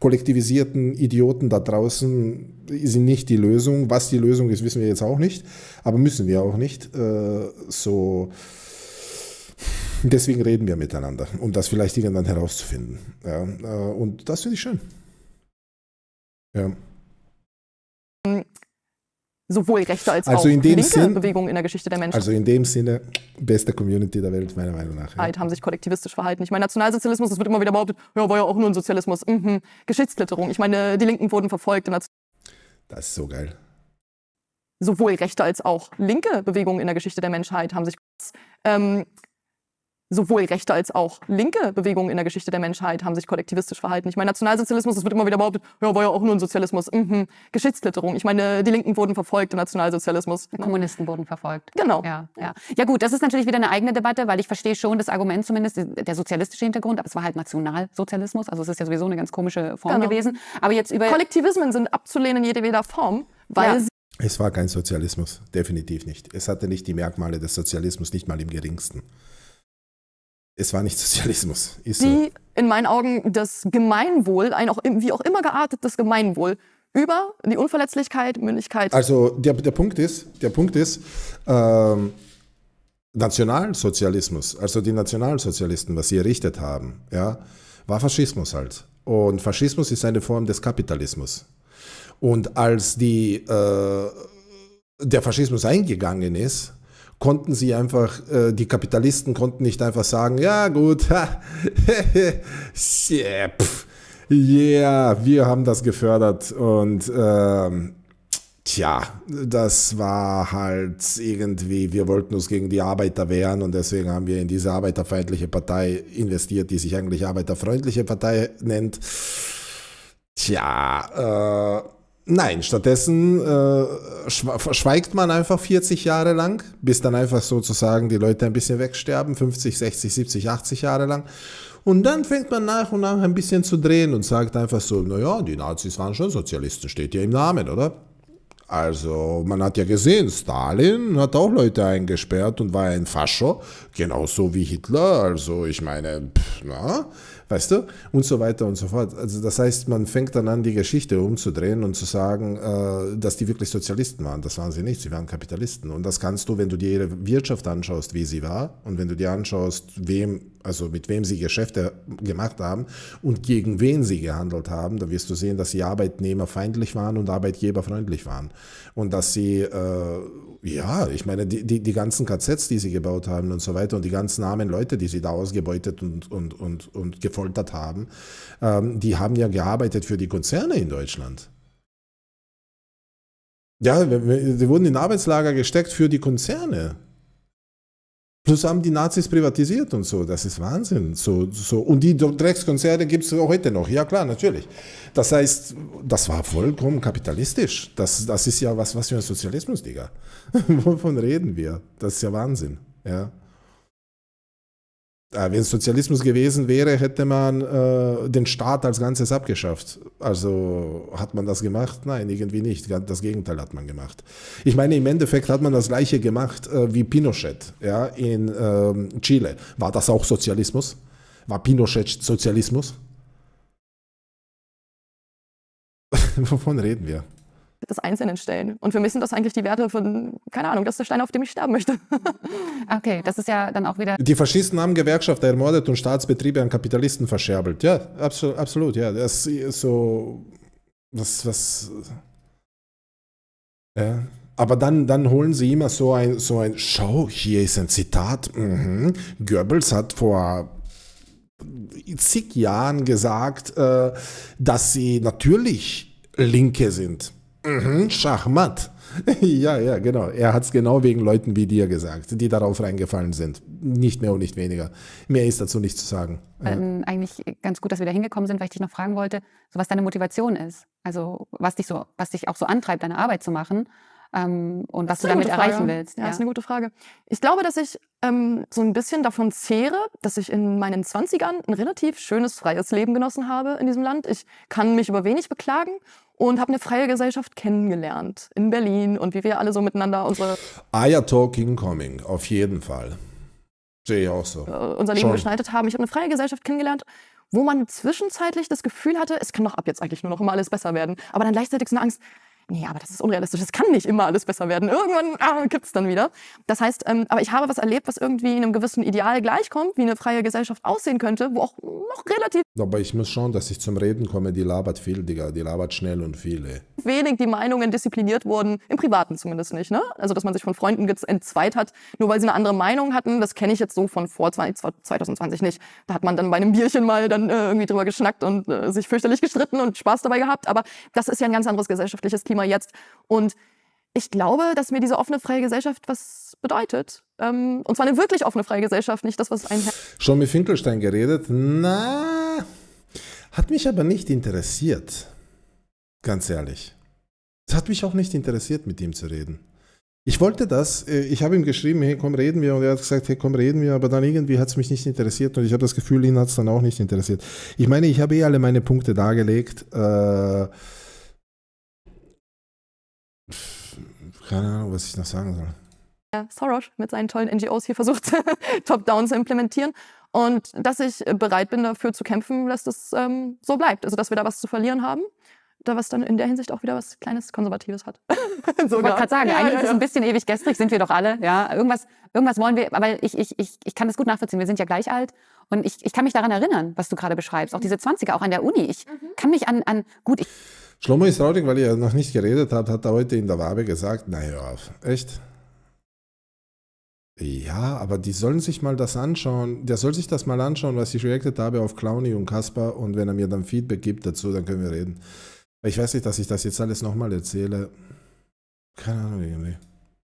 kollektivisierten Idioten da draußen sind nicht die Lösung. Was die Lösung ist, wissen wir jetzt auch nicht, aber müssen wir auch nicht. Äh, so... Deswegen reden wir miteinander, um das vielleicht irgendwann herauszufinden. Ja, äh, und das finde ich schön. Ja. Mm, sowohl rechte als also auch in dem linke Sinn, Bewegung in der Geschichte der Menschen. Also in dem Sinne, beste Community der Welt, meiner Meinung nach. Ja. Halt, haben sich kollektivistisch verhalten. Ich meine, Nationalsozialismus, es wird immer wieder behauptet, ja, war ja auch nur ein Sozialismus. Mhm. Geschichtsklitterung. Ich meine, die Linken wurden verfolgt. das ist so geil sowohl rechte als auch linke Bewegungen in der Geschichte der Menschheit haben sich ähm, sowohl rechte als auch linke Bewegungen in der Geschichte der Menschheit haben sich kollektivistisch verhalten. Ich meine, Nationalsozialismus, es wird immer wieder behauptet, ja, war ja auch nur ein Sozialismus. Mhm. Geschichtsklitterung. Ich meine, die Linken wurden verfolgt im Nationalsozialismus. Die Kommunisten wurden verfolgt. Genau. Ja, ja. ja gut, das ist natürlich wieder eine eigene Debatte, weil ich verstehe schon das Argument zumindest, der sozialistische Hintergrund, aber es war halt Nationalsozialismus, also es ist ja sowieso eine ganz komische Form genau. gewesen. Aber jetzt über... Kollektivismen sind abzulehnen in jedweder Form, weil ja. sie es war kein Sozialismus, definitiv nicht. Es hatte nicht die Merkmale des Sozialismus, nicht mal im geringsten. Es war nicht Sozialismus. Ist die, so. in meinen Augen, das Gemeinwohl, ein auch, wie auch immer geartet, das Gemeinwohl, über die Unverletzlichkeit, Mündigkeit. Also der, der Punkt ist, der Punkt ist, ähm, Nationalsozialismus, also die Nationalsozialisten, was sie errichtet haben, ja, war Faschismus halt. Und Faschismus ist eine Form des Kapitalismus. Und als die, äh, der Faschismus eingegangen ist, konnten sie einfach, äh, die Kapitalisten konnten nicht einfach sagen, ja gut, ha, yeah, pff, yeah, wir haben das gefördert und ähm, tja, das war halt irgendwie, wir wollten uns gegen die Arbeiter wehren und deswegen haben wir in diese arbeiterfeindliche Partei investiert, die sich eigentlich arbeiterfreundliche Partei nennt. Tja, äh, Nein, stattdessen äh, schweigt man einfach 40 Jahre lang, bis dann einfach sozusagen die Leute ein bisschen wegsterben, 50, 60, 70, 80 Jahre lang. Und dann fängt man nach und nach ein bisschen zu drehen und sagt einfach so, naja, die Nazis waren schon Sozialisten, steht ja im Namen, oder? Also man hat ja gesehen, Stalin hat auch Leute eingesperrt und war ein Fascho, genauso wie Hitler. Also ich meine, pff, na, weißt du? Und so weiter und so fort. Also das heißt, man fängt dann an, die Geschichte umzudrehen und zu sagen, äh, dass die wirklich Sozialisten waren. Das waren sie nicht, sie waren Kapitalisten. Und das kannst du, wenn du dir ihre Wirtschaft anschaust, wie sie war, und wenn du dir anschaust, wem also mit wem sie Geschäfte äh, gemacht haben und gegen wen sie gehandelt haben, dann wirst du sehen, dass sie arbeitnehmerfeindlich waren und arbeitgeberfreundlich waren. Und dass sie, äh, ja, ich meine, die, die, die ganzen KZs, die sie gebaut haben und so weiter und die ganzen armen Leute, die sie da ausgebeutet und, und, und, und gefoltert haben, ähm, die haben ja gearbeitet für die Konzerne in Deutschland. Ja, sie wurden in Arbeitslager gesteckt für die Konzerne. Plus haben die Nazis privatisiert und so. Das ist Wahnsinn. So, so. Und die Dreckskonzerne gibt es heute noch. Ja, klar, natürlich. Das heißt, das war vollkommen kapitalistisch. Das, das ist ja was, was für ein Sozialismus, Digga. Wovon reden wir? Das ist ja Wahnsinn. Ja. Äh, wenn es Sozialismus gewesen wäre, hätte man äh, den Staat als Ganzes abgeschafft. Also hat man das gemacht? Nein, irgendwie nicht. Das Gegenteil hat man gemacht. Ich meine, im Endeffekt hat man das gleiche gemacht äh, wie Pinochet ja, in ähm, Chile. War das auch Sozialismus? War Pinochet Sozialismus? Wovon reden wir? des Einzelnen stellen. Und für mich sind das eigentlich die Werte von, keine Ahnung, das ist der Stein, auf dem ich sterben möchte. okay, das ist ja dann auch wieder. Die Faschisten haben Gewerkschafter ermordet und Staatsbetriebe an Kapitalisten verscherbelt. Ja, absol absolut, ja. Das ist so. Was, was. Ja. Aber dann, dann holen sie immer so ein, so ein Show, hier ist ein Zitat. Mhm. Goebbels hat vor zig Jahren gesagt, äh, dass sie natürlich Linke sind. Mhm, Schachmatt. ja, ja, genau. Er hat es genau wegen Leuten wie dir gesagt, die darauf reingefallen sind. Nicht mehr und nicht weniger. Mehr ist dazu nicht zu sagen. Ähm, eigentlich ganz gut, dass wir da hingekommen sind, weil ich dich noch fragen wollte, so was deine Motivation ist. Also was dich so, was dich auch so antreibt, deine Arbeit zu machen. Ähm, und was du damit erreichen willst. Ja, ja, ist eine gute Frage. Ich glaube, dass ich ähm, so ein bisschen davon zehre, dass ich in meinen 20ern ein relativ schönes, freies Leben genossen habe in diesem Land. Ich kann mich über wenig beklagen und habe eine freie Gesellschaft kennengelernt in Berlin und wie wir alle so miteinander unsere. I ah are talking coming, auf jeden Fall. Sehe ich auch so. Äh, unser Leben Schon. gestaltet haben. Ich habe eine freie Gesellschaft kennengelernt, wo man zwischenzeitlich das Gefühl hatte, es kann doch ab jetzt eigentlich nur noch immer alles besser werden. Aber dann gleichzeitig so eine Angst, nee, aber das ist unrealistisch, Es kann nicht immer alles besser werden. Irgendwann ah, gibt es dann wieder. Das heißt, ähm, aber ich habe was erlebt, was irgendwie in einem gewissen Ideal gleichkommt, wie eine freie Gesellschaft aussehen könnte, wo auch noch relativ aber ich muss schon, dass ich zum Reden komme, die labert viel, Digga. Die labert schnell und viele. Wenig die Meinungen diszipliniert wurden, im Privaten zumindest nicht, ne? Also, dass man sich von Freunden entzweit hat, nur weil sie eine andere Meinung hatten, das kenne ich jetzt so von vor 2020 nicht. Da hat man dann bei einem Bierchen mal dann äh, irgendwie drüber geschnackt und äh, sich fürchterlich gestritten und Spaß dabei gehabt. Aber das ist ja ein ganz anderes gesellschaftliches Klima jetzt. Und ich glaube, dass mir diese offene freie Gesellschaft was bedeutet. Ähm, und zwar eine wirklich offene freie Gesellschaft, nicht das, was ein. Schon mit Finkelstein geredet? Nein! Hat mich aber nicht interessiert. Ganz ehrlich. Es hat mich auch nicht interessiert, mit ihm zu reden. Ich wollte das, äh, ich habe ihm geschrieben, hey, komm, reden wir. Und er hat gesagt, hey, komm, reden wir. Aber dann irgendwie hat es mich nicht interessiert. Und ich habe das Gefühl, ihn hat es dann auch nicht interessiert. Ich meine, ich habe eh alle meine Punkte dargelegt. Äh, keine Ahnung, was ich noch sagen soll. Soros mit seinen tollen NGOs hier versucht, top-down zu implementieren. Und dass ich bereit bin, dafür zu kämpfen, dass das ähm, so bleibt. Also, dass wir da was zu verlieren haben. Da was dann in der Hinsicht auch wieder was kleines Konservatives hat. Sogar. ich wollte gerade sagen, ja, eigentlich ja, ist es ein bisschen ewig gestrig, sind wir doch alle. Ja, irgendwas, irgendwas wollen wir, aber ich, ich, ich, ich kann das gut nachvollziehen. Wir sind ja gleich alt und ich, ich kann mich daran erinnern, was du gerade beschreibst. Auch mhm. diese 20er, auch an der Uni. Ich mhm. kann mich an, an gut. Ich Schlomo ist traurig, weil ihr noch nicht geredet habt, hat er heute in der Wabe gesagt, naja, echt? Ja, aber die sollen sich mal das anschauen. Der soll sich das mal anschauen, was ich reacted habe auf Clowny und Kasper. Und wenn er mir dann Feedback gibt dazu, dann können wir reden. Ich weiß nicht, dass ich das jetzt alles nochmal erzähle. Keine Ahnung irgendwie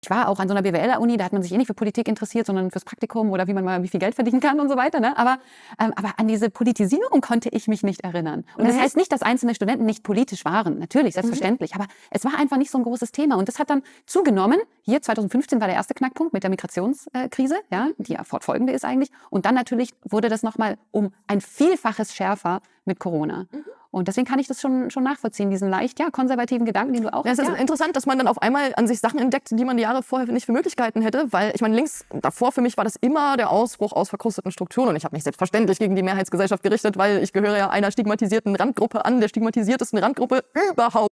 ich war auch an so einer BWL-Uni, da hat man sich eh nicht für Politik interessiert, sondern fürs Praktikum oder wie man mal wie viel Geld verdienen kann und so weiter. Ne? Aber, ähm, aber an diese Politisierung konnte ich mich nicht erinnern. Und das mhm. heißt nicht, dass einzelne Studenten nicht politisch waren. Natürlich, selbstverständlich. Mhm. Aber es war einfach nicht so ein großes Thema. Und das hat dann zugenommen. Hier 2015 war der erste Knackpunkt mit der Migrationskrise, ja, die ja fortfolgende ist eigentlich. Und dann natürlich wurde das nochmal um ein Vielfaches schärfer mit Corona. Mhm. Und deswegen kann ich das schon, schon nachvollziehen, diesen leicht ja, konservativen Gedanken, den du auch hast. Ja, es ist ja. interessant, dass man dann auf einmal an sich Sachen entdeckt, die man die Jahre vorher nicht für Möglichkeiten hätte, weil ich meine, links davor für mich war das immer der Ausbruch aus verkrusteten Strukturen und ich habe mich selbstverständlich gegen die Mehrheitsgesellschaft gerichtet, weil ich gehöre ja einer stigmatisierten Randgruppe an, der stigmatisiertesten Randgruppe überhaupt.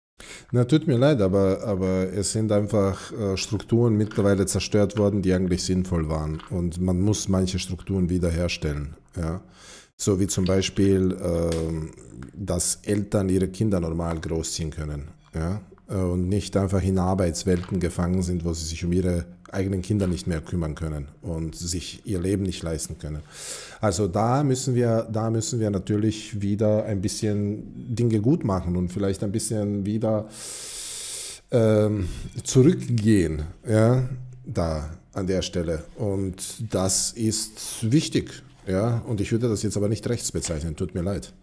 Na, tut mir leid, aber, aber es sind einfach äh, Strukturen mittlerweile zerstört worden, die eigentlich sinnvoll waren. Und man muss manche Strukturen wiederherstellen. Ja. So wie zum Beispiel, ähm, dass Eltern ihre Kinder normal großziehen können. Ja? Äh, und nicht einfach in Arbeitswelten gefangen sind, wo sie sich um ihre eigenen Kinder nicht mehr kümmern können und sich ihr Leben nicht leisten können. Also da müssen wir, da müssen wir natürlich wieder ein bisschen Dinge gut machen und vielleicht ein bisschen wieder ähm, zurückgehen, ja, da an der Stelle. Und das ist wichtig. Ja, und ich würde das jetzt aber nicht rechts bezeichnen, tut mir leid.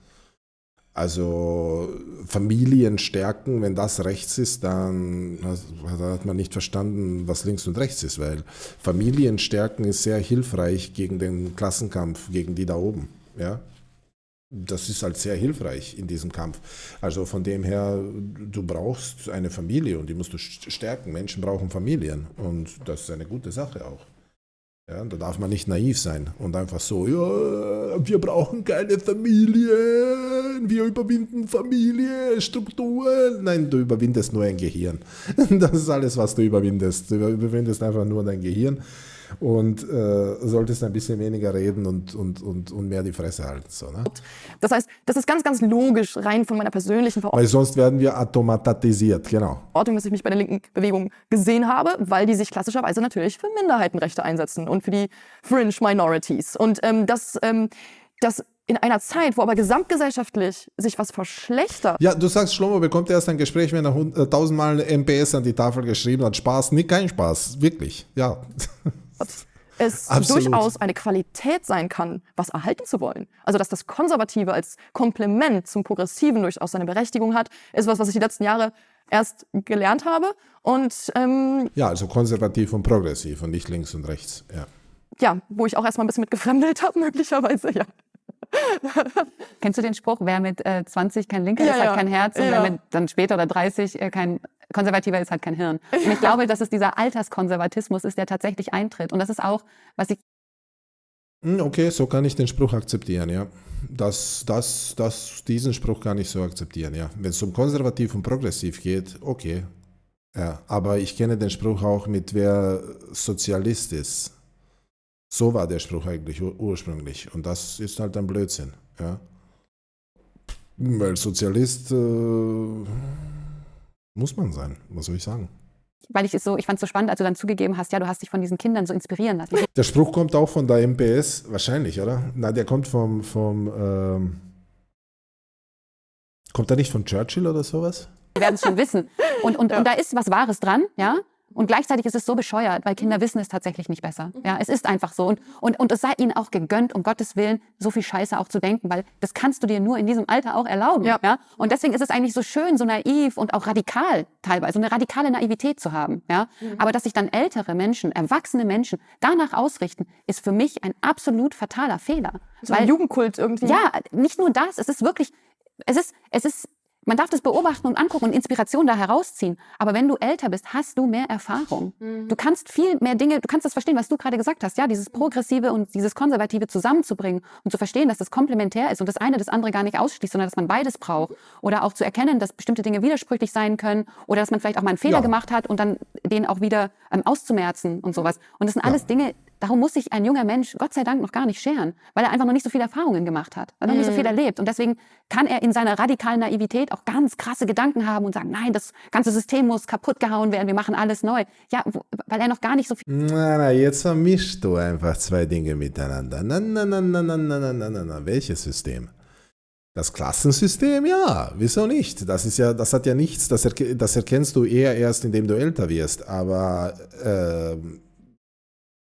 Also Familien stärken, wenn das rechts ist, dann hat man nicht verstanden, was links und rechts ist, weil Familien stärken ist sehr hilfreich gegen den Klassenkampf, gegen die da oben. Ja? Das ist halt sehr hilfreich in diesem Kampf. Also von dem her, du brauchst eine Familie und die musst du stärken. Menschen brauchen Familien und das ist eine gute Sache auch. Ja, da darf man nicht naiv sein und einfach so, ja, wir brauchen keine Familien, wir überwinden Familie, Strukturen. Nein, du überwindest nur ein Gehirn. Das ist alles, was du überwindest. Du überwindest einfach nur dein Gehirn und äh, solltest ein bisschen weniger reden und, und, und, und mehr die Fresse halten. So, ne? Das heißt, das ist ganz, ganz logisch, rein von meiner persönlichen Verordnung. Weil sonst werden wir automatisiert, genau. Ordnung, dass ich mich bei der linken Bewegung gesehen habe, weil die sich klassischerweise natürlich für Minderheitenrechte einsetzen und für die Fringe Minorities. Und ähm, das, ähm, das in einer Zeit, wo aber gesamtgesellschaftlich sich was verschlechtert. Ja, du sagst, Schlomo bekommt erst ein Gespräch, wenn er äh, tausendmal MPS an die Tafel geschrieben hat. Spaß, nicht kein Spaß, wirklich, ja. es Absolut. durchaus eine Qualität sein kann, was erhalten zu wollen. Also dass das Konservative als Komplement zum Progressiven durchaus seine Berechtigung hat, ist was, was ich die letzten Jahre erst gelernt habe. Und ähm, ja, also konservativ und progressiv und nicht links und rechts. Ja, ja wo ich auch erstmal ein bisschen mit gefremdelt habe, möglicherweise, ja. Kennst du den Spruch, wer mit äh, 20 kein Linker ja, ist, hat ja. kein Herz und wer mit dann später oder 30 äh, kein konservativer ist halt kein Hirn. Und ich glaube, dass es dieser Alterskonservatismus ist, der tatsächlich eintritt. Und das ist auch, was ich. Hm, okay, so kann ich den Spruch akzeptieren, ja. Dass das, das, diesen Spruch kann ich so akzeptieren, ja. Wenn es um konservativ und progressiv geht, okay. Ja, aber ich kenne den Spruch auch mit, wer Sozialist ist. So war der Spruch eigentlich ur ursprünglich. Und das ist halt ein Blödsinn, ja. Weil Sozialist. Äh muss man sein, was soll ich sagen? Weil ich es so, ich fand es so spannend, als du dann zugegeben hast, ja, du hast dich von diesen Kindern so inspirieren lassen. Der Spruch kommt auch von der MPS, wahrscheinlich, oder? Na, der kommt vom, vom ähm, kommt er nicht von Churchill oder sowas? Wir werden es schon wissen. Und, und, ja. und da ist was Wahres dran, ja. Und gleichzeitig ist es so bescheuert, weil Kinder mhm. wissen es tatsächlich nicht besser. Mhm. Ja, es ist einfach so. Und, und, und es sei ihnen auch gegönnt, um Gottes Willen, so viel Scheiße auch zu denken, weil das kannst du dir nur in diesem Alter auch erlauben. Ja. ja? Und deswegen ist es eigentlich so schön, so naiv und auch radikal teilweise, eine radikale Naivität zu haben. Ja? Mhm. Aber dass sich dann ältere Menschen, erwachsene Menschen danach ausrichten, ist für mich ein absolut fataler Fehler. So weil, ein Jugendkult irgendwie. Ja, nicht nur das, es ist wirklich, es ist, es ist man darf das beobachten und angucken und Inspiration da herausziehen. Aber wenn du älter bist, hast du mehr Erfahrung. Mhm. Du kannst viel mehr Dinge, du kannst das verstehen, was du gerade gesagt hast. Ja, dieses mhm. Progressive und dieses Konservative zusammenzubringen und zu verstehen, dass das komplementär ist und das eine das andere gar nicht ausschließt, sondern dass man beides braucht. Oder auch zu erkennen, dass bestimmte Dinge widersprüchlich sein können oder dass man vielleicht auch mal einen Fehler ja. gemacht hat und dann den auch wieder ähm, auszumerzen und sowas. Und das sind alles ja. Dinge, Darum muss sich ein junger Mensch Gott sei Dank noch gar nicht scheren, weil er einfach noch nicht so viele Erfahrungen gemacht hat, weil er noch nicht so mhm. viel erlebt. Und deswegen kann er in seiner radikalen Naivität auch ganz krasse Gedanken haben und sagen, nein, das ganze System muss kaputt gehauen werden, wir machen alles neu. Ja, weil er noch gar nicht so viel... Na, na, jetzt vermischst du einfach zwei Dinge miteinander. Na, na, na, na, na, na, na, na, na, na. welches System? Das Klassensystem, ja, wieso nicht? Das ist ja, das hat ja nichts, das, erk das erkennst du eher erst, indem du älter wirst. Aber äh,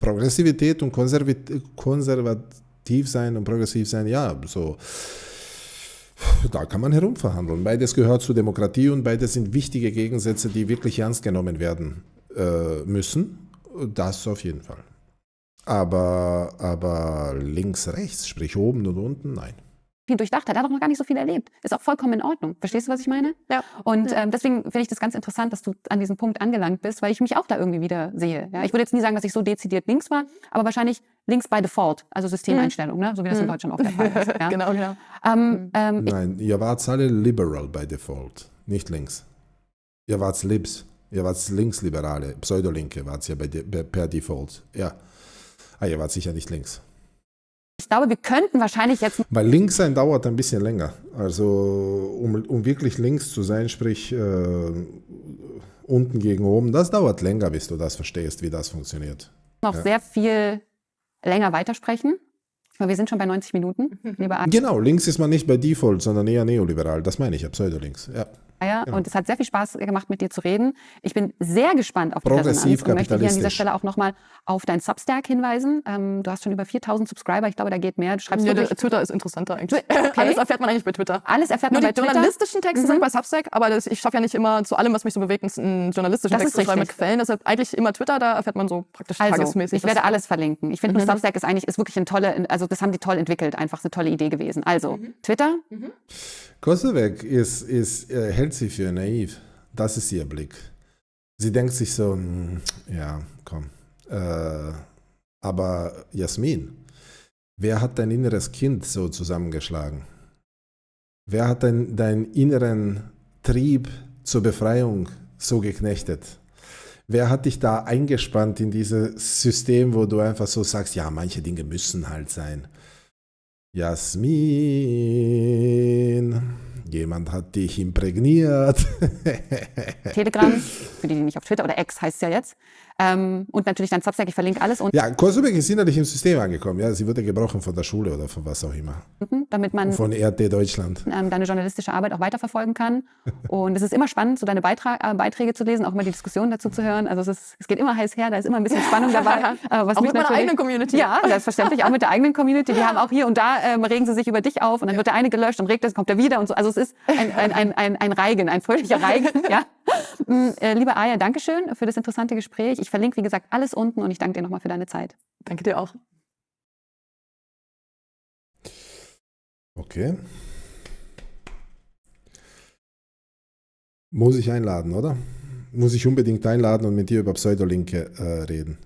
Progressivität und konservativ sein und progressiv sein, ja, so. Da kann man herumverhandeln. Beides gehört zur Demokratie und beides sind wichtige Gegensätze, die wirklich ernst genommen werden äh, müssen. Das auf jeden Fall. Aber, aber links, rechts, sprich oben und unten, nein viel durchdacht hat. Er hat auch noch gar nicht so viel erlebt. Ist auch vollkommen in Ordnung. Verstehst du, was ich meine? Ja. Und ja. Ähm, deswegen finde ich das ganz interessant, dass du an diesem Punkt angelangt bist, weil ich mich auch da irgendwie wieder sehe. Ja, ich würde jetzt nie sagen, dass ich so dezidiert links war, aber wahrscheinlich links by default, also Systemeinstellung, mhm. ne? so wie das in hm. Deutschland auch der Fall ist. Ja? genau, genau. Ähm, hm. ähm, Nein, ihr wart alle liberal by default, nicht links. Ihr wart Libs, ihr wart Linksliberale, Pseudolinke wart ihr bei per Default. Ja, ah, ihr wart sicher nicht links. Ich glaube, wir könnten wahrscheinlich jetzt. Weil links sein dauert ein bisschen länger. Also, um, um wirklich links zu sein, sprich äh, unten gegen oben, das dauert länger, bis du das verstehst, wie das funktioniert. Noch ja. sehr viel länger weitersprechen. Meine, wir sind schon bei 90 Minuten. Lieber Arzt. genau, links ist man nicht bei Default, sondern eher neoliberal. Das meine ich ja, pseudolinks. Ja. Meier. Und es hat sehr viel Spaß gemacht, mit dir zu reden. Ich bin sehr gespannt auf die Resonanz und möchte hier an dieser Stelle auch nochmal auf dein Substack hinweisen. Ähm, du hast schon über 4000 Subscriber. Ich glaube, da geht mehr. Du schreibst ja, Twitter ist interessanter eigentlich. Okay. Alles erfährt man eigentlich bei Twitter. Alles erfährt Nur man bei Twitter. Nur die journalistischen Texte mhm. sind bei Substack, aber das, ich schaffe ja nicht immer zu allem, was mich so bewegt, einen journalistischen das Text zu schreiben mit Quellen. Deshalb eigentlich immer Twitter, da erfährt man so praktisch also, tagesmäßig. Ich werde alles verlinken. Ich finde, mhm. Substack ist eigentlich ist wirklich eine tolle, also das haben die toll entwickelt. Einfach so eine tolle Idee gewesen. Also, mhm. Twitter. Mhm. Kosovec ist, ist, äh, hält sie für naiv. Das ist ihr Blick. Sie denkt sich so, hm, ja, komm. Äh, aber Jasmin, wer hat dein inneres Kind so zusammengeschlagen? Wer hat deinen dein inneren Trieb zur Befreiung so geknechtet? Wer hat dich da eingespannt in dieses System, wo du einfach so sagst, ja, manche Dinge müssen halt sein? Jasmin, jemand hat dich imprägniert. Telegram, für die, die nicht auf Twitter oder X heißt es ja jetzt, ähm, und natürlich dann Substack, ich verlinke alles. Und ja, Kurzüberblick ist innerlich im System angekommen. Ja, sie wurde gebrochen von der Schule oder von was auch immer. Mhm, damit man von RT Deutschland. Ähm, deine journalistische Arbeit auch weiterverfolgen kann. und es ist immer spannend, so deine Beitra äh, Beiträge zu lesen, auch immer die Diskussion dazu zu hören. Also es, ist, es geht immer heiß her, da ist immer ein bisschen Spannung dabei. äh, was auch mit meiner eigenen Community. Ja, selbstverständlich, auch mit der eigenen Community. Die haben auch hier und da ähm, regen sie sich über dich auf und dann ja. wird der eine gelöscht und regt es, kommt er wieder und so. Also es ist ein, ein, ein, ein, ein Reigen, ein fröhlicher Reigen. ja. Mm, äh, liebe Aya, Dankeschön für das interessante Gespräch. Ich verlinke, wie gesagt, alles unten und ich danke dir nochmal für deine Zeit. Danke dir auch. Okay. Muss ich einladen, oder? Muss ich unbedingt einladen und mit dir über Pseudolinke äh, reden.